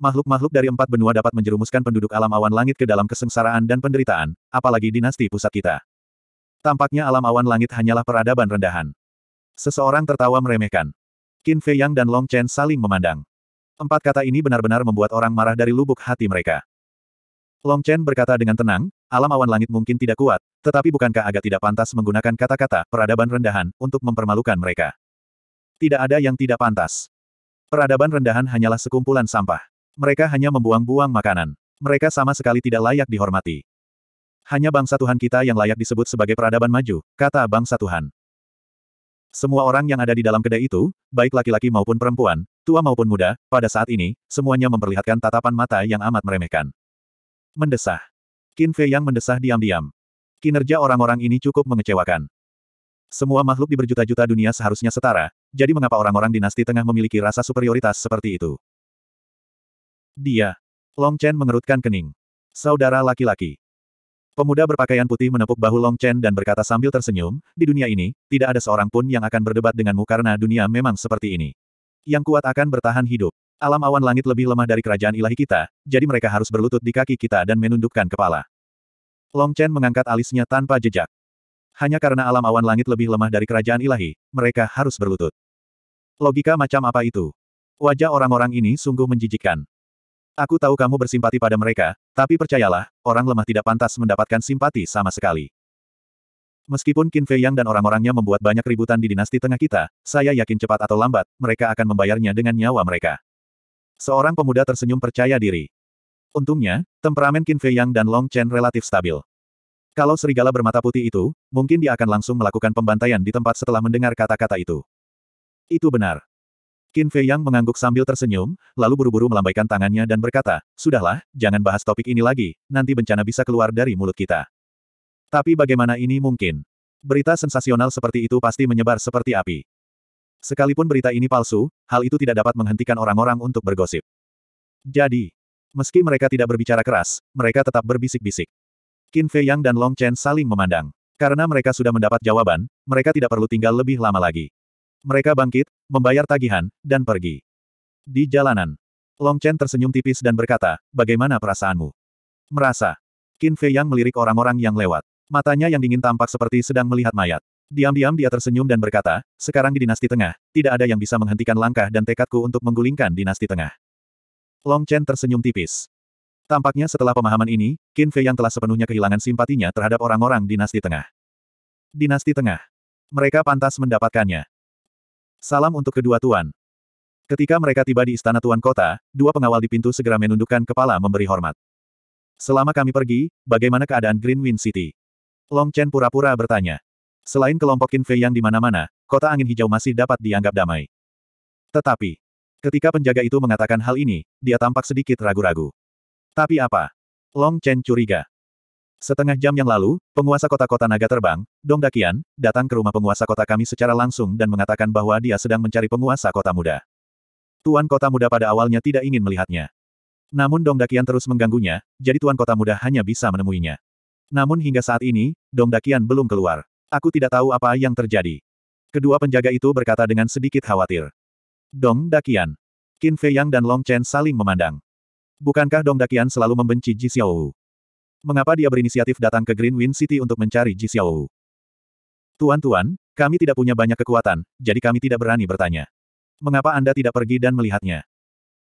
Makhluk-makhluk dari empat benua dapat menjerumuskan penduduk alam awan langit ke dalam kesengsaraan dan penderitaan, apalagi dinasti pusat kita. Tampaknya alam awan langit hanyalah peradaban rendahan. Seseorang tertawa meremehkan. Qin Fei Yang dan Long Chen saling memandang. Empat kata ini benar-benar membuat orang marah dari lubuk hati mereka. Long Chen berkata dengan tenang, alam awan langit mungkin tidak kuat, tetapi bukankah agak tidak pantas menggunakan kata-kata peradaban rendahan untuk mempermalukan mereka? Tidak ada yang tidak pantas. Peradaban rendahan hanyalah sekumpulan sampah. Mereka hanya membuang-buang makanan. Mereka sama sekali tidak layak dihormati. Hanya bangsa Tuhan kita yang layak disebut sebagai peradaban maju, kata bangsa Tuhan. Semua orang yang ada di dalam kedai itu, baik laki-laki maupun perempuan, tua maupun muda, pada saat ini, semuanya memperlihatkan tatapan mata yang amat meremehkan. Mendesah. Qin Fei yang mendesah diam-diam. Kinerja orang-orang ini cukup mengecewakan. Semua makhluk di berjuta-juta dunia seharusnya setara, jadi mengapa orang-orang dinasti tengah memiliki rasa superioritas seperti itu? Dia. Long Chen mengerutkan kening. Saudara laki-laki. Pemuda berpakaian putih menepuk bahu Long Chen dan berkata sambil tersenyum, di dunia ini, tidak ada seorang pun yang akan berdebat denganmu karena dunia memang seperti ini. Yang kuat akan bertahan hidup. Alam awan langit lebih lemah dari kerajaan ilahi kita, jadi mereka harus berlutut di kaki kita dan menundukkan kepala. Long Chen mengangkat alisnya tanpa jejak. Hanya karena alam awan langit lebih lemah dari kerajaan ilahi, mereka harus berlutut. Logika macam apa itu? Wajah orang-orang ini sungguh menjijikkan. Aku tahu kamu bersimpati pada mereka, tapi percayalah, orang lemah tidak pantas mendapatkan simpati sama sekali. Meskipun Qin Fei Yang dan orang-orangnya membuat banyak ributan di dinasti tengah kita, saya yakin cepat atau lambat, mereka akan membayarnya dengan nyawa mereka. Seorang pemuda tersenyum percaya diri. Untungnya, temperamen Qin Fei Yang dan Long Chen relatif stabil. Kalau serigala bermata putih itu, mungkin dia akan langsung melakukan pembantaian di tempat setelah mendengar kata-kata itu. Itu benar. Qin Fei Yang mengangguk sambil tersenyum, lalu buru-buru melambaikan tangannya dan berkata, Sudahlah, jangan bahas topik ini lagi, nanti bencana bisa keluar dari mulut kita. Tapi bagaimana ini mungkin? Berita sensasional seperti itu pasti menyebar seperti api. Sekalipun berita ini palsu, hal itu tidak dapat menghentikan orang-orang untuk bergosip. Jadi, meski mereka tidak berbicara keras, mereka tetap berbisik-bisik. Qin Fei Yang dan Long Chen saling memandang. Karena mereka sudah mendapat jawaban, mereka tidak perlu tinggal lebih lama lagi. Mereka bangkit, membayar tagihan, dan pergi. Di jalanan, Long Chen tersenyum tipis dan berkata, bagaimana perasaanmu? Merasa. Qin Fei Yang melirik orang-orang yang lewat. Matanya yang dingin tampak seperti sedang melihat mayat. Diam-diam dia tersenyum dan berkata, sekarang di dinasti tengah, tidak ada yang bisa menghentikan langkah dan tekadku untuk menggulingkan dinasti tengah. Long Chen tersenyum tipis. Tampaknya setelah pemahaman ini, Qin Fei Yang telah sepenuhnya kehilangan simpatinya terhadap orang-orang dinasti tengah. Dinasti tengah. Mereka pantas mendapatkannya. Salam untuk kedua tuan. Ketika mereka tiba di istana tuan kota, dua pengawal di pintu segera menundukkan kepala memberi hormat. Selama kami pergi, bagaimana keadaan Green Wind City? Long Chen pura-pura bertanya. Selain kelompok Qin yang di mana-mana, kota angin hijau masih dapat dianggap damai. Tetapi, ketika penjaga itu mengatakan hal ini, dia tampak sedikit ragu-ragu. Tapi apa? Long Chen curiga. Setengah jam yang lalu, penguasa kota-kota naga terbang, Dong Dakian, datang ke rumah penguasa kota kami secara langsung dan mengatakan bahwa dia sedang mencari penguasa kota muda. Tuan kota muda pada awalnya tidak ingin melihatnya. Namun Dong Dakian terus mengganggunya, jadi tuan kota muda hanya bisa menemuinya. Namun hingga saat ini, Dong Dakian belum keluar. Aku tidak tahu apa yang terjadi. Kedua penjaga itu berkata dengan sedikit khawatir. Dong Dakian. Qin Fei Yang dan Long Chen saling memandang. Bukankah Dong Dakian selalu membenci Ji Xiaowu? mengapa dia berinisiatif datang ke Green Wind City untuk mencari Ji Xiaowu. Tuan-tuan, kami tidak punya banyak kekuatan, jadi kami tidak berani bertanya. Mengapa Anda tidak pergi dan melihatnya?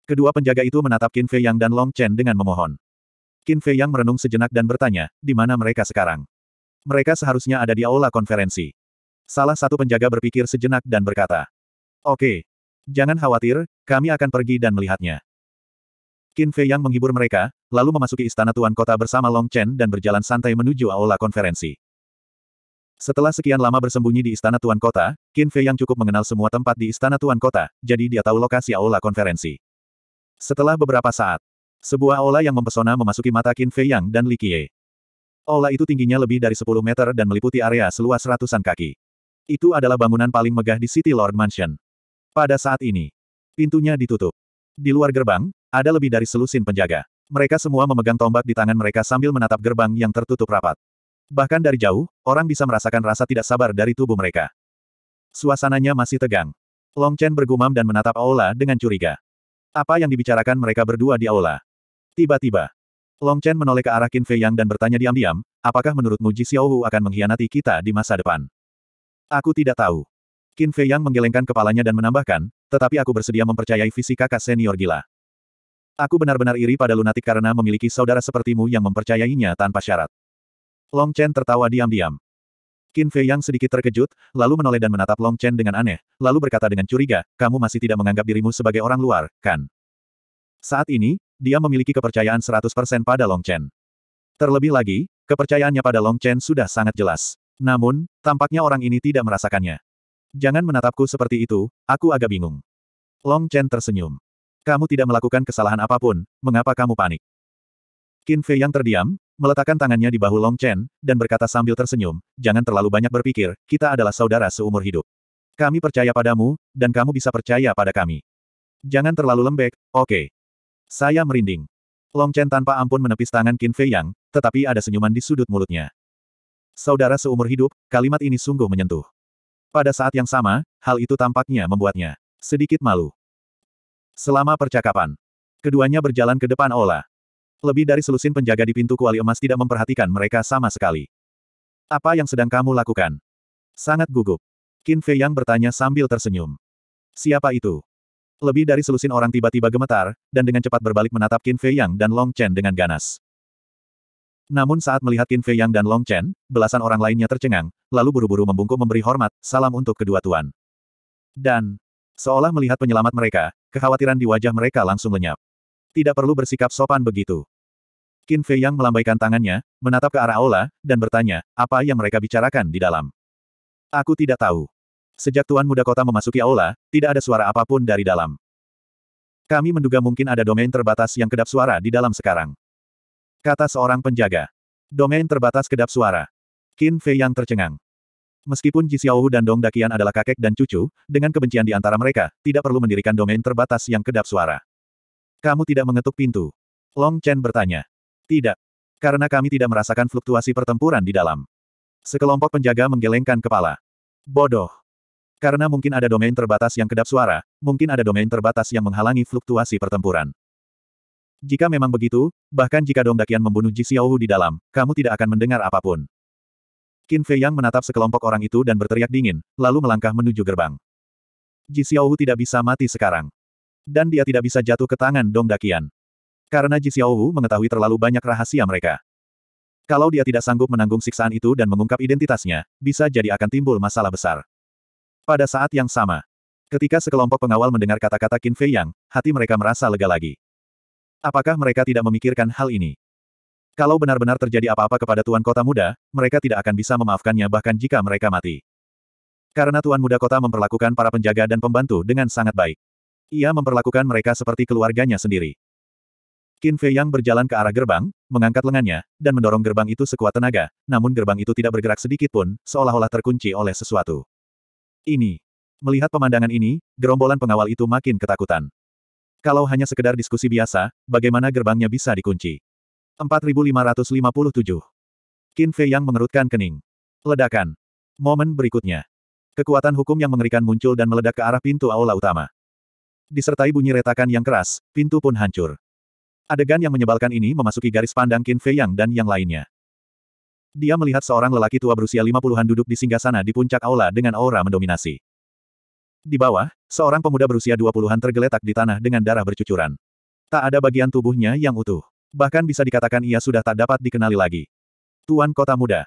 Kedua penjaga itu menatap Qin Fei Yang dan Long Chen dengan memohon. Qin Fei Yang merenung sejenak dan bertanya, di mana mereka sekarang? Mereka seharusnya ada di aula konferensi. Salah satu penjaga berpikir sejenak dan berkata, Oke, okay, jangan khawatir, kami akan pergi dan melihatnya. Qin Fei Yang menghibur mereka, lalu memasuki istana tuan kota bersama Long Chen dan berjalan santai menuju aula konferensi. Setelah sekian lama bersembunyi di istana tuan kota, Qin Fei Yang cukup mengenal semua tempat di istana tuan kota, jadi dia tahu lokasi aula konferensi. Setelah beberapa saat, sebuah aula yang mempesona memasuki mata Qin Fei Yang dan Li Qiye. Aula itu tingginya lebih dari 10 meter dan meliputi area seluas ratusan kaki. Itu adalah bangunan paling megah di City Lord Mansion. Pada saat ini, pintunya ditutup. Di luar gerbang, ada lebih dari selusin penjaga. Mereka semua memegang tombak di tangan mereka sambil menatap gerbang yang tertutup rapat. Bahkan dari jauh, orang bisa merasakan rasa tidak sabar dari tubuh mereka. Suasananya masih tegang. Long Chen bergumam dan menatap aula dengan curiga. Apa yang dibicarakan mereka berdua di aula? Tiba-tiba, Long Chen menoleh ke arah Qin Fei Yang dan bertanya diam-diam, apakah menurutmu Ji Xiaohu akan mengkhianati kita di masa depan? Aku tidak tahu. Qin Fei Yang menggelengkan kepalanya dan menambahkan, tetapi aku bersedia mempercayai visi kakak senior gila. Aku benar-benar iri pada lunatik karena memiliki saudara sepertimu yang mempercayainya tanpa syarat. Long Chen tertawa diam-diam. Qin Fei yang sedikit terkejut, lalu menoleh dan menatap Long Chen dengan aneh, lalu berkata dengan curiga, kamu masih tidak menganggap dirimu sebagai orang luar, kan? Saat ini, dia memiliki kepercayaan 100% pada Long Chen. Terlebih lagi, kepercayaannya pada Long Chen sudah sangat jelas. Namun, tampaknya orang ini tidak merasakannya. Jangan menatapku seperti itu, aku agak bingung. Long Chen tersenyum. Kamu tidak melakukan kesalahan apapun, mengapa kamu panik? Qin Fei yang terdiam, meletakkan tangannya di bahu Long Chen, dan berkata sambil tersenyum, jangan terlalu banyak berpikir, kita adalah saudara seumur hidup. Kami percaya padamu, dan kamu bisa percaya pada kami. Jangan terlalu lembek, oke. Okay. Saya merinding. Long Chen tanpa ampun menepis tangan Qin Fei Yang, tetapi ada senyuman di sudut mulutnya. Saudara seumur hidup, kalimat ini sungguh menyentuh. Pada saat yang sama, hal itu tampaknya membuatnya sedikit malu. Selama percakapan, keduanya berjalan ke depan Ola. Lebih dari selusin penjaga di pintu kuali emas tidak memperhatikan mereka sama sekali. Apa yang sedang kamu lakukan? Sangat gugup. Qin Fei Yang bertanya sambil tersenyum. Siapa itu? Lebih dari selusin orang tiba-tiba gemetar, dan dengan cepat berbalik menatap Qin Fei Yang dan Long Chen dengan ganas. Namun saat melihat Qin Fei Yang dan Long Chen, belasan orang lainnya tercengang, lalu buru-buru membungkuk memberi hormat, salam untuk kedua tuan. Dan, Seolah melihat penyelamat mereka, kekhawatiran di wajah mereka langsung lenyap. Tidak perlu bersikap sopan begitu. Qin Fei Yang melambaikan tangannya, menatap ke arah aula, dan bertanya, apa yang mereka bicarakan di dalam. Aku tidak tahu. Sejak Tuan Muda Kota memasuki aula, tidak ada suara apapun dari dalam. Kami menduga mungkin ada domain terbatas yang kedap suara di dalam sekarang. Kata seorang penjaga. Domain terbatas kedap suara. Qin Fei Yang tercengang. Meskipun Ji Xiaowu dan Dong Dakian adalah kakek dan cucu, dengan kebencian di antara mereka, tidak perlu mendirikan domain terbatas yang kedap suara. Kamu tidak mengetuk pintu. Long Chen bertanya. Tidak. Karena kami tidak merasakan fluktuasi pertempuran di dalam. Sekelompok penjaga menggelengkan kepala. Bodoh. Karena mungkin ada domain terbatas yang kedap suara, mungkin ada domain terbatas yang menghalangi fluktuasi pertempuran. Jika memang begitu, bahkan jika Dong Dakian membunuh Ji Xiaohu di dalam, kamu tidak akan mendengar apapun. Qin Fei Yang menatap sekelompok orang itu dan berteriak dingin, lalu melangkah menuju gerbang. Ji Xiaohu tidak bisa mati sekarang. Dan dia tidak bisa jatuh ke tangan Dong Dakian. Karena Ji Xiaohu mengetahui terlalu banyak rahasia mereka. Kalau dia tidak sanggup menanggung siksaan itu dan mengungkap identitasnya, bisa jadi akan timbul masalah besar. Pada saat yang sama, ketika sekelompok pengawal mendengar kata-kata Qin Fei Yang, hati mereka merasa lega lagi. Apakah mereka tidak memikirkan hal ini? Kalau benar-benar terjadi apa-apa kepada Tuan Kota Muda, mereka tidak akan bisa memaafkannya bahkan jika mereka mati. Karena Tuan Muda Kota memperlakukan para penjaga dan pembantu dengan sangat baik. Ia memperlakukan mereka seperti keluarganya sendiri. Qin Fei Yang berjalan ke arah gerbang, mengangkat lengannya, dan mendorong gerbang itu sekuat tenaga, namun gerbang itu tidak bergerak sedikit pun, seolah-olah terkunci oleh sesuatu. Ini. Melihat pemandangan ini, gerombolan pengawal itu makin ketakutan. Kalau hanya sekedar diskusi biasa, bagaimana gerbangnya bisa dikunci? 4557. Qin Fei yang mengerutkan kening. Ledakan. Momen berikutnya. Kekuatan hukum yang mengerikan muncul dan meledak ke arah pintu aula utama. Disertai bunyi retakan yang keras, pintu pun hancur. Adegan yang menyebalkan ini memasuki garis pandang Qin Fei Yang dan yang lainnya. Dia melihat seorang lelaki tua berusia 50-an duduk di singgasana di puncak aula dengan aura mendominasi. Di bawah, seorang pemuda berusia 20-an tergeletak di tanah dengan darah bercucuran. Tak ada bagian tubuhnya yang utuh bahkan bisa dikatakan ia sudah tak dapat dikenali lagi. Tuan Kota Muda.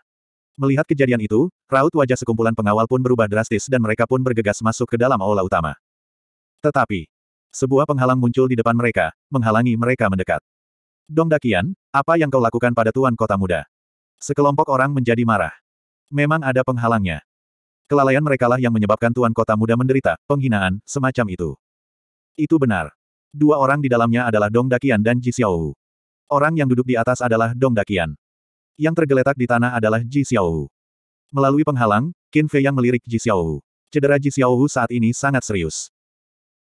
Melihat kejadian itu, raut wajah sekumpulan pengawal pun berubah drastis dan mereka pun bergegas masuk ke dalam aula utama. Tetapi, sebuah penghalang muncul di depan mereka, menghalangi mereka mendekat. Dong Dakian, apa yang kau lakukan pada Tuan Kota Muda? Sekelompok orang menjadi marah. Memang ada penghalangnya. Kelalaian merekalah yang menyebabkan Tuan Kota Muda menderita, penghinaan, semacam itu. Itu benar. Dua orang di dalamnya adalah Dong Dakian dan Ji Xiaowu. Orang yang duduk di atas adalah Dong Dakian. Yang tergeletak di tanah adalah Ji Xiaohu. Melalui penghalang, Qin Fei yang melirik Ji Xiaohu. Cedera Ji Xiaohu saat ini sangat serius.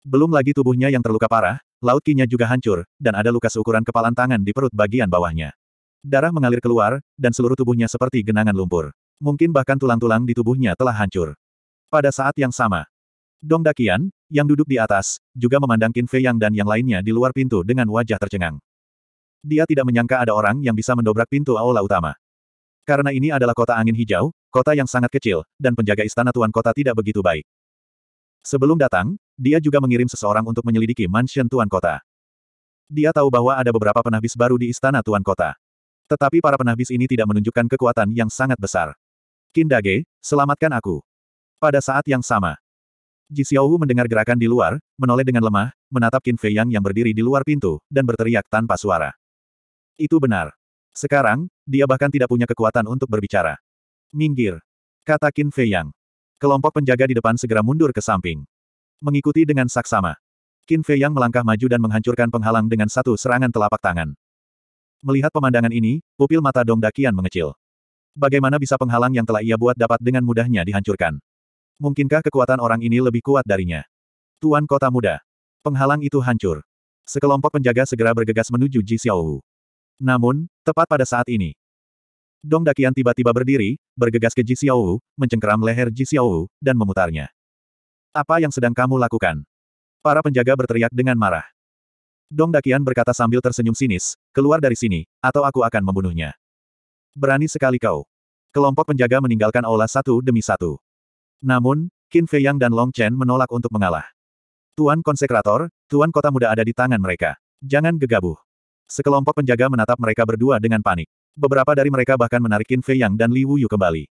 Belum lagi tubuhnya yang terluka parah, laut kinya juga hancur, dan ada luka seukuran kepalan tangan di perut bagian bawahnya. Darah mengalir keluar, dan seluruh tubuhnya seperti genangan lumpur. Mungkin bahkan tulang-tulang di tubuhnya telah hancur. Pada saat yang sama, Dong Dakian, yang duduk di atas, juga memandang Qin Fei Yang dan yang lainnya di luar pintu dengan wajah tercengang dia tidak menyangka ada orang yang bisa mendobrak pintu aula utama. Karena ini adalah kota angin hijau, kota yang sangat kecil, dan penjaga istana tuan kota tidak begitu baik. Sebelum datang, dia juga mengirim seseorang untuk menyelidiki mansion tuan kota. Dia tahu bahwa ada beberapa penahbis baru di istana tuan kota. Tetapi para penahbis ini tidak menunjukkan kekuatan yang sangat besar. Kindage, selamatkan aku. Pada saat yang sama, Ji Xiaohu mendengar gerakan di luar, menoleh dengan lemah, menatap Qin Fei Yang yang berdiri di luar pintu, dan berteriak tanpa suara. Itu benar. Sekarang, dia bahkan tidak punya kekuatan untuk berbicara. Minggir. Kata Qin Fei Yang. Kelompok penjaga di depan segera mundur ke samping. Mengikuti dengan saksama. Qin Fei Yang melangkah maju dan menghancurkan penghalang dengan satu serangan telapak tangan. Melihat pemandangan ini, pupil mata Dong Dakian mengecil. Bagaimana bisa penghalang yang telah ia buat dapat dengan mudahnya dihancurkan? Mungkinkah kekuatan orang ini lebih kuat darinya? Tuan Kota Muda. Penghalang itu hancur. Sekelompok penjaga segera bergegas menuju Ji Xiaowu. Namun, tepat pada saat ini, Dong Dakian tiba-tiba berdiri, bergegas ke Ji Xiaowu, mencengkeram leher Ji Xiaowu, dan memutarnya. Apa yang sedang kamu lakukan? Para penjaga berteriak dengan marah. Dong Dakian berkata sambil tersenyum sinis, keluar dari sini, atau aku akan membunuhnya. Berani sekali kau. Kelompok penjaga meninggalkan aula satu demi satu. Namun, Qin Fei Yang dan Long Chen menolak untuk mengalah. Tuan Konsekrator, Tuan Kota Muda ada di tangan mereka. Jangan gegabah. Sekelompok penjaga menatap mereka berdua dengan panik. Beberapa dari mereka bahkan menarik Qin Fei Yang dan Li Wuyu kembali.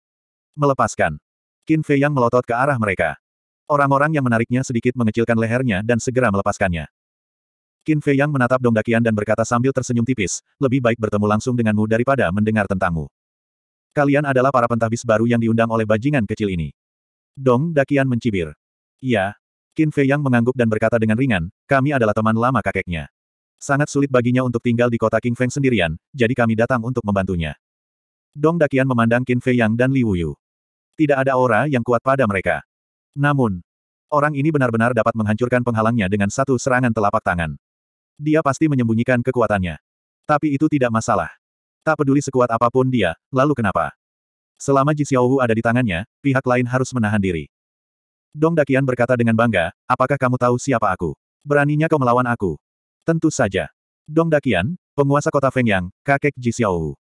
Melepaskan. Qin Fei Yang melotot ke arah mereka. Orang-orang yang menariknya sedikit mengecilkan lehernya dan segera melepaskannya. Qin Fei Yang menatap Dong Dakian dan berkata sambil tersenyum tipis, lebih baik bertemu langsung denganmu daripada mendengar tentangmu. Kalian adalah para pentahbis baru yang diundang oleh bajingan kecil ini. Dong Dakian mencibir. Iya. Qin Fei Yang mengangguk dan berkata dengan ringan, kami adalah teman lama kakeknya. Sangat sulit baginya untuk tinggal di kota King Feng sendirian, jadi kami datang untuk membantunya. Dong Dakian memandang Qin Fei Yang dan Li Wuyu. Tidak ada aura yang kuat pada mereka. Namun, orang ini benar-benar dapat menghancurkan penghalangnya dengan satu serangan telapak tangan. Dia pasti menyembunyikan kekuatannya. Tapi itu tidak masalah. Tak peduli sekuat apapun dia, lalu kenapa? Selama Ji Xiaohu ada di tangannya, pihak lain harus menahan diri. Dong Dakian berkata dengan bangga, apakah kamu tahu siapa aku? Beraninya kau melawan aku. Tentu saja. Dong Dakian, penguasa kota Fengyang, kakek Ji Xiaowu.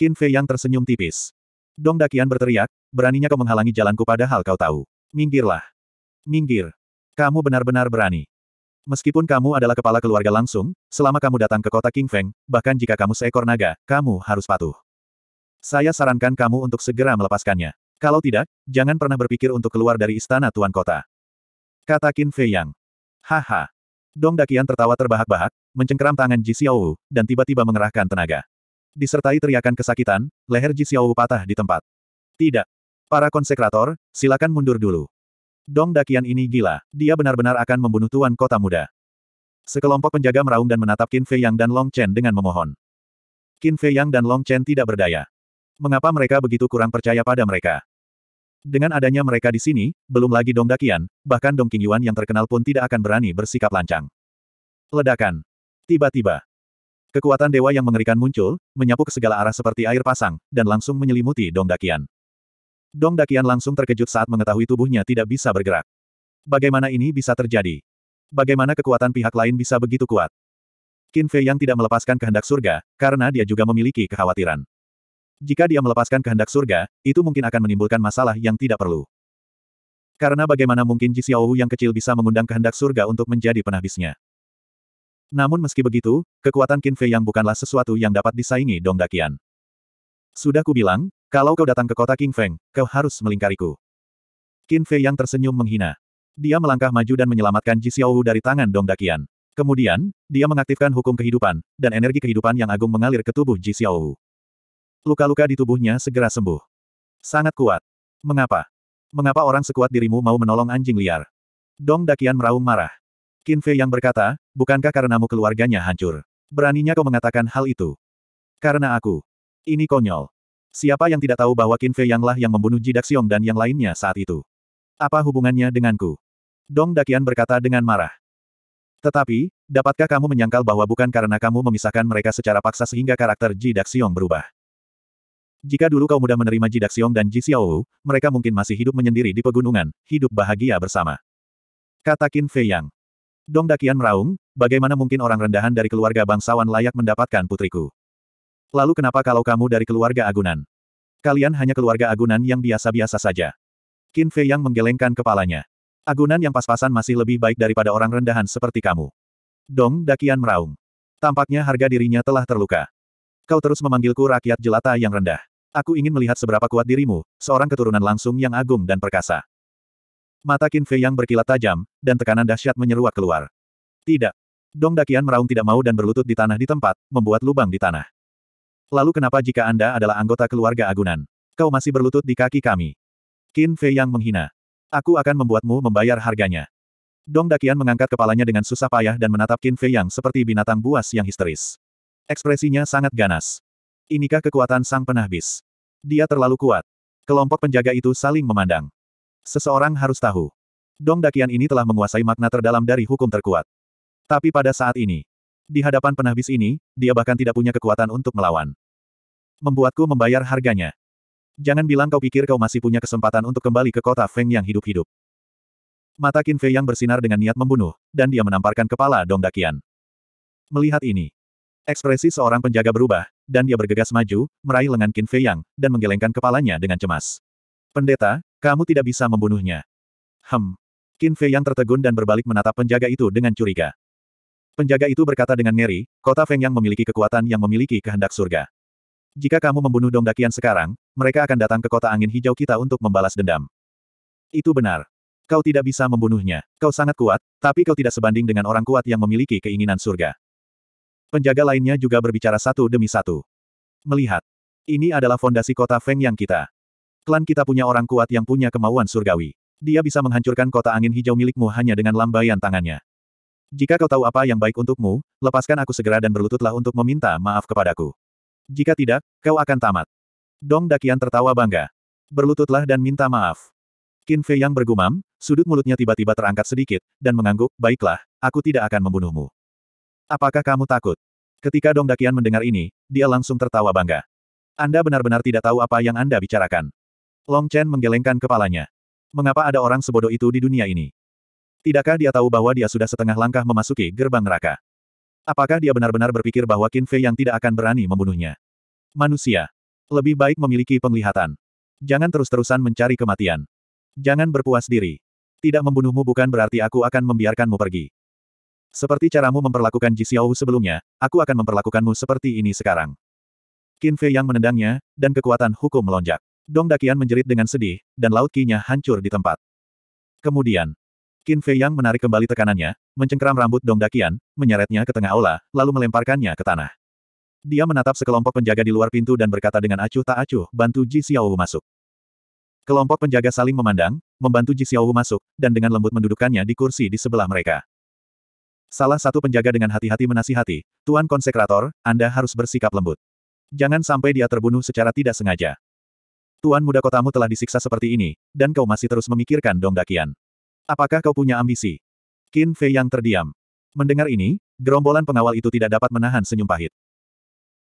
Qin Fei yang tersenyum tipis. Dong Dakian berteriak, beraninya kau menghalangi jalanku padahal kau tahu. Minggirlah. Minggir. Kamu benar-benar berani. Meskipun kamu adalah kepala keluarga langsung, selama kamu datang ke kota King Feng, bahkan jika kamu seekor naga, kamu harus patuh. Saya sarankan kamu untuk segera melepaskannya. Kalau tidak, jangan pernah berpikir untuk keluar dari istana Tuan Kota. Kata Qin Fei Yang. Haha, Dong Dakian tertawa terbahak-bahak, mencengkeram tangan Ji Xiaowu, dan tiba-tiba mengerahkan tenaga. Disertai teriakan kesakitan, leher Ji Xiaowu patah di tempat. Tidak. Para konsekrator, silakan mundur dulu. Dong Dakian ini gila, dia benar-benar akan membunuh tuan kota muda. Sekelompok penjaga meraung dan menatap Qin Fei Yang dan Long Chen dengan memohon. Qin Fei Yang dan Long Chen tidak berdaya. Mengapa mereka begitu kurang percaya pada mereka? Dengan adanya mereka di sini, belum lagi Dong Dakian, bahkan Dong Qingyuan yang terkenal pun tidak akan berani bersikap lancang. Ledakan. Tiba-tiba. Kekuatan dewa yang mengerikan muncul, menyapu ke segala arah seperti air pasang, dan langsung menyelimuti Dong Dakian. Dong Dakian langsung terkejut saat mengetahui tubuhnya tidak bisa bergerak. Bagaimana ini bisa terjadi? Bagaimana kekuatan pihak lain bisa begitu kuat? Qin Fei yang tidak melepaskan kehendak surga, karena dia juga memiliki kekhawatiran. Jika dia melepaskan kehendak surga, itu mungkin akan menimbulkan masalah yang tidak perlu. Karena bagaimana mungkin Ji Xiaowu yang kecil bisa mengundang kehendak surga untuk menjadi penahbisnya. Namun meski begitu, kekuatan Qin Fei yang bukanlah sesuatu yang dapat disaingi Dong Dakian. Sudah kubilang, kalau kau datang ke kota King Feng, kau harus melingkariku. Qin Fei yang tersenyum menghina. Dia melangkah maju dan menyelamatkan Ji Xiaowu dari tangan Dong Dakian. Kemudian, dia mengaktifkan hukum kehidupan, dan energi kehidupan yang agung mengalir ke tubuh Ji Xiaowu. Luka-luka di tubuhnya segera sembuh. Sangat kuat. Mengapa? Mengapa orang sekuat dirimu mau menolong anjing liar? Dong Dakian meraung marah. Qin Fei yang berkata, bukankah karenamu keluarganya hancur? Beraninya kau mengatakan hal itu? Karena aku. Ini konyol. Siapa yang tidak tahu bahwa Qin Fei Yanglah yang membunuh Jidak Xiong dan yang lainnya saat itu? Apa hubungannya denganku? Dong Dakian berkata dengan marah. Tetapi, dapatkah kamu menyangkal bahwa bukan karena kamu memisahkan mereka secara paksa sehingga karakter Jidak Xiong berubah? Jika dulu kau mudah menerima Ji Daxiong dan Ji Xiaowu, mereka mungkin masih hidup menyendiri di pegunungan, hidup bahagia bersama. Kata Qin Fei Yang. Dong Dakian meraung, bagaimana mungkin orang rendahan dari keluarga bangsawan layak mendapatkan putriku? Lalu kenapa kalau kamu dari keluarga Agunan? Kalian hanya keluarga Agunan yang biasa-biasa saja. Qin Fei Yang menggelengkan kepalanya. Agunan yang pas-pasan masih lebih baik daripada orang rendahan seperti kamu. Dong Dakian meraung. Tampaknya harga dirinya telah terluka. Kau terus memanggilku rakyat jelata yang rendah. Aku ingin melihat seberapa kuat dirimu, seorang keturunan langsung yang agung dan perkasa. Mata Qin Fei yang berkilat tajam, dan tekanan dahsyat menyeruak keluar. Tidak. Dong Dakian meraung tidak mau dan berlutut di tanah di tempat, membuat lubang di tanah. Lalu kenapa jika Anda adalah anggota keluarga Agunan? Kau masih berlutut di kaki kami. Qin Fei yang menghina. Aku akan membuatmu membayar harganya. Dong Dakian mengangkat kepalanya dengan susah payah dan menatap Qin Fei yang seperti binatang buas yang histeris. Ekspresinya sangat ganas. Inikah kekuatan sang penahbis? Dia terlalu kuat. Kelompok penjaga itu saling memandang. Seseorang harus tahu. Dong Dakian ini telah menguasai makna terdalam dari hukum terkuat. Tapi pada saat ini, di hadapan penahbis ini, dia bahkan tidak punya kekuatan untuk melawan. Membuatku membayar harganya. Jangan bilang kau pikir kau masih punya kesempatan untuk kembali ke kota Feng yang hidup-hidup. Mata Qin Fei yang bersinar dengan niat membunuh, dan dia menamparkan kepala Dong Dakian. Melihat ini, ekspresi seorang penjaga berubah, dan dia bergegas maju, meraih lengan Qin Fei Yang, dan menggelengkan kepalanya dengan cemas. Pendeta, kamu tidak bisa membunuhnya. Hem. Qin Fei Yang tertegun dan berbalik menatap penjaga itu dengan curiga. Penjaga itu berkata dengan ngeri, kota Feng Yang memiliki kekuatan yang memiliki kehendak surga. Jika kamu membunuh Dongdakian sekarang, mereka akan datang ke kota angin hijau kita untuk membalas dendam. Itu benar. Kau tidak bisa membunuhnya. Kau sangat kuat, tapi kau tidak sebanding dengan orang kuat yang memiliki keinginan surga. Penjaga lainnya juga berbicara satu demi satu. Melihat. Ini adalah fondasi kota Feng yang kita. Klan kita punya orang kuat yang punya kemauan surgawi. Dia bisa menghancurkan kota angin hijau milikmu hanya dengan lambaian tangannya. Jika kau tahu apa yang baik untukmu, lepaskan aku segera dan berlututlah untuk meminta maaf kepadaku. Jika tidak, kau akan tamat. Dong Dakian tertawa bangga. Berlututlah dan minta maaf. Qin Fei yang bergumam, sudut mulutnya tiba-tiba terangkat sedikit, dan mengangguk, baiklah, aku tidak akan membunuhmu. Apakah kamu takut? Ketika Dong Dakian mendengar ini, dia langsung tertawa bangga. Anda benar-benar tidak tahu apa yang Anda bicarakan. Long Chen menggelengkan kepalanya. Mengapa ada orang sebodoh itu di dunia ini? Tidakkah dia tahu bahwa dia sudah setengah langkah memasuki gerbang neraka? Apakah dia benar-benar berpikir bahwa Qin Fei yang tidak akan berani membunuhnya? Manusia. Lebih baik memiliki penglihatan. Jangan terus-terusan mencari kematian. Jangan berpuas diri. Tidak membunuhmu bukan berarti aku akan membiarkanmu pergi. Seperti caramu memperlakukan Ji Xiao sebelumnya, aku akan memperlakukanmu seperti ini sekarang. Qin Fei yang menendangnya, dan kekuatan hukum melonjak. Dong Dakian menjerit dengan sedih, dan laut kinya hancur di tempat. Kemudian, Qin Fei yang menarik kembali tekanannya, mencengkeram rambut Dong Dakian, menyeretnya ke tengah aula, lalu melemparkannya ke tanah. Dia menatap sekelompok penjaga di luar pintu dan berkata dengan acuh tak acuh, bantu Ji Xiao masuk. Kelompok penjaga saling memandang, membantu Ji Xiao masuk, dan dengan lembut mendudukkannya di kursi di sebelah mereka. Salah satu penjaga dengan hati-hati menasihati, Tuan Konsekrator, Anda harus bersikap lembut. Jangan sampai dia terbunuh secara tidak sengaja. Tuan muda kotamu telah disiksa seperti ini, dan kau masih terus memikirkan dongdakian. Apakah kau punya ambisi? Qin Fei yang terdiam. Mendengar ini, gerombolan pengawal itu tidak dapat menahan senyum pahit.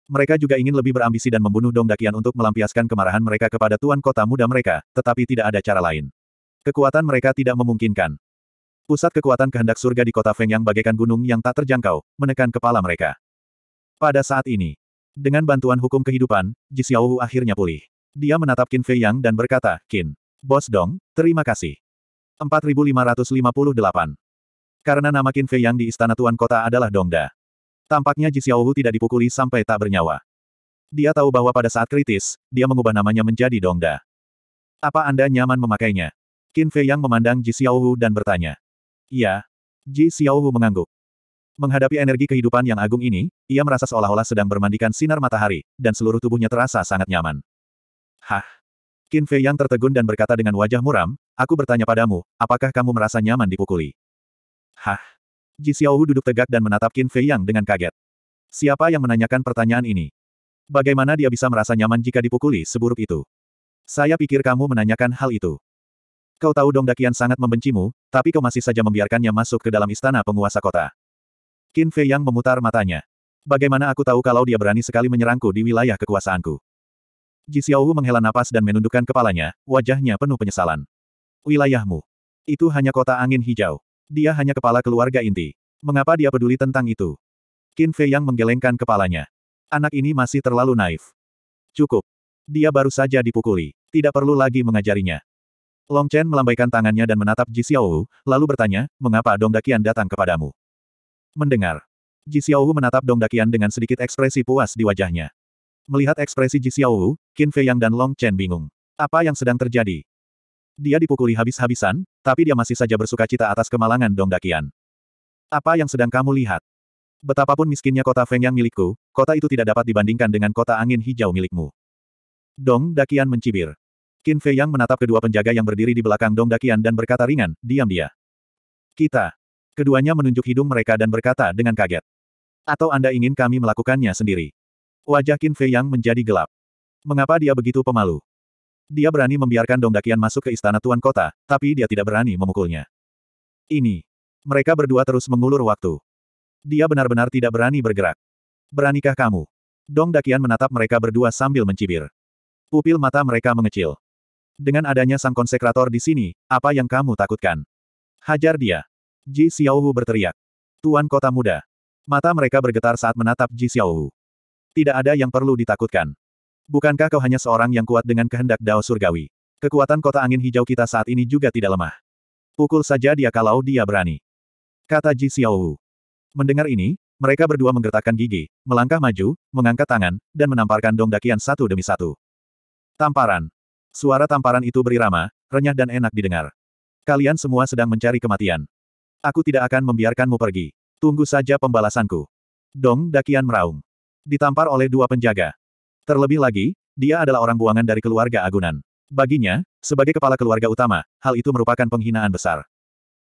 Mereka juga ingin lebih berambisi dan membunuh dongdakian untuk melampiaskan kemarahan mereka kepada tuan kota muda mereka, tetapi tidak ada cara lain. Kekuatan mereka tidak memungkinkan. Pusat kekuatan kehendak surga di kota Feng yang bagaikan gunung yang tak terjangkau, menekan kepala mereka. Pada saat ini, dengan bantuan hukum kehidupan, Ji Xiaohu akhirnya pulih. Dia menatap Qin Fei Yang dan berkata, Qin, Bos Dong, terima kasih. 4558. Karena nama Qin Fei Yang di istana tuan kota adalah Dongda. Tampaknya Ji Xiaohu tidak dipukuli sampai tak bernyawa. Dia tahu bahwa pada saat kritis, dia mengubah namanya menjadi Dongda. Apa Anda nyaman memakainya? Qin Fei Yang memandang Ji Xiaohu dan bertanya. Iya. Ji Xiaohu mengangguk. Menghadapi energi kehidupan yang agung ini, ia merasa seolah-olah sedang bermandikan sinar matahari, dan seluruh tubuhnya terasa sangat nyaman. Hah? Qin Fei yang tertegun dan berkata dengan wajah muram, aku bertanya padamu, apakah kamu merasa nyaman dipukuli? Hah? Ji Xiaohu duduk tegak dan menatap Qin Fei yang dengan kaget. Siapa yang menanyakan pertanyaan ini? Bagaimana dia bisa merasa nyaman jika dipukuli seburuk itu? Saya pikir kamu menanyakan hal itu. Kau tahu Dong Dakian sangat membencimu, tapi kau masih saja membiarkannya masuk ke dalam istana penguasa kota. Qin Fei yang memutar matanya. Bagaimana aku tahu kalau dia berani sekali menyerangku di wilayah kekuasaanku? Ji Xiaowu menghela napas dan menundukkan kepalanya, wajahnya penuh penyesalan. Wilayahmu. Itu hanya kota angin hijau. Dia hanya kepala keluarga inti. Mengapa dia peduli tentang itu? Qin Fei yang menggelengkan kepalanya. Anak ini masih terlalu naif. Cukup. Dia baru saja dipukuli. Tidak perlu lagi mengajarinya. Long Chen melambaikan tangannya dan menatap Ji Xiaowu, lalu bertanya, mengapa Dong Dakian datang kepadamu? Mendengar. Ji Xiaowu menatap Dong Dakian dengan sedikit ekspresi puas di wajahnya. Melihat ekspresi Ji Xiaowu, Qin Fei Yang dan Long Chen bingung. Apa yang sedang terjadi? Dia dipukuli habis-habisan, tapi dia masih saja bersuka cita atas kemalangan Dong Dakian. Apa yang sedang kamu lihat? Betapapun miskinnya kota Feng Yang milikku, kota itu tidak dapat dibandingkan dengan kota angin hijau milikmu. Dong Dakian mencibir. Qin Fei Yang menatap kedua penjaga yang berdiri di belakang Dong Dakian dan berkata ringan, diam dia. Kita. Keduanya menunjuk hidung mereka dan berkata dengan kaget. Atau Anda ingin kami melakukannya sendiri? Wajah Qin Fei Yang menjadi gelap. Mengapa dia begitu pemalu? Dia berani membiarkan Dong Dakian masuk ke istana Tuan Kota, tapi dia tidak berani memukulnya. Ini. Mereka berdua terus mengulur waktu. Dia benar-benar tidak berani bergerak. Beranikah kamu? Dong Dakian menatap mereka berdua sambil mencibir. Pupil mata mereka mengecil. Dengan adanya sang konsekrator di sini, apa yang kamu takutkan? Hajar dia. Ji Xiaohu berteriak. Tuan kota muda. Mata mereka bergetar saat menatap Ji Xiaohu. Tidak ada yang perlu ditakutkan. Bukankah kau hanya seorang yang kuat dengan kehendak Dao Surgawi? Kekuatan kota angin hijau kita saat ini juga tidak lemah. Pukul saja dia kalau dia berani. Kata Ji Xiaohu. Mendengar ini, mereka berdua menggertakkan gigi, melangkah maju, mengangkat tangan, dan menamparkan dongdakian satu demi satu. Tamparan. Suara tamparan itu berirama, renyah dan enak didengar. Kalian semua sedang mencari kematian. Aku tidak akan membiarkanmu pergi. Tunggu saja pembalasanku. Dong Dakian meraung. Ditampar oleh dua penjaga. Terlebih lagi, dia adalah orang buangan dari keluarga Agunan. Baginya, sebagai kepala keluarga utama, hal itu merupakan penghinaan besar.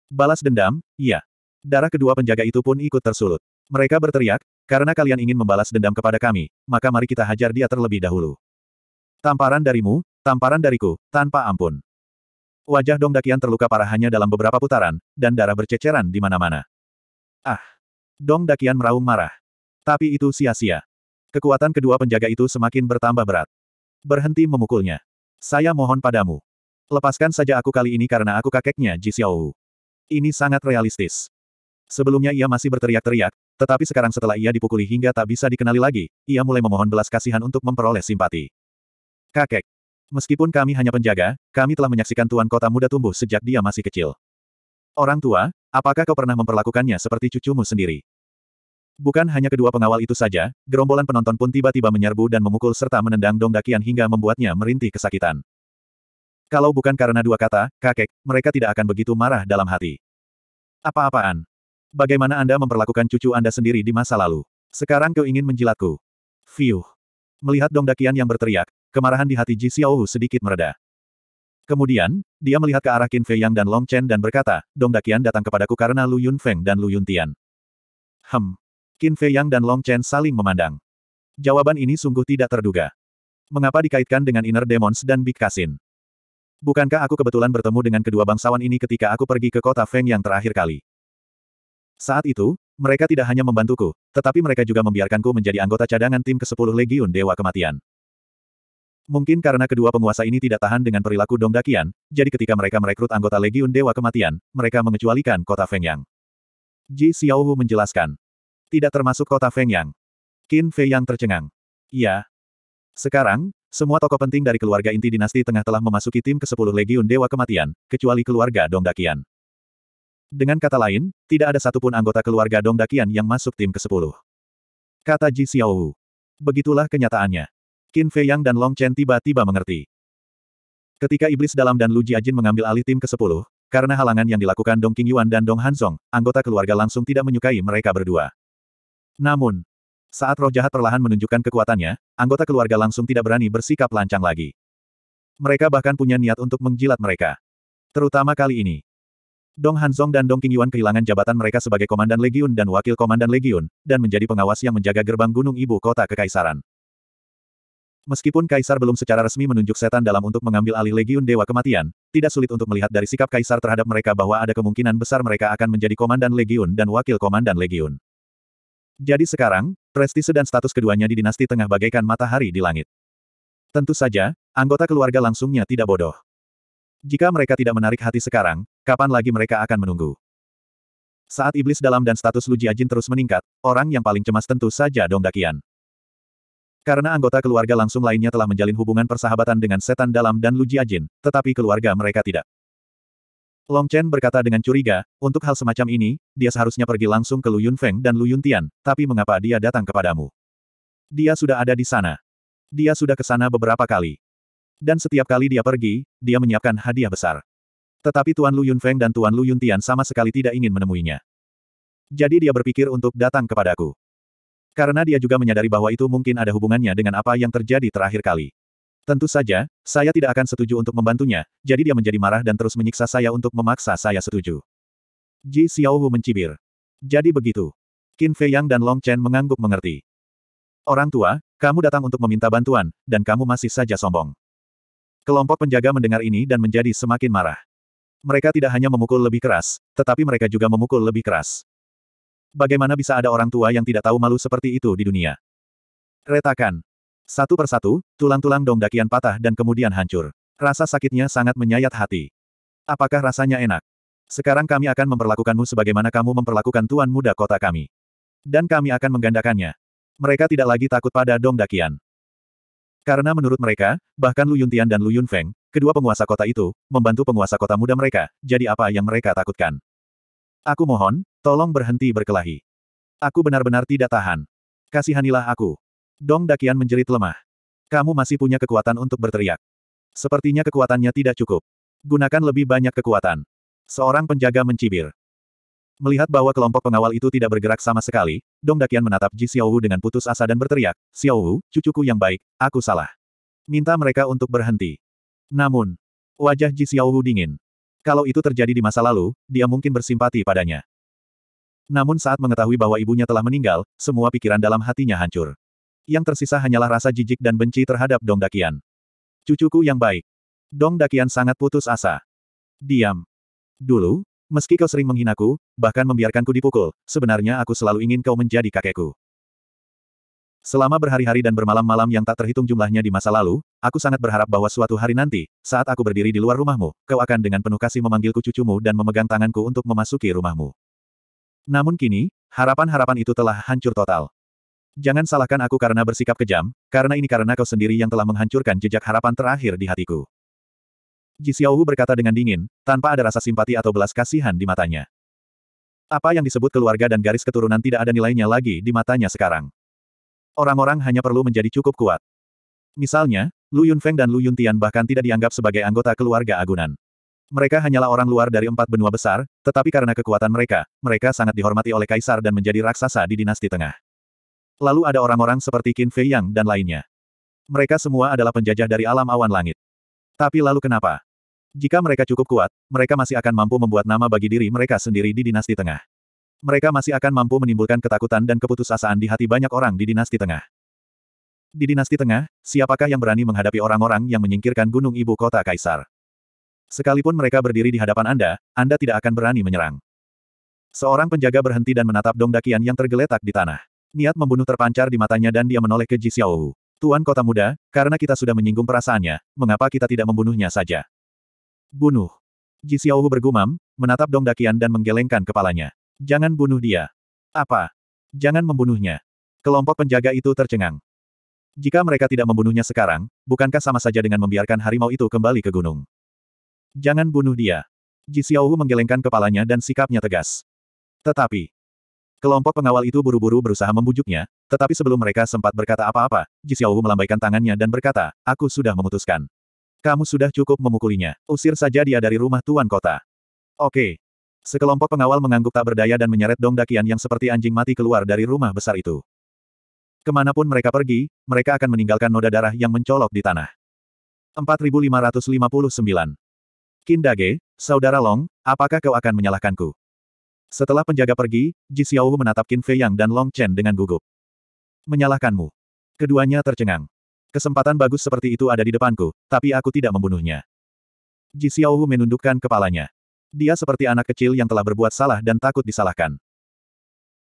Balas dendam, iya. Darah kedua penjaga itu pun ikut tersulut. Mereka berteriak, karena kalian ingin membalas dendam kepada kami, maka mari kita hajar dia terlebih dahulu. Tamparan darimu, Tamparan dariku, tanpa ampun. Wajah Dong Dakian terluka parah hanya dalam beberapa putaran, dan darah berceceran di mana-mana. Ah! Dong Dakian meraung marah. Tapi itu sia-sia. Kekuatan kedua penjaga itu semakin bertambah berat. Berhenti memukulnya. Saya mohon padamu. Lepaskan saja aku kali ini karena aku kakeknya Ji Xiaowu. Ini sangat realistis. Sebelumnya ia masih berteriak-teriak, tetapi sekarang setelah ia dipukuli hingga tak bisa dikenali lagi, ia mulai memohon belas kasihan untuk memperoleh simpati. Kakek, Meskipun kami hanya penjaga, kami telah menyaksikan tuan kota muda tumbuh sejak dia masih kecil. Orang tua, apakah kau pernah memperlakukannya seperti cucumu sendiri? Bukan hanya kedua pengawal itu saja, gerombolan penonton pun tiba-tiba menyerbu dan memukul serta menendang dong dakian hingga membuatnya merintih kesakitan. Kalau bukan karena dua kata, kakek, mereka tidak akan begitu marah dalam hati. Apa-apaan? Bagaimana Anda memperlakukan cucu Anda sendiri di masa lalu? Sekarang kau ingin menjilatku. Fiuh. Melihat Dongdakian yang berteriak, kemarahan di hati Ji Xiaohu sedikit mereda. Kemudian, dia melihat ke arah Qin Fei Yang dan Long Chen dan berkata, Dongdakian datang kepadaku karena Lu Yunfeng dan Lu Yuntian. Hem. Qin Fei Yang dan Long Chen saling memandang. Jawaban ini sungguh tidak terduga. Mengapa dikaitkan dengan Inner Demons dan Big Kasin? Bukankah aku kebetulan bertemu dengan kedua bangsawan ini ketika aku pergi ke kota Feng yang terakhir kali? Saat itu, mereka tidak hanya membantuku, tetapi mereka juga membiarkanku menjadi anggota cadangan tim ke-10 Legiun Dewa Kematian. Mungkin karena kedua penguasa ini tidak tahan dengan perilaku Dongdakian, jadi ketika mereka merekrut anggota Legiun Dewa Kematian, mereka mengecualikan kota Fengyang. Ji Xiaohu menjelaskan. Tidak termasuk kota Fengyang. Qin Fei yang tercengang. Ya. Sekarang, semua tokoh penting dari keluarga inti dinasti tengah telah memasuki tim ke-10 Legiun Dewa Kematian, kecuali keluarga Dongdakian. Dengan kata lain, tidak ada satupun anggota keluarga Dong Dakian yang masuk tim ke-10. Kata Ji Xiaowu. Begitulah kenyataannya. Qin Fei Yang dan Long Chen tiba-tiba mengerti. Ketika Iblis Dalam dan Lu Jiajin mengambil alih tim ke-10, karena halangan yang dilakukan Dong King Yuan dan Dong Hanzong, anggota keluarga langsung tidak menyukai mereka berdua. Namun, saat roh jahat perlahan menunjukkan kekuatannya, anggota keluarga langsung tidak berani bersikap lancang lagi. Mereka bahkan punya niat untuk menjilat mereka. Terutama kali ini. Dong Hanzong dan Dong Qingyuan kehilangan jabatan mereka sebagai Komandan Legiun dan Wakil Komandan Legiun, dan menjadi pengawas yang menjaga gerbang gunung ibu kota Kekaisaran. Meskipun Kaisar belum secara resmi menunjuk setan dalam untuk mengambil alih Legiun Dewa Kematian, tidak sulit untuk melihat dari sikap Kaisar terhadap mereka bahwa ada kemungkinan besar mereka akan menjadi Komandan Legiun dan Wakil Komandan Legiun. Jadi sekarang, prestise dan status keduanya di dinasti tengah bagaikan matahari di langit. Tentu saja, anggota keluarga langsungnya tidak bodoh. Jika mereka tidak menarik hati sekarang, Kapan lagi mereka akan menunggu? Saat iblis dalam dan status Lu Jiajin terus meningkat, orang yang paling cemas tentu saja Dong Dakian. Karena anggota keluarga langsung lainnya telah menjalin hubungan persahabatan dengan setan dalam dan Lu Jiajin, tetapi keluarga mereka tidak. Long Chen berkata dengan curiga, untuk hal semacam ini, dia seharusnya pergi langsung ke Lu Yunfeng dan Lu Yuntian, tapi mengapa dia datang kepadamu? Dia sudah ada di sana. Dia sudah ke sana beberapa kali. Dan setiap kali dia pergi, dia menyiapkan hadiah besar. Tetapi Tuan Lu Yunfeng dan Tuan Lu Yuntian sama sekali tidak ingin menemuinya. Jadi dia berpikir untuk datang kepadaku. Karena dia juga menyadari bahwa itu mungkin ada hubungannya dengan apa yang terjadi terakhir kali. Tentu saja, saya tidak akan setuju untuk membantunya, jadi dia menjadi marah dan terus menyiksa saya untuk memaksa saya setuju. Ji Xiaohu mencibir. Jadi begitu. Qin Yang dan Long Chen mengangguk mengerti. Orang tua, kamu datang untuk meminta bantuan, dan kamu masih saja sombong. Kelompok penjaga mendengar ini dan menjadi semakin marah. Mereka tidak hanya memukul lebih keras, tetapi mereka juga memukul lebih keras. Bagaimana bisa ada orang tua yang tidak tahu malu seperti itu di dunia? Retakan. Satu persatu, tulang-tulang dong dakian patah dan kemudian hancur. Rasa sakitnya sangat menyayat hati. Apakah rasanya enak? Sekarang kami akan memperlakukanmu sebagaimana kamu memperlakukan tuan muda kota kami. Dan kami akan menggandakannya. Mereka tidak lagi takut pada Dong Dakian. Karena menurut mereka, bahkan Lu Yuntian dan Lu Yunfeng, Kedua penguasa kota itu, membantu penguasa kota muda mereka, jadi apa yang mereka takutkan. Aku mohon, tolong berhenti berkelahi. Aku benar-benar tidak tahan. Kasihanilah aku. Dong Dakian menjerit lemah. Kamu masih punya kekuatan untuk berteriak. Sepertinya kekuatannya tidak cukup. Gunakan lebih banyak kekuatan. Seorang penjaga mencibir. Melihat bahwa kelompok pengawal itu tidak bergerak sama sekali, Dong Dakian menatap Ji Xiaowu dengan putus asa dan berteriak, Xiaowu, cucuku yang baik, aku salah. Minta mereka untuk berhenti. Namun, wajah Ji Xiaowu dingin. Kalau itu terjadi di masa lalu, dia mungkin bersimpati padanya. Namun saat mengetahui bahwa ibunya telah meninggal, semua pikiran dalam hatinya hancur. Yang tersisa hanyalah rasa jijik dan benci terhadap Dong Dakian. Cucuku yang baik. Dong Dakian sangat putus asa. Diam. Dulu, meski kau sering menghinaku, bahkan membiarkanku dipukul, sebenarnya aku selalu ingin kau menjadi kakekku. Selama berhari-hari dan bermalam-malam yang tak terhitung jumlahnya di masa lalu, aku sangat berharap bahwa suatu hari nanti, saat aku berdiri di luar rumahmu, kau akan dengan penuh kasih memanggilku cucumu dan memegang tanganku untuk memasuki rumahmu. Namun kini, harapan-harapan itu telah hancur total. Jangan salahkan aku karena bersikap kejam, karena ini karena kau sendiri yang telah menghancurkan jejak harapan terakhir di hatiku. Ji Xiaohu berkata dengan dingin, tanpa ada rasa simpati atau belas kasihan di matanya. Apa yang disebut keluarga dan garis keturunan tidak ada nilainya lagi di matanya sekarang. Orang-orang hanya perlu menjadi cukup kuat. Misalnya, Lu Yunfeng dan Lu Yuntian bahkan tidak dianggap sebagai anggota keluarga Agunan. Mereka hanyalah orang luar dari empat benua besar, tetapi karena kekuatan mereka, mereka sangat dihormati oleh kaisar dan menjadi raksasa di dinasti tengah. Lalu ada orang-orang seperti Qin Fei Yang dan lainnya. Mereka semua adalah penjajah dari alam awan langit. Tapi lalu kenapa? Jika mereka cukup kuat, mereka masih akan mampu membuat nama bagi diri mereka sendiri di dinasti tengah mereka masih akan mampu menimbulkan ketakutan dan keputusasaan di hati banyak orang di dinasti tengah. Di dinasti tengah, siapakah yang berani menghadapi orang-orang yang menyingkirkan gunung ibu kota Kaisar? Sekalipun mereka berdiri di hadapan Anda, Anda tidak akan berani menyerang. Seorang penjaga berhenti dan menatap dongdakian yang tergeletak di tanah. Niat membunuh terpancar di matanya dan dia menoleh ke Ji Xiaowu. Tuan kota muda, karena kita sudah menyinggung perasaannya, mengapa kita tidak membunuhnya saja? Bunuh. Ji Xiaowu bergumam, menatap dongdakian dan menggelengkan kepalanya. Jangan bunuh dia. Apa? Jangan membunuhnya. Kelompok penjaga itu tercengang. Jika mereka tidak membunuhnya sekarang, bukankah sama saja dengan membiarkan harimau itu kembali ke gunung? Jangan bunuh dia. Ji Xiaowu menggelengkan kepalanya dan sikapnya tegas. Tetapi, kelompok pengawal itu buru-buru berusaha membujuknya, tetapi sebelum mereka sempat berkata apa-apa, Ji Xiaowu melambaikan tangannya dan berkata, Aku sudah memutuskan. Kamu sudah cukup memukulinya. Usir saja dia dari rumah tuan kota. Oke. Sekelompok pengawal mengangguk tak berdaya dan menyeret dong dakian yang seperti anjing mati keluar dari rumah besar itu. Kemanapun mereka pergi, mereka akan meninggalkan noda darah yang mencolok di tanah. 4559. Kindage, Saudara Long, apakah kau akan menyalahkanku? Setelah penjaga pergi, Ji Xiaohu menatap Qin Fei Yang dan Long Chen dengan gugup. Menyalahkanmu. Keduanya tercengang. Kesempatan bagus seperti itu ada di depanku, tapi aku tidak membunuhnya. Ji Xiaohu menundukkan kepalanya. Dia seperti anak kecil yang telah berbuat salah dan takut disalahkan.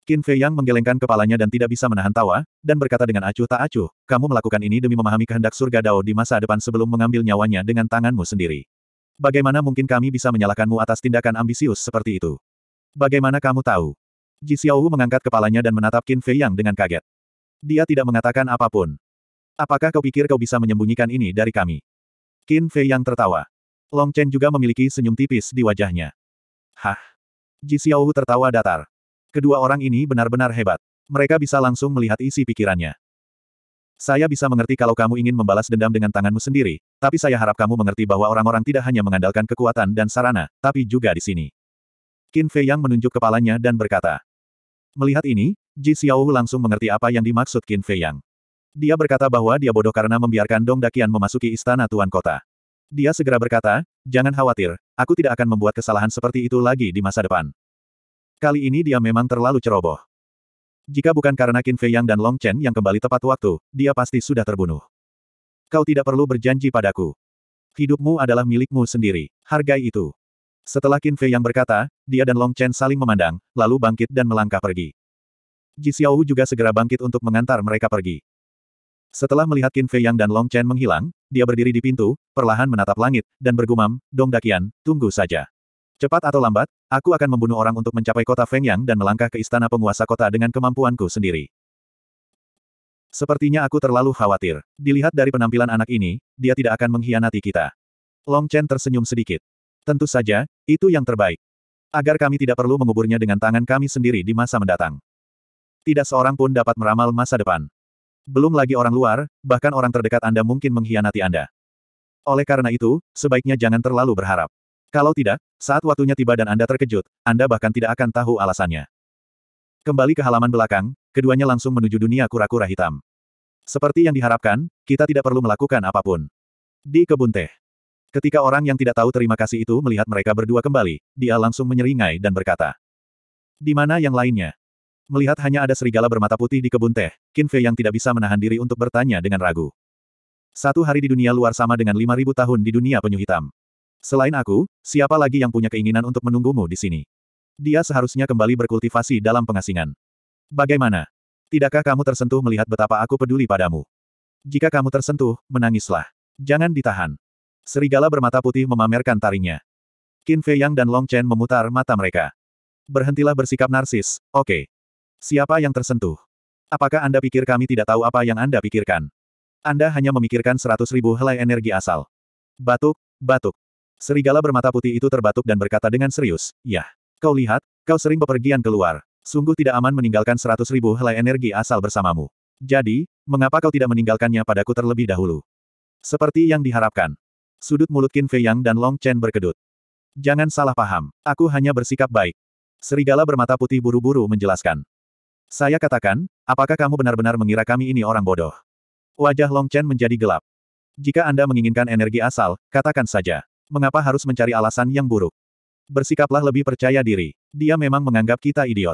Qin Fei Yang menggelengkan kepalanya dan tidak bisa menahan tawa, dan berkata dengan acuh tak acuh, kamu melakukan ini demi memahami kehendak surga Dao di masa depan sebelum mengambil nyawanya dengan tanganmu sendiri. Bagaimana mungkin kami bisa menyalahkanmu atas tindakan ambisius seperti itu? Bagaimana kamu tahu? Ji Xiaowu mengangkat kepalanya dan menatap Qin Fei Yang dengan kaget. Dia tidak mengatakan apapun. Apakah kau pikir kau bisa menyembunyikan ini dari kami? Qin Fei Yang tertawa. Long Chen juga memiliki senyum tipis di wajahnya. Hah? Ji Xiaohu tertawa datar. Kedua orang ini benar-benar hebat. Mereka bisa langsung melihat isi pikirannya. Saya bisa mengerti kalau kamu ingin membalas dendam dengan tanganmu sendiri, tapi saya harap kamu mengerti bahwa orang-orang tidak hanya mengandalkan kekuatan dan sarana, tapi juga di sini. Qin Fei Yang menunjuk kepalanya dan berkata. Melihat ini, Ji Xiaohu langsung mengerti apa yang dimaksud Qin Fei Yang. Dia berkata bahwa dia bodoh karena membiarkan Dong Dakian memasuki istana Tuan Kota. Dia segera berkata, jangan khawatir, aku tidak akan membuat kesalahan seperti itu lagi di masa depan. Kali ini dia memang terlalu ceroboh. Jika bukan karena Qin Fei Yang dan Long Chen yang kembali tepat waktu, dia pasti sudah terbunuh. Kau tidak perlu berjanji padaku. Hidupmu adalah milikmu sendiri, hargai itu. Setelah Qin Fei Yang berkata, dia dan Long Chen saling memandang, lalu bangkit dan melangkah pergi. Ji Xiaohu juga segera bangkit untuk mengantar mereka pergi. Setelah melihat Qin Fei Yang dan Long Chen menghilang, dia berdiri di pintu, perlahan menatap langit, dan bergumam, Dong Dakian, tunggu saja. Cepat atau lambat, aku akan membunuh orang untuk mencapai kota Feng Yang dan melangkah ke istana penguasa kota dengan kemampuanku sendiri. Sepertinya aku terlalu khawatir. Dilihat dari penampilan anak ini, dia tidak akan mengkhianati kita. Long Chen tersenyum sedikit. Tentu saja, itu yang terbaik. Agar kami tidak perlu menguburnya dengan tangan kami sendiri di masa mendatang. Tidak seorang pun dapat meramal masa depan. Belum lagi orang luar, bahkan orang terdekat Anda mungkin mengkhianati Anda. Oleh karena itu, sebaiknya jangan terlalu berharap. Kalau tidak, saat waktunya tiba dan Anda terkejut, Anda bahkan tidak akan tahu alasannya. Kembali ke halaman belakang, keduanya langsung menuju dunia kura-kura hitam. Seperti yang diharapkan, kita tidak perlu melakukan apapun. Di kebun teh. Ketika orang yang tidak tahu terima kasih itu melihat mereka berdua kembali, dia langsung menyeringai dan berkata. Di mana yang lainnya? Melihat hanya ada serigala bermata putih di kebun teh, Qin Fei yang tidak bisa menahan diri untuk bertanya dengan ragu. Satu hari di dunia luar sama dengan 5.000 tahun di dunia penyu hitam. Selain aku, siapa lagi yang punya keinginan untuk menunggumu di sini? Dia seharusnya kembali berkultivasi dalam pengasingan. Bagaimana? Tidakkah kamu tersentuh melihat betapa aku peduli padamu? Jika kamu tersentuh, menangislah. Jangan ditahan. Serigala bermata putih memamerkan taringnya. Qin Fei Yang dan Long Chen memutar mata mereka. Berhentilah bersikap narsis, oke. Okay. Siapa yang tersentuh? Apakah Anda pikir kami tidak tahu apa yang Anda pikirkan? Anda hanya memikirkan seratus ribu helai energi asal. Batuk, batuk. Serigala bermata putih itu terbatuk dan berkata dengan serius, Yah, kau lihat, kau sering bepergian keluar. Sungguh tidak aman meninggalkan seratus ribu helai energi asal bersamamu. Jadi, mengapa kau tidak meninggalkannya padaku terlebih dahulu? Seperti yang diharapkan. Sudut mulut Qin Fei Yang dan Long Chen berkedut. Jangan salah paham, aku hanya bersikap baik. Serigala bermata putih buru-buru menjelaskan. Saya katakan, apakah kamu benar-benar mengira kami ini orang bodoh? Wajah Long Chen menjadi gelap. Jika Anda menginginkan energi asal, katakan saja. Mengapa harus mencari alasan yang buruk? Bersikaplah lebih percaya diri. Dia memang menganggap kita idiot.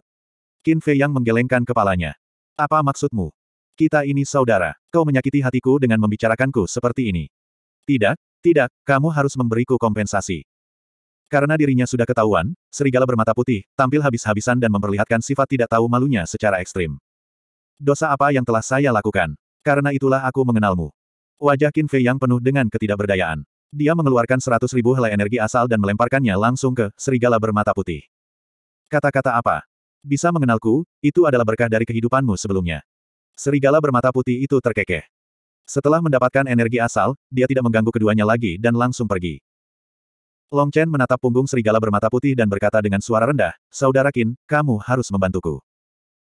Qin Fei yang menggelengkan kepalanya. Apa maksudmu? Kita ini saudara. Kau menyakiti hatiku dengan membicarakanku seperti ini. Tidak, tidak, kamu harus memberiku kompensasi. Karena dirinya sudah ketahuan, serigala bermata putih, tampil habis-habisan dan memperlihatkan sifat tidak tahu malunya secara ekstrim. Dosa apa yang telah saya lakukan? Karena itulah aku mengenalmu. Wajah Qin Fei yang penuh dengan ketidakberdayaan. Dia mengeluarkan seratus ribu helai energi asal dan melemparkannya langsung ke serigala bermata putih. Kata-kata apa? Bisa mengenalku, itu adalah berkah dari kehidupanmu sebelumnya. Serigala bermata putih itu terkekeh. Setelah mendapatkan energi asal, dia tidak mengganggu keduanya lagi dan langsung pergi. Long Chen menatap punggung serigala bermata putih dan berkata dengan suara rendah, Saudara Qin, kamu harus membantuku.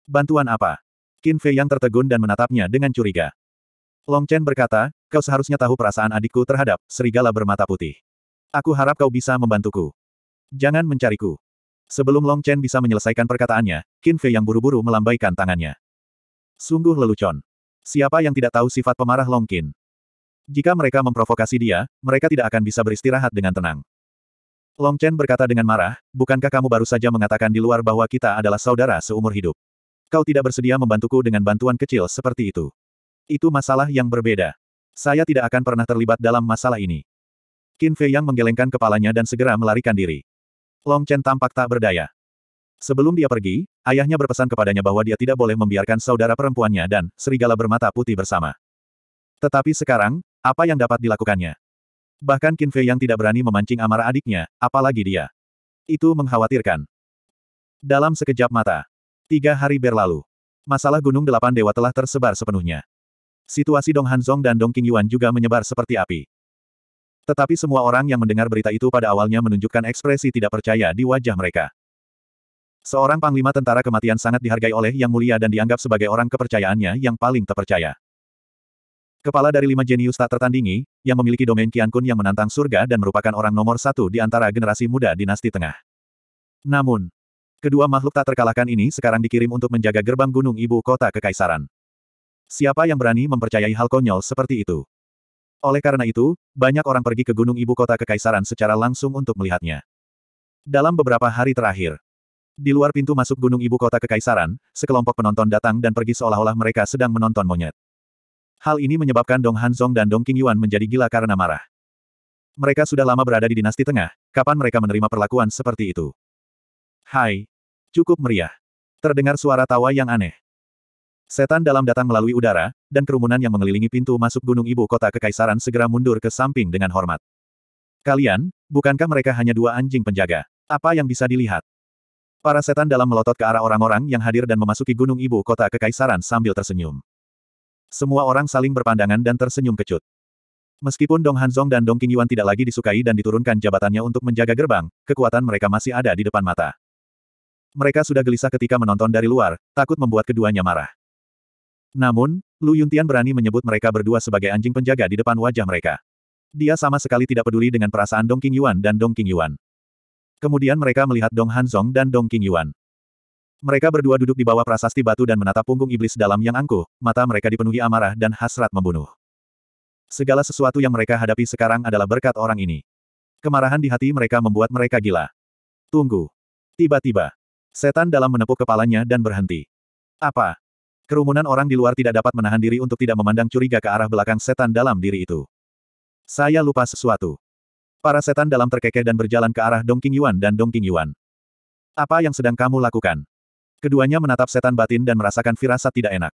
Bantuan apa? Qin Fei yang tertegun dan menatapnya dengan curiga. Long Chen berkata, kau seharusnya tahu perasaan adikku terhadap serigala bermata putih. Aku harap kau bisa membantuku. Jangan mencariku. Sebelum Long Chen bisa menyelesaikan perkataannya, Qin Fei yang buru-buru melambaikan tangannya. Sungguh lelucon. Siapa yang tidak tahu sifat pemarah Long Qin? Jika mereka memprovokasi dia, mereka tidak akan bisa beristirahat dengan tenang. Long Chen berkata dengan marah, bukankah kamu baru saja mengatakan di luar bahwa kita adalah saudara seumur hidup? Kau tidak bersedia membantuku dengan bantuan kecil seperti itu. Itu masalah yang berbeda. Saya tidak akan pernah terlibat dalam masalah ini. Qin Fei Yang menggelengkan kepalanya dan segera melarikan diri. Long Chen tampak tak berdaya. Sebelum dia pergi, ayahnya berpesan kepadanya bahwa dia tidak boleh membiarkan saudara perempuannya dan serigala bermata putih bersama. Tetapi sekarang, apa yang dapat dilakukannya? Bahkan Qin Fei yang tidak berani memancing amarah adiknya, apalagi dia. Itu mengkhawatirkan. Dalam sekejap mata. Tiga hari berlalu. Masalah Gunung Delapan Dewa telah tersebar sepenuhnya. Situasi Dong Hanzong dan Dong Qingyuan juga menyebar seperti api. Tetapi semua orang yang mendengar berita itu pada awalnya menunjukkan ekspresi tidak percaya di wajah mereka. Seorang panglima tentara kematian sangat dihargai oleh Yang Mulia dan dianggap sebagai orang kepercayaannya yang paling terpercaya. Kepala dari lima jenius tak tertandingi, yang memiliki domain Qian Kun yang menantang surga dan merupakan orang nomor satu di antara generasi muda dinasti tengah. Namun, kedua makhluk tak terkalahkan ini sekarang dikirim untuk menjaga gerbang gunung ibu kota kekaisaran. Siapa yang berani mempercayai hal konyol seperti itu? Oleh karena itu, banyak orang pergi ke gunung ibu kota kekaisaran secara langsung untuk melihatnya. Dalam beberapa hari terakhir, di luar pintu masuk gunung ibu kota kekaisaran, sekelompok penonton datang dan pergi seolah-olah mereka sedang menonton monyet. Hal ini menyebabkan Dong Hanzong dan Dong Qingyuan menjadi gila karena marah. Mereka sudah lama berada di dinasti tengah, kapan mereka menerima perlakuan seperti itu? Hai. Cukup meriah. Terdengar suara tawa yang aneh. Setan dalam datang melalui udara, dan kerumunan yang mengelilingi pintu masuk gunung ibu kota kekaisaran segera mundur ke samping dengan hormat. Kalian, bukankah mereka hanya dua anjing penjaga? Apa yang bisa dilihat? Para setan dalam melotot ke arah orang-orang yang hadir dan memasuki gunung ibu kota kekaisaran sambil tersenyum. Semua orang saling berpandangan dan tersenyum kecut. Meskipun Dong Hanzong dan Dong Qingyuan tidak lagi disukai dan diturunkan jabatannya untuk menjaga gerbang, kekuatan mereka masih ada di depan mata. Mereka sudah gelisah ketika menonton dari luar, takut membuat keduanya marah. Namun, Lu Yuntian berani menyebut mereka berdua sebagai anjing penjaga di depan wajah mereka. Dia sama sekali tidak peduli dengan perasaan Dong Qingyuan dan Dong Qingyuan. Kemudian mereka melihat Dong Hanzong dan Dong Qingyuan. Mereka berdua duduk di bawah prasasti batu dan menatap punggung iblis dalam yang angkuh, mata mereka dipenuhi amarah dan hasrat membunuh. Segala sesuatu yang mereka hadapi sekarang adalah berkat orang ini. Kemarahan di hati mereka membuat mereka gila. Tunggu. Tiba-tiba, setan dalam menepuk kepalanya dan berhenti. Apa? Kerumunan orang di luar tidak dapat menahan diri untuk tidak memandang curiga ke arah belakang setan dalam diri itu. Saya lupa sesuatu. Para setan dalam terkekeh dan berjalan ke arah Dongking Yuan dan Dongking Yuan. Apa yang sedang kamu lakukan? Keduanya menatap setan batin dan merasakan firasat tidak enak.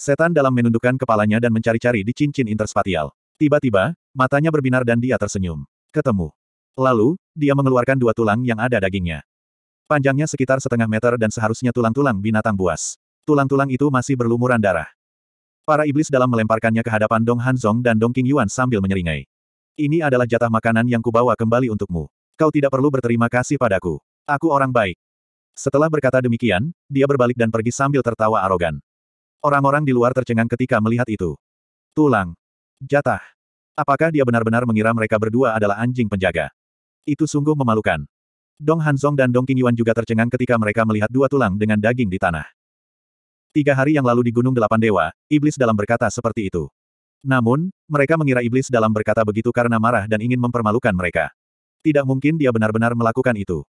Setan dalam menundukkan kepalanya dan mencari-cari di cincin interspatial. Tiba-tiba, matanya berbinar dan dia tersenyum. Ketemu. Lalu, dia mengeluarkan dua tulang yang ada dagingnya. Panjangnya sekitar setengah meter dan seharusnya tulang-tulang binatang buas. Tulang-tulang itu masih berlumuran darah. Para iblis dalam melemparkannya ke hadapan Dong Hanzong dan Dong King Yuan sambil menyeringai. Ini adalah jatah makanan yang kubawa kembali untukmu. Kau tidak perlu berterima kasih padaku. Aku orang baik. Setelah berkata demikian, dia berbalik dan pergi sambil tertawa arogan. Orang-orang di luar tercengang ketika melihat itu. Tulang. Jatah. Apakah dia benar-benar mengira mereka berdua adalah anjing penjaga? Itu sungguh memalukan. Dong Hanzong dan Dong Qingyuan juga tercengang ketika mereka melihat dua tulang dengan daging di tanah. Tiga hari yang lalu di Gunung Delapan Dewa, iblis dalam berkata seperti itu. Namun, mereka mengira iblis dalam berkata begitu karena marah dan ingin mempermalukan mereka. Tidak mungkin dia benar-benar melakukan itu.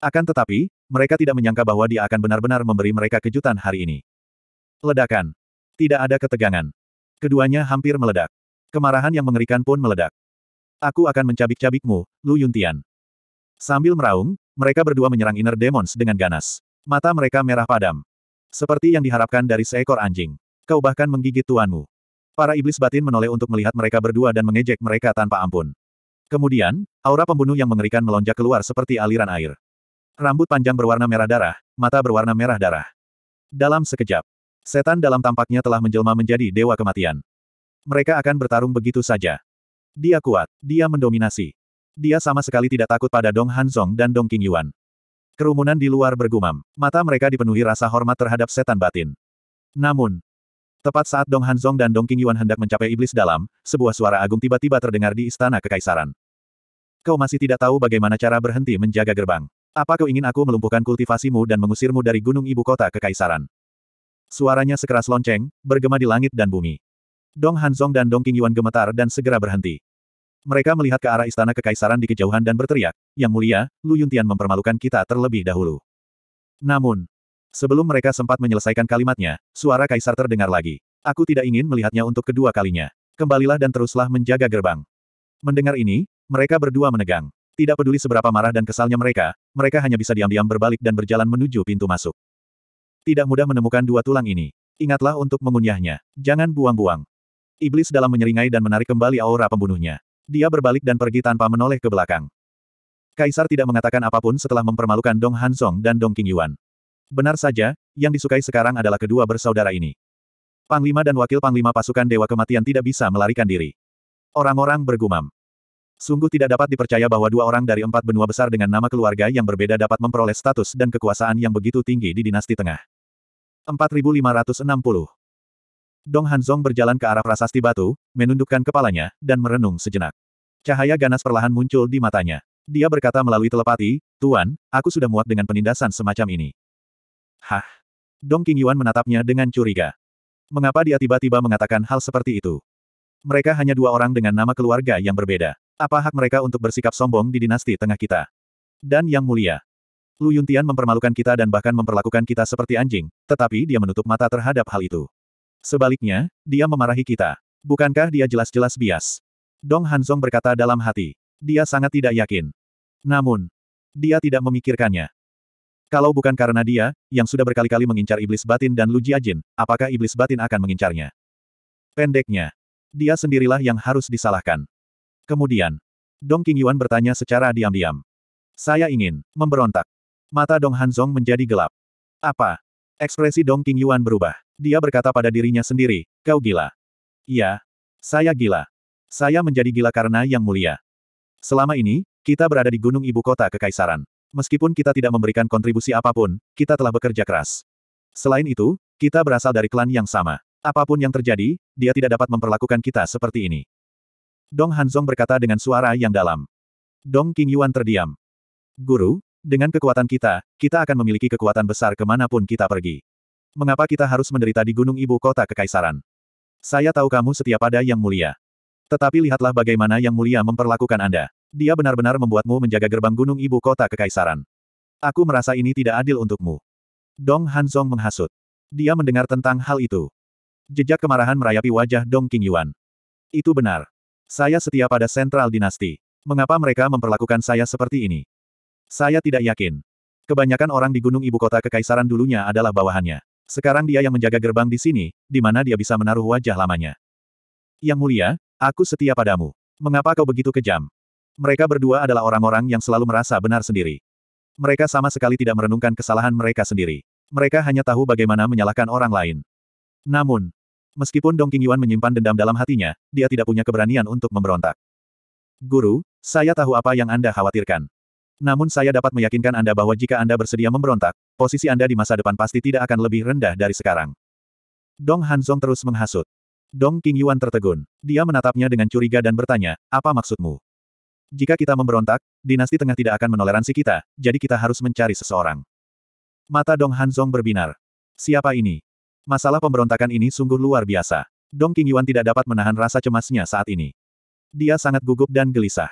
Akan tetapi, mereka tidak menyangka bahwa dia akan benar-benar memberi mereka kejutan hari ini. Ledakan. Tidak ada ketegangan. Keduanya hampir meledak. Kemarahan yang mengerikan pun meledak. Aku akan mencabik-cabikmu, Lu Yuntian. Sambil meraung, mereka berdua menyerang Inner Demons dengan ganas. Mata mereka merah padam. Seperti yang diharapkan dari seekor anjing. Kau bahkan menggigit tuanmu. Para iblis batin menoleh untuk melihat mereka berdua dan mengejek mereka tanpa ampun. Kemudian, aura pembunuh yang mengerikan melonjak keluar seperti aliran air. Rambut panjang berwarna merah darah, mata berwarna merah darah. Dalam sekejap, setan dalam tampaknya telah menjelma menjadi dewa kematian. Mereka akan bertarung begitu saja. Dia kuat, dia mendominasi. Dia sama sekali tidak takut pada Dong Hanzong dan Dong King Yuan. Kerumunan di luar bergumam, mata mereka dipenuhi rasa hormat terhadap setan batin. Namun, tepat saat Dong Hanzong dan Dong King Yuan hendak mencapai iblis dalam, sebuah suara agung tiba-tiba terdengar di istana kekaisaran. Kau masih tidak tahu bagaimana cara berhenti menjaga gerbang. Apa kau ingin aku melumpuhkan kultivasimu dan mengusirmu dari gunung ibu kota kekaisaran? Suaranya sekeras lonceng, bergema di langit dan bumi. Dong Hanzong dan Dong Qingyuan gemetar dan segera berhenti. Mereka melihat ke arah istana kekaisaran di kejauhan dan berteriak, Yang mulia, Lu Yuntian mempermalukan kita terlebih dahulu. Namun, sebelum mereka sempat menyelesaikan kalimatnya, suara kaisar terdengar lagi. Aku tidak ingin melihatnya untuk kedua kalinya. Kembalilah dan teruslah menjaga gerbang. Mendengar ini, mereka berdua menegang. Tidak peduli seberapa marah dan kesalnya mereka, mereka hanya bisa diam-diam berbalik dan berjalan menuju pintu masuk. Tidak mudah menemukan dua tulang ini. Ingatlah untuk mengunyahnya. Jangan buang-buang. Iblis dalam menyeringai dan menarik kembali aura pembunuhnya. Dia berbalik dan pergi tanpa menoleh ke belakang. Kaisar tidak mengatakan apapun setelah mempermalukan Dong Hansong dan Dong King Yuan. Benar saja, yang disukai sekarang adalah kedua bersaudara ini. Panglima dan wakil panglima pasukan Dewa Kematian tidak bisa melarikan diri. Orang-orang bergumam. Sungguh tidak dapat dipercaya bahwa dua orang dari empat benua besar dengan nama keluarga yang berbeda dapat memperoleh status dan kekuasaan yang begitu tinggi di dinasti tengah. 4560 Dong Hanzong berjalan ke arah prasasti batu, menundukkan kepalanya, dan merenung sejenak. Cahaya ganas perlahan muncul di matanya. Dia berkata melalui telepati, Tuan, aku sudah muak dengan penindasan semacam ini. Hah? Dong King Yuan menatapnya dengan curiga. Mengapa dia tiba-tiba mengatakan hal seperti itu? Mereka hanya dua orang dengan nama keluarga yang berbeda. Apa hak mereka untuk bersikap sombong di dinasti tengah kita? Dan yang mulia. Lu Yuntian mempermalukan kita dan bahkan memperlakukan kita seperti anjing, tetapi dia menutup mata terhadap hal itu. Sebaliknya, dia memarahi kita. Bukankah dia jelas-jelas bias? Dong Hansong berkata dalam hati. Dia sangat tidak yakin. Namun, dia tidak memikirkannya. Kalau bukan karena dia, yang sudah berkali-kali mengincar iblis batin dan Lu Jiajin, apakah iblis batin akan mengincarnya? Pendeknya, dia sendirilah yang harus disalahkan. Kemudian, Dong Qingyuan bertanya secara diam-diam. Saya ingin memberontak. Mata Dong Hanzong menjadi gelap. Apa? Ekspresi Dong Qingyuan berubah. Dia berkata pada dirinya sendiri, kau gila. Iya, saya gila. Saya menjadi gila karena yang mulia. Selama ini, kita berada di gunung ibu kota kekaisaran. Meskipun kita tidak memberikan kontribusi apapun, kita telah bekerja keras. Selain itu, kita berasal dari klan yang sama. Apapun yang terjadi, dia tidak dapat memperlakukan kita seperti ini. Dong Hanzong berkata dengan suara yang dalam. Dong King Yuan terdiam. Guru, dengan kekuatan kita, kita akan memiliki kekuatan besar kemanapun kita pergi. Mengapa kita harus menderita di gunung ibu kota kekaisaran? Saya tahu kamu setia pada yang mulia. Tetapi lihatlah bagaimana yang mulia memperlakukan Anda. Dia benar-benar membuatmu menjaga gerbang gunung ibu kota kekaisaran. Aku merasa ini tidak adil untukmu. Dong Hanzong menghasut. Dia mendengar tentang hal itu. Jejak kemarahan merayapi wajah Dong King Yuan. Itu benar. Saya setia pada sentral dinasti. Mengapa mereka memperlakukan saya seperti ini? Saya tidak yakin. Kebanyakan orang di gunung ibu kota kekaisaran dulunya adalah bawahannya. Sekarang dia yang menjaga gerbang di sini, di mana dia bisa menaruh wajah lamanya. Yang mulia, aku setia padamu. Mengapa kau begitu kejam? Mereka berdua adalah orang-orang yang selalu merasa benar sendiri. Mereka sama sekali tidak merenungkan kesalahan mereka sendiri. Mereka hanya tahu bagaimana menyalahkan orang lain. Namun, Meskipun Dong Qingyuan menyimpan dendam dalam hatinya, dia tidak punya keberanian untuk memberontak. Guru, saya tahu apa yang Anda khawatirkan. Namun saya dapat meyakinkan Anda bahwa jika Anda bersedia memberontak, posisi Anda di masa depan pasti tidak akan lebih rendah dari sekarang. Dong Hanzong terus menghasut. Dong Qingyuan tertegun. Dia menatapnya dengan curiga dan bertanya, apa maksudmu? Jika kita memberontak, dinasti tengah tidak akan menoleransi kita, jadi kita harus mencari seseorang. Mata Dong Hanzong berbinar. Siapa ini? Masalah pemberontakan ini sungguh luar biasa. Dong King Yuan tidak dapat menahan rasa cemasnya saat ini. Dia sangat gugup dan gelisah.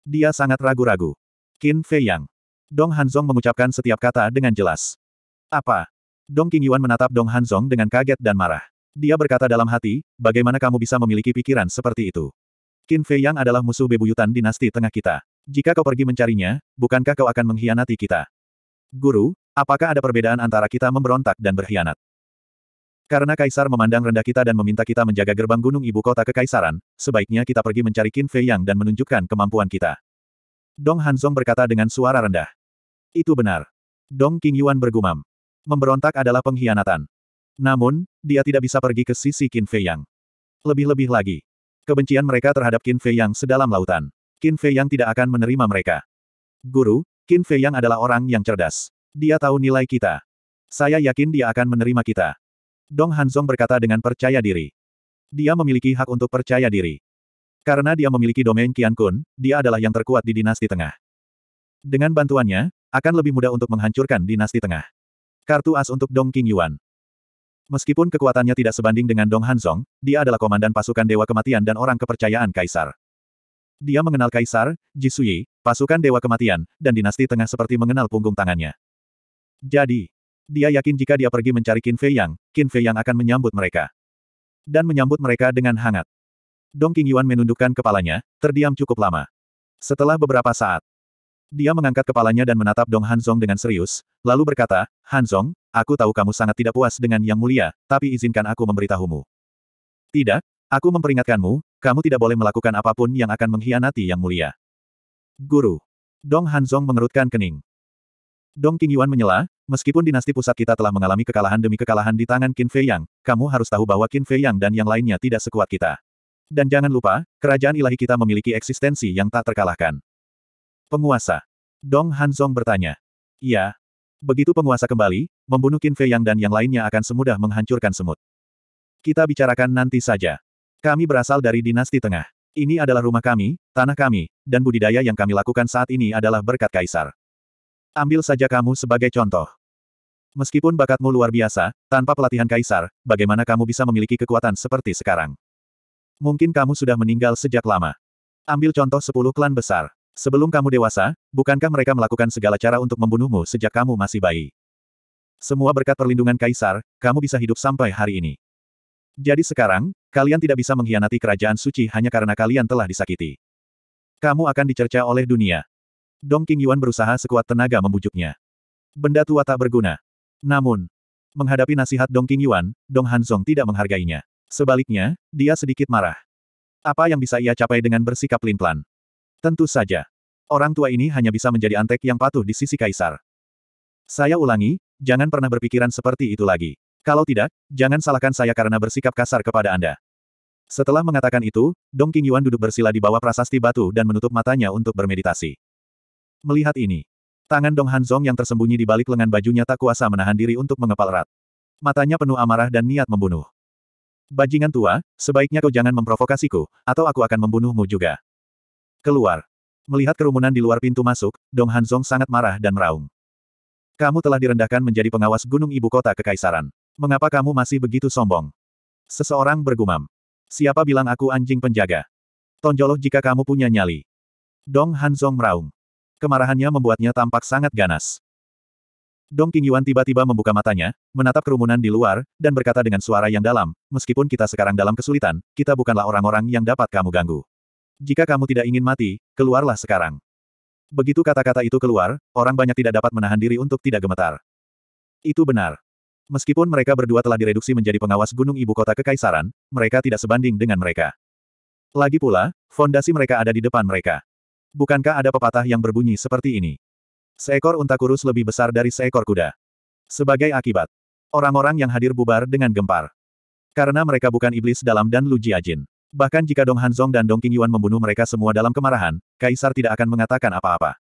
Dia sangat ragu-ragu. Qin Fei Yang. Dong Hanzong mengucapkan setiap kata dengan jelas. Apa? Dong King Yuan menatap Dong Hanzong dengan kaget dan marah. Dia berkata dalam hati, bagaimana kamu bisa memiliki pikiran seperti itu? Qin Fei Yang adalah musuh bebuyutan dinasti tengah kita. Jika kau pergi mencarinya, bukankah kau akan mengkhianati kita? Guru, apakah ada perbedaan antara kita memberontak dan berkhianat? Karena kaisar memandang rendah kita dan meminta kita menjaga gerbang gunung ibu kota kekaisaran, sebaiknya kita pergi mencari Qin Fei Yang dan menunjukkan kemampuan kita. Dong Hanzong berkata dengan suara rendah. Itu benar. Dong King Yuan bergumam. Memberontak adalah pengkhianatan. Namun, dia tidak bisa pergi ke sisi Qin Fei Yang. Lebih-lebih lagi. Kebencian mereka terhadap Qin Fei Yang sedalam lautan. Qin Fei Yang tidak akan menerima mereka. Guru, Qin Fei Yang adalah orang yang cerdas. Dia tahu nilai kita. Saya yakin dia akan menerima kita. Dong Hanzong berkata dengan percaya diri. Dia memiliki hak untuk percaya diri. Karena dia memiliki domain Qian Kun, dia adalah yang terkuat di dinasti tengah. Dengan bantuannya, akan lebih mudah untuk menghancurkan dinasti tengah. Kartu as untuk Dong King Yuan. Meskipun kekuatannya tidak sebanding dengan Dong Hanzong, dia adalah komandan pasukan Dewa Kematian dan orang kepercayaan Kaisar. Dia mengenal Kaisar, Jisui, pasukan Dewa Kematian, dan dinasti tengah seperti mengenal punggung tangannya. Jadi, dia yakin jika dia pergi mencari Qin Fei Yang, Qin Fei Yang akan menyambut mereka. Dan menyambut mereka dengan hangat. Dong Yuan menundukkan kepalanya, terdiam cukup lama. Setelah beberapa saat, dia mengangkat kepalanya dan menatap Dong Hanzong dengan serius, lalu berkata, Hanzong, aku tahu kamu sangat tidak puas dengan Yang Mulia, tapi izinkan aku memberitahumu. Tidak, aku memperingatkanmu, kamu tidak boleh melakukan apapun yang akan mengkhianati Yang Mulia. Guru. Dong Hanzong mengerutkan kening. Dong Qingyuan menyela, meskipun dinasti pusat kita telah mengalami kekalahan demi kekalahan di tangan Qin Fei Yang, kamu harus tahu bahwa Qin Fei Yang dan yang lainnya tidak sekuat kita. Dan jangan lupa, kerajaan ilahi kita memiliki eksistensi yang tak terkalahkan. Penguasa. Dong Hanzong bertanya. Iya. Begitu penguasa kembali, membunuh Qin Fei Yang dan yang lainnya akan semudah menghancurkan semut. Kita bicarakan nanti saja. Kami berasal dari dinasti tengah. Ini adalah rumah kami, tanah kami, dan budidaya yang kami lakukan saat ini adalah berkat kaisar. Ambil saja kamu sebagai contoh. Meskipun bakatmu luar biasa, tanpa pelatihan kaisar, bagaimana kamu bisa memiliki kekuatan seperti sekarang? Mungkin kamu sudah meninggal sejak lama. Ambil contoh 10 klan besar. Sebelum kamu dewasa, bukankah mereka melakukan segala cara untuk membunuhmu sejak kamu masih bayi? Semua berkat perlindungan kaisar, kamu bisa hidup sampai hari ini. Jadi sekarang, kalian tidak bisa mengkhianati kerajaan suci hanya karena kalian telah disakiti. Kamu akan dicerca oleh dunia. Dong Yuan berusaha sekuat tenaga membujuknya. Benda tua tak berguna. Namun, menghadapi nasihat Dong Yuan, Dong Hanzong tidak menghargainya. Sebaliknya, dia sedikit marah. Apa yang bisa ia capai dengan bersikap pelin-pelan? Tentu saja. Orang tua ini hanya bisa menjadi antek yang patuh di sisi kaisar. Saya ulangi, jangan pernah berpikiran seperti itu lagi. Kalau tidak, jangan salahkan saya karena bersikap kasar kepada Anda. Setelah mengatakan itu, Dong Yuan duduk bersila di bawah prasasti batu dan menutup matanya untuk bermeditasi. Melihat ini, tangan Dong Hanzong yang tersembunyi di balik lengan bajunya tak kuasa menahan diri untuk mengepal erat. Matanya penuh amarah dan niat membunuh. Bajingan tua, sebaiknya kau jangan memprovokasiku, atau aku akan membunuhmu juga. Keluar. Melihat kerumunan di luar pintu masuk, Dong Hanzong sangat marah dan meraung. Kamu telah direndahkan menjadi pengawas gunung ibu kota kekaisaran. Mengapa kamu masih begitu sombong? Seseorang bergumam. Siapa bilang aku anjing penjaga? Tonjoloh jika kamu punya nyali. Dong Hanzong meraung. Kemarahannya membuatnya tampak sangat ganas. Dong Qingyuan tiba-tiba membuka matanya, menatap kerumunan di luar, dan berkata dengan suara yang dalam, meskipun kita sekarang dalam kesulitan, kita bukanlah orang-orang yang dapat kamu ganggu. Jika kamu tidak ingin mati, keluarlah sekarang. Begitu kata-kata itu keluar, orang banyak tidak dapat menahan diri untuk tidak gemetar. Itu benar. Meskipun mereka berdua telah direduksi menjadi pengawas gunung ibu kota kekaisaran, mereka tidak sebanding dengan mereka. Lagi pula, fondasi mereka ada di depan mereka. Bukankah ada pepatah yang berbunyi seperti ini? Seekor unta kurus lebih besar dari seekor kuda. Sebagai akibat, orang-orang yang hadir bubar dengan gempar. Karena mereka bukan iblis dalam dan Lu Jiajin. Bahkan jika Dong Hanzong dan Dong Qingyuan membunuh mereka semua dalam kemarahan, Kaisar tidak akan mengatakan apa-apa.